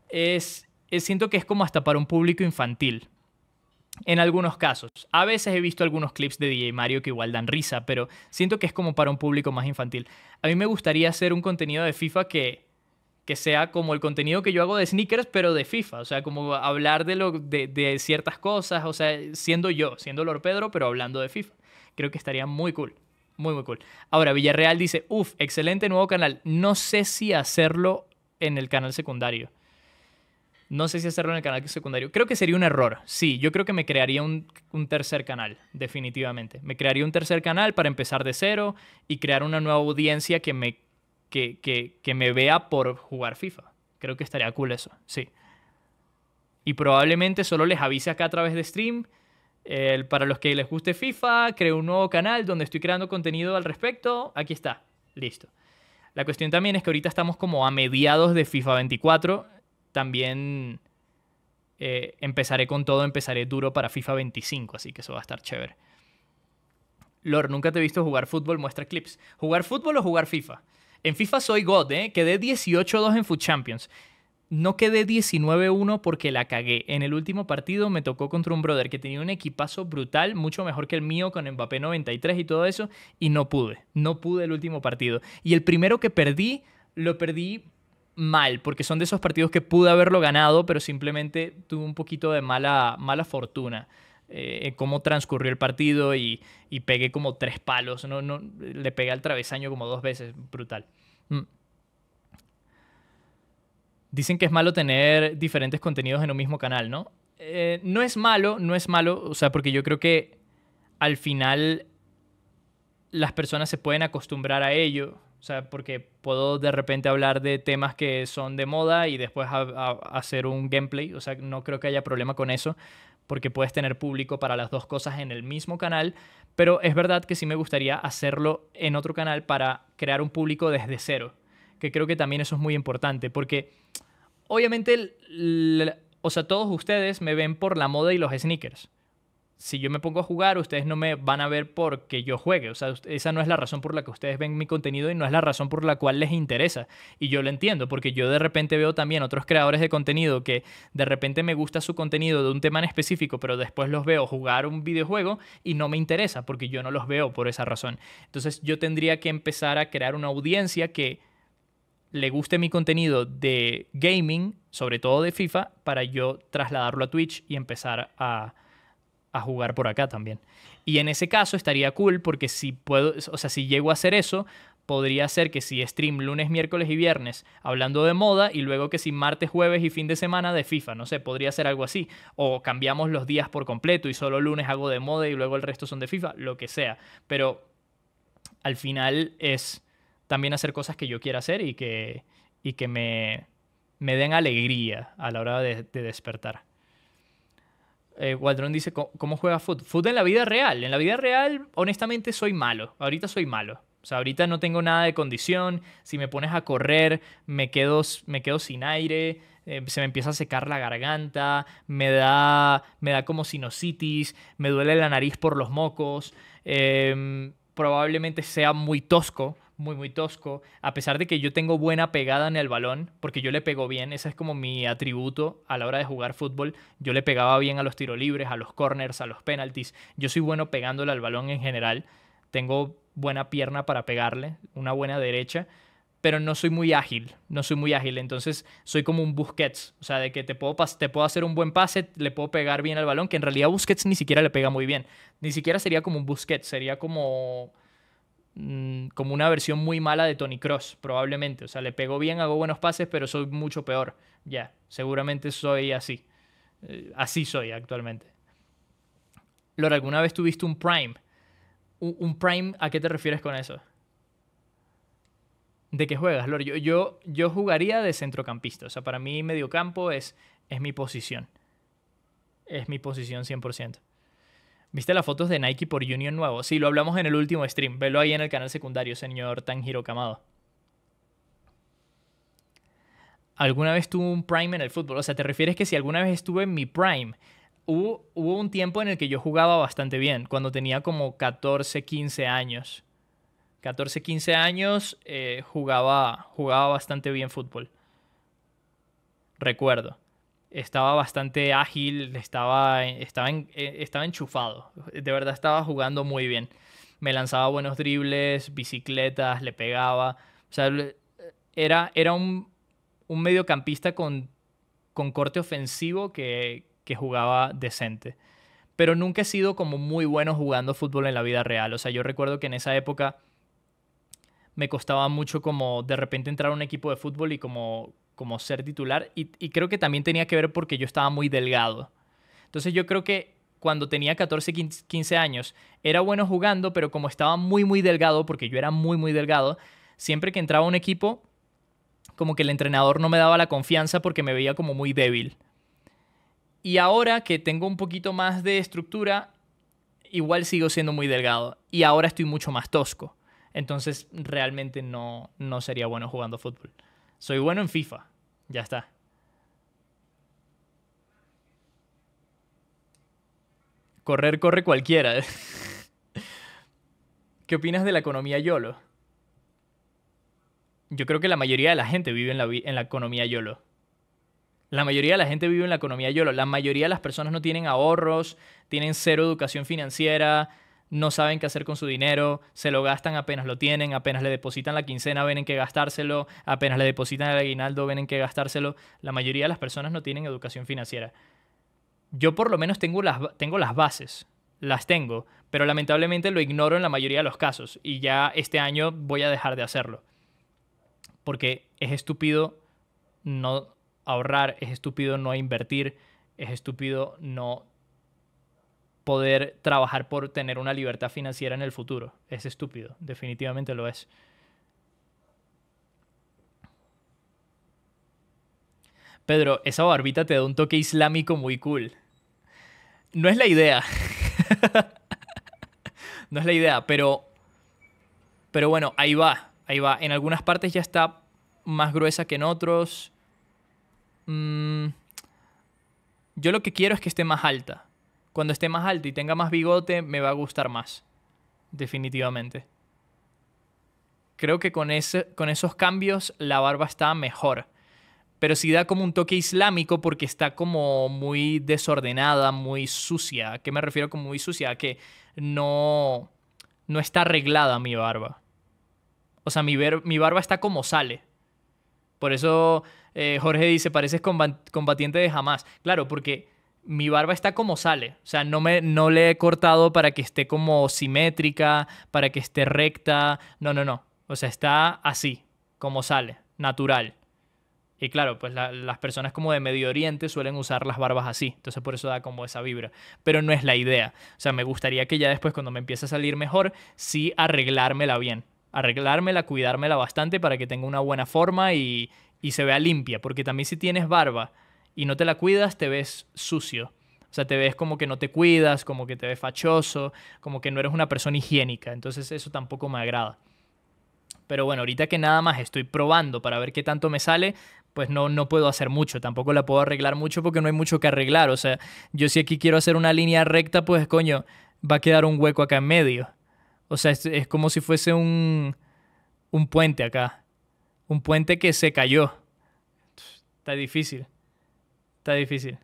A: es, siento que es como hasta para un público infantil. En algunos casos. A veces he visto algunos clips de DJ Mario que igual dan risa, pero siento que es como para un público más infantil. A mí me gustaría hacer un contenido de FIFA que, sea como el contenido que yo hago de sneakers, pero de FIFA. O sea, como hablar de, lo, de, ciertas cosas, o sea, siendo yo, siendo Lord Pedro, pero hablando de FIFA. Creo que estaría muy cool. Muy, muy cool. Ahora, Villarreal dice, uff, excelente nuevo canal. No sé si hacerlo en el canal secundario. No sé si hacerlo en el canal secundario. Creo que sería un error. Sí, yo creo que me crearía un, tercer canal, definitivamente. Me crearía un tercer canal para empezar de cero y crear una nueva audiencia que me, que, me vea por jugar FIFA. Creo que estaría cool eso, sí. Y probablemente solo les avise acá a través de stream. para los que les guste FIFA, creo un nuevo canal donde estoy creando contenido al respecto. Aquí está, listo. La cuestión también es que ahorita estamos como a mediados de FIFA 24 también eh, empezaré con todo, empezaré duro para FIFA 25, así que eso va a estar chévere. Lord nunca te he visto jugar fútbol, muestra clips. ¿Jugar fútbol o jugar FIFA? En FIFA soy God, ¿eh? Quedé 18-2 en Food Champions. No quedé 19-1 porque la cagué. En el último partido me tocó contra un brother que tenía un equipazo brutal, mucho mejor que el mío con Mbappé 93 y todo eso, y no pude. No pude el último partido. Y el primero que perdí, lo perdí mal, porque son de esos partidos que pude haberlo ganado, pero simplemente tuve un poquito de mala, mala fortuna. Eh, cómo transcurrió el partido y, pegué como tres palos. No, no, le pegué al travesaño como dos veces. Brutal. Mm. Dicen que es malo tener diferentes contenidos en un mismo canal, ¿no? Eh, no es malo, no es malo, o sea, porque yo creo que al final las personas se pueden acostumbrar a ello. O sea, porque puedo de repente hablar de temas que son de moda y después hacer un gameplay. O sea, no creo que haya problema con eso, porque puedes tener público para las dos cosas en el mismo canal. Pero es verdad que sí me gustaría hacerlo en otro canal para crear un público desde cero. Que creo que también eso es muy importante, porque obviamente, o sea, todos ustedes me ven por la moda y los sneakers si yo me pongo a jugar, ustedes no me van a ver porque yo juegue. O sea, esa no es la razón por la que ustedes ven mi contenido y no es la razón por la cual les interesa. Y yo lo entiendo, porque yo de repente veo también otros creadores de contenido que de repente me gusta su contenido de un tema en específico, pero después los veo jugar un videojuego y no me interesa porque yo no los veo por esa razón. Entonces yo tendría que empezar a crear una audiencia que le guste mi contenido de gaming, sobre todo de FIFA, para yo trasladarlo a Twitch y empezar a a jugar por acá también. Y en ese caso estaría cool porque si puedo, o sea, si llego a hacer eso, podría ser que si stream lunes, miércoles y viernes hablando de moda y luego que si martes, jueves y fin de semana de FIFA, no sé, podría ser algo así. O cambiamos los días por completo y solo lunes hago de moda y luego el resto son de FIFA, lo que sea. Pero al final es también hacer cosas que yo quiera hacer y que, y que me, me den alegría a la hora de despertar. Eh, dice, ¿cómo juega fútbol? Foot en la vida real. En la vida real, honestamente, soy malo. Ahorita soy malo. O sea, ahorita no tengo nada de condición. Si me pones a correr, me quedo, sin aire. Eh, se me empieza a secar la garganta. Me da, como sinusitis. Me duele la nariz por los mocos. Em, probablemente sea muy tosco muy, muy tosco. A pesar de que yo tengo buena pegada en el balón, porque yo le pego bien, ese es como mi atributo a la hora de jugar fútbol. Yo le pegaba bien a los tiros libres, a los corners, a los penalties. Yo soy bueno pegándole al balón en general. Tengo buena pierna para pegarle, una buena derecha, pero no soy muy ágil, no soy muy ágil, entonces soy como un Busquets, o sea, de que te puedo, te puedo hacer un buen pase, le puedo pegar bien al balón, que en realidad Busquets ni siquiera le pega muy bien, ni siquiera sería como un Busquets, sería como Mm, como una versión muy mala de Tony Cross, probablemente. O sea, le pegó bien, hago buenos pases, pero soy mucho peor. Ya, seguramente soy así. Eh, así soy actualmente. Lord, ¿alguna vez tuviste un prime? ¿Un, prime a qué te refieres con eso? ¿De qué juegas, Lor? Yo, yo, jugaría de centrocampista. O sea, para mí mediocampo es, es mi posición. Es mi posición 100%. ¿Viste las fotos de Nike por Union nuevo? Sí, lo hablamos en el último stream. Velo ahí en el canal secundario, señor Tanjiro Kamado. ¿Alguna vez tuve un prime en el fútbol? O sea, ¿te refieres que si alguna vez estuve en mi prime? Hubo, un tiempo en el que yo jugaba bastante bien, cuando tenía como 14, 15 años. 14, 15 años eh, jugaba, jugaba bastante bien fútbol. Recuerdo estaba bastante ágil, estaba, estaba, eh, estaba enchufado. De verdad estaba jugando muy bien. Me lanzaba buenos dribles, bicicletas, le pegaba. O sea, era, era un, un mediocampista con, con corte ofensivo que, que jugaba decente. Pero nunca he sido como muy bueno jugando fútbol en la vida real. O sea, yo recuerdo que en esa época me costaba mucho como de repente entrar a un equipo de fútbol y como como ser titular y, creo que también tenía que ver porque yo estaba muy delgado. Entonces yo creo que cuando tenía 14, 15 años. Era bueno jugando, pero como estaba muy, muy delgado, porque yo era muy, muy delgado, siempre que entraba un equipo, como que el entrenador no me daba la confianza porque me veía como muy débil. Y ahora que tengo un poquito más de estructura, igual sigo siendo muy delgado. Y ahora estoy mucho más tosco. Entonces realmente no, no sería bueno jugando fútbol. Soy bueno en FIFA. Ya está. Correr, corre cualquiera. ¿Qué opinas de la economía YOLO? Yo creo que la mayoría de la gente vive en la, economía YOLO. La mayoría de la gente vive en la economía YOLO. La mayoría de las personas no tienen ahorros, tienen cero educación financiera, no saben qué hacer con su dinero, se lo gastan apenas lo tienen, apenas le depositan la quincena, ven en qué gastárselo, apenas le depositan el aguinaldo, ven en gastárselo. La mayoría de las personas no tienen educación financiera. Yo por lo menos tengo las, tengo las bases, las tengo, pero lamentablemente lo ignoro en la mayoría de los casos y ya este año voy a dejar de hacerlo. Porque es estúpido no ahorrar, es estúpido no invertir, es estúpido no poder trabajar por tener una libertad financiera en el futuro. Es estúpido, definitivamente lo es. Pedro, esa barbita te da un toque islámico muy cool. No es la idea. no es la idea, pero. Pero bueno, ahí va. Ahí va. En algunas partes ya está más gruesa que en otros. Mm, yo lo que quiero es que esté más alta. Cuando esté más alto y tenga más bigote, me va a gustar más. Definitivamente. Creo que con, ese, con esos cambios la barba está mejor. Pero sí da como un toque islámico porque está como muy desordenada, muy sucia. ¿A qué me refiero con muy sucia? que no, no está arreglada mi barba. O sea, mi, mi barba está como sale. Por eso eh, Jorge dice, pareces combatiente de jamás. Claro, porque mi barba está como sale. O sea, no, me, no le he cortado para que esté como simétrica, para que esté recta. No, no, no. O sea, está así, como sale, natural. Y claro, pues las personas como de Medio Oriente suelen usar las barbas así, entonces por eso da como esa vibra. Pero no es la idea. O sea, me gustaría que ya después cuando me empiece a salir mejor, sí arreglármela bien. Arreglármela, cuidármela bastante para que tenga una buena forma y, y se vea limpia. Porque también si tienes barba y no te la cuidas, te ves sucio. O sea, te ves como que no te cuidas, como que te ves fachoso, como que no eres una persona higiénica. Entonces eso tampoco me agrada. Pero bueno, ahorita que nada más estoy probando para ver qué tanto me sale, pues no, no puedo hacer mucho, tampoco la puedo arreglar mucho porque no hay mucho que arreglar. O sea, yo si aquí quiero hacer una línea recta, pues coño, va a quedar un hueco acá en medio. O sea, es, como si fuese un, un puente acá. Un puente que se cayó. Está difícil. Está difícil.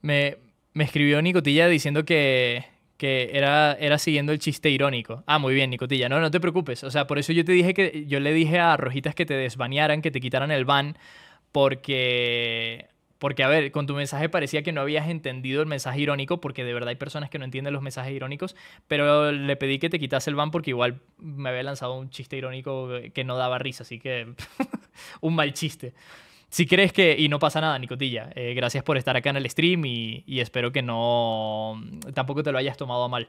A: Me, escribió Nicotilla diciendo que, era, era siguiendo el chiste irónico. Ah, muy bien, Nicotilla. No, no te preocupes. O sea, por eso yo te dije que. Yo le dije a Rojitas que te desbanearan, que te quitaran el ban, porque porque, a ver, con tu mensaje parecía que no habías entendido el mensaje irónico, porque de verdad hay personas que no entienden los mensajes irónicos, pero le pedí que te quitase el ban porque igual me había lanzado un chiste irónico eh, que no daba risa, así que un mal chiste. Si crees que, y no pasa nada, Nicotilla, eh, gracias por estar acá en el stream y, espero que no, tampoco te lo hayas tomado a mal.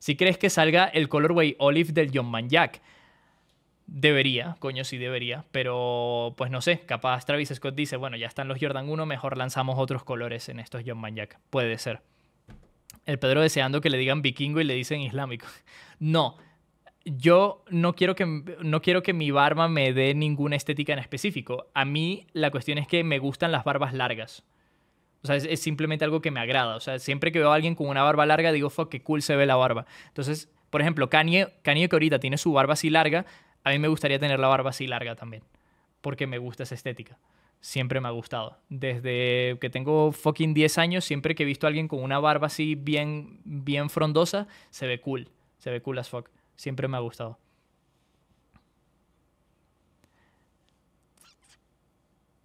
A: Si crees que salga el colorway olive del John Man Jack, Debería, coño, sí debería, pero pues no sé, capaz Travis Scott dice, bueno, ya están los Jordan 1, mejor lanzamos otros colores en estos John Maniac, Puede ser. El Pedro deseando que le digan vikingo y le dicen islámico. No, yo no quiero que, no quiero que mi barba me dé ninguna estética en específico. A mí la cuestión es que me gustan las barbas largas. O sea, es, simplemente algo que me agrada. O sea, siempre que veo a alguien con una barba larga, digo, fuck, qué cool se ve la barba. Entonces, por ejemplo, Kanye, Kanye que ahorita tiene su barba así larga, a mí me gustaría tener la barba así larga también, porque me gusta esa estética. Siempre me ha gustado. Desde que tengo fucking 10 años, siempre que he visto a alguien con una barba así bien, bien frondosa, se ve cool. Se ve cool as fuck. Siempre me ha gustado.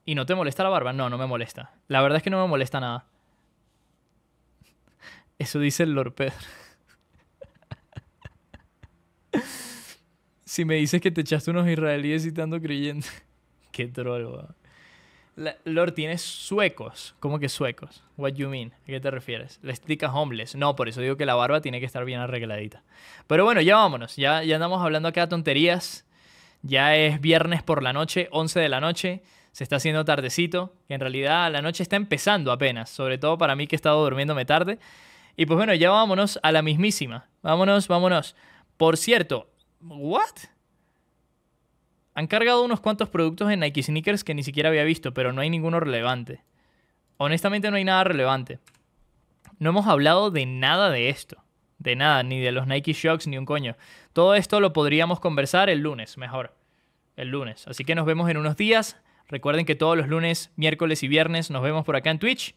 A: ¿Y no te molesta la barba? No, no me molesta. La verdad es que no me molesta nada. Eso dice el Lord Pedro. Si me dices que te echaste unos israelíes y tanto creyente. Qué troll, weón. Lord, tienes suecos. ¿Cómo que suecos? What you mean? ¿A qué te refieres? la estética homeless. No, por eso digo que la barba tiene que estar bien arregladita. Pero bueno, ya vámonos. Ya, ya andamos hablando acá de tonterías. Ya es viernes por la noche, 11 de la noche. Se está haciendo tardecito. en realidad la noche está empezando apenas. Sobre todo para mí que he estado durmiéndome tarde. Y pues bueno, ya vámonos a la mismísima. Vámonos, vámonos. Por cierto, ¿What? Han cargado unos cuantos productos en Nike Sneakers que ni siquiera había visto, pero no hay ninguno relevante. Honestamente no hay nada relevante. No hemos hablado de nada de esto. De nada, ni de los Nike Shocks, ni un coño. Todo esto lo podríamos conversar el lunes, mejor. El lunes. Así que nos vemos en unos días. Recuerden que todos los lunes, miércoles y viernes nos vemos por acá en Twitch.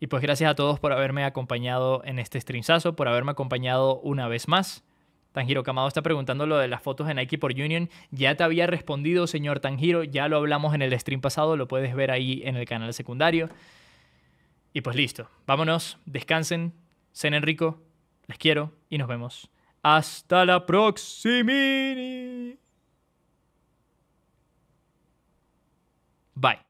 A: Y pues gracias a todos por haberme acompañado en este streamzazo, por haberme acompañado una vez más. Tanjiro Kamado está preguntando lo de las fotos en Nike por Union. Ya te había respondido, señor Tanjiro. Ya lo hablamos en el stream pasado. Lo puedes ver ahí en el canal secundario. Y pues listo. Vámonos. Descansen. en rico. Les quiero. Y nos vemos. Hasta la próxima. Bye.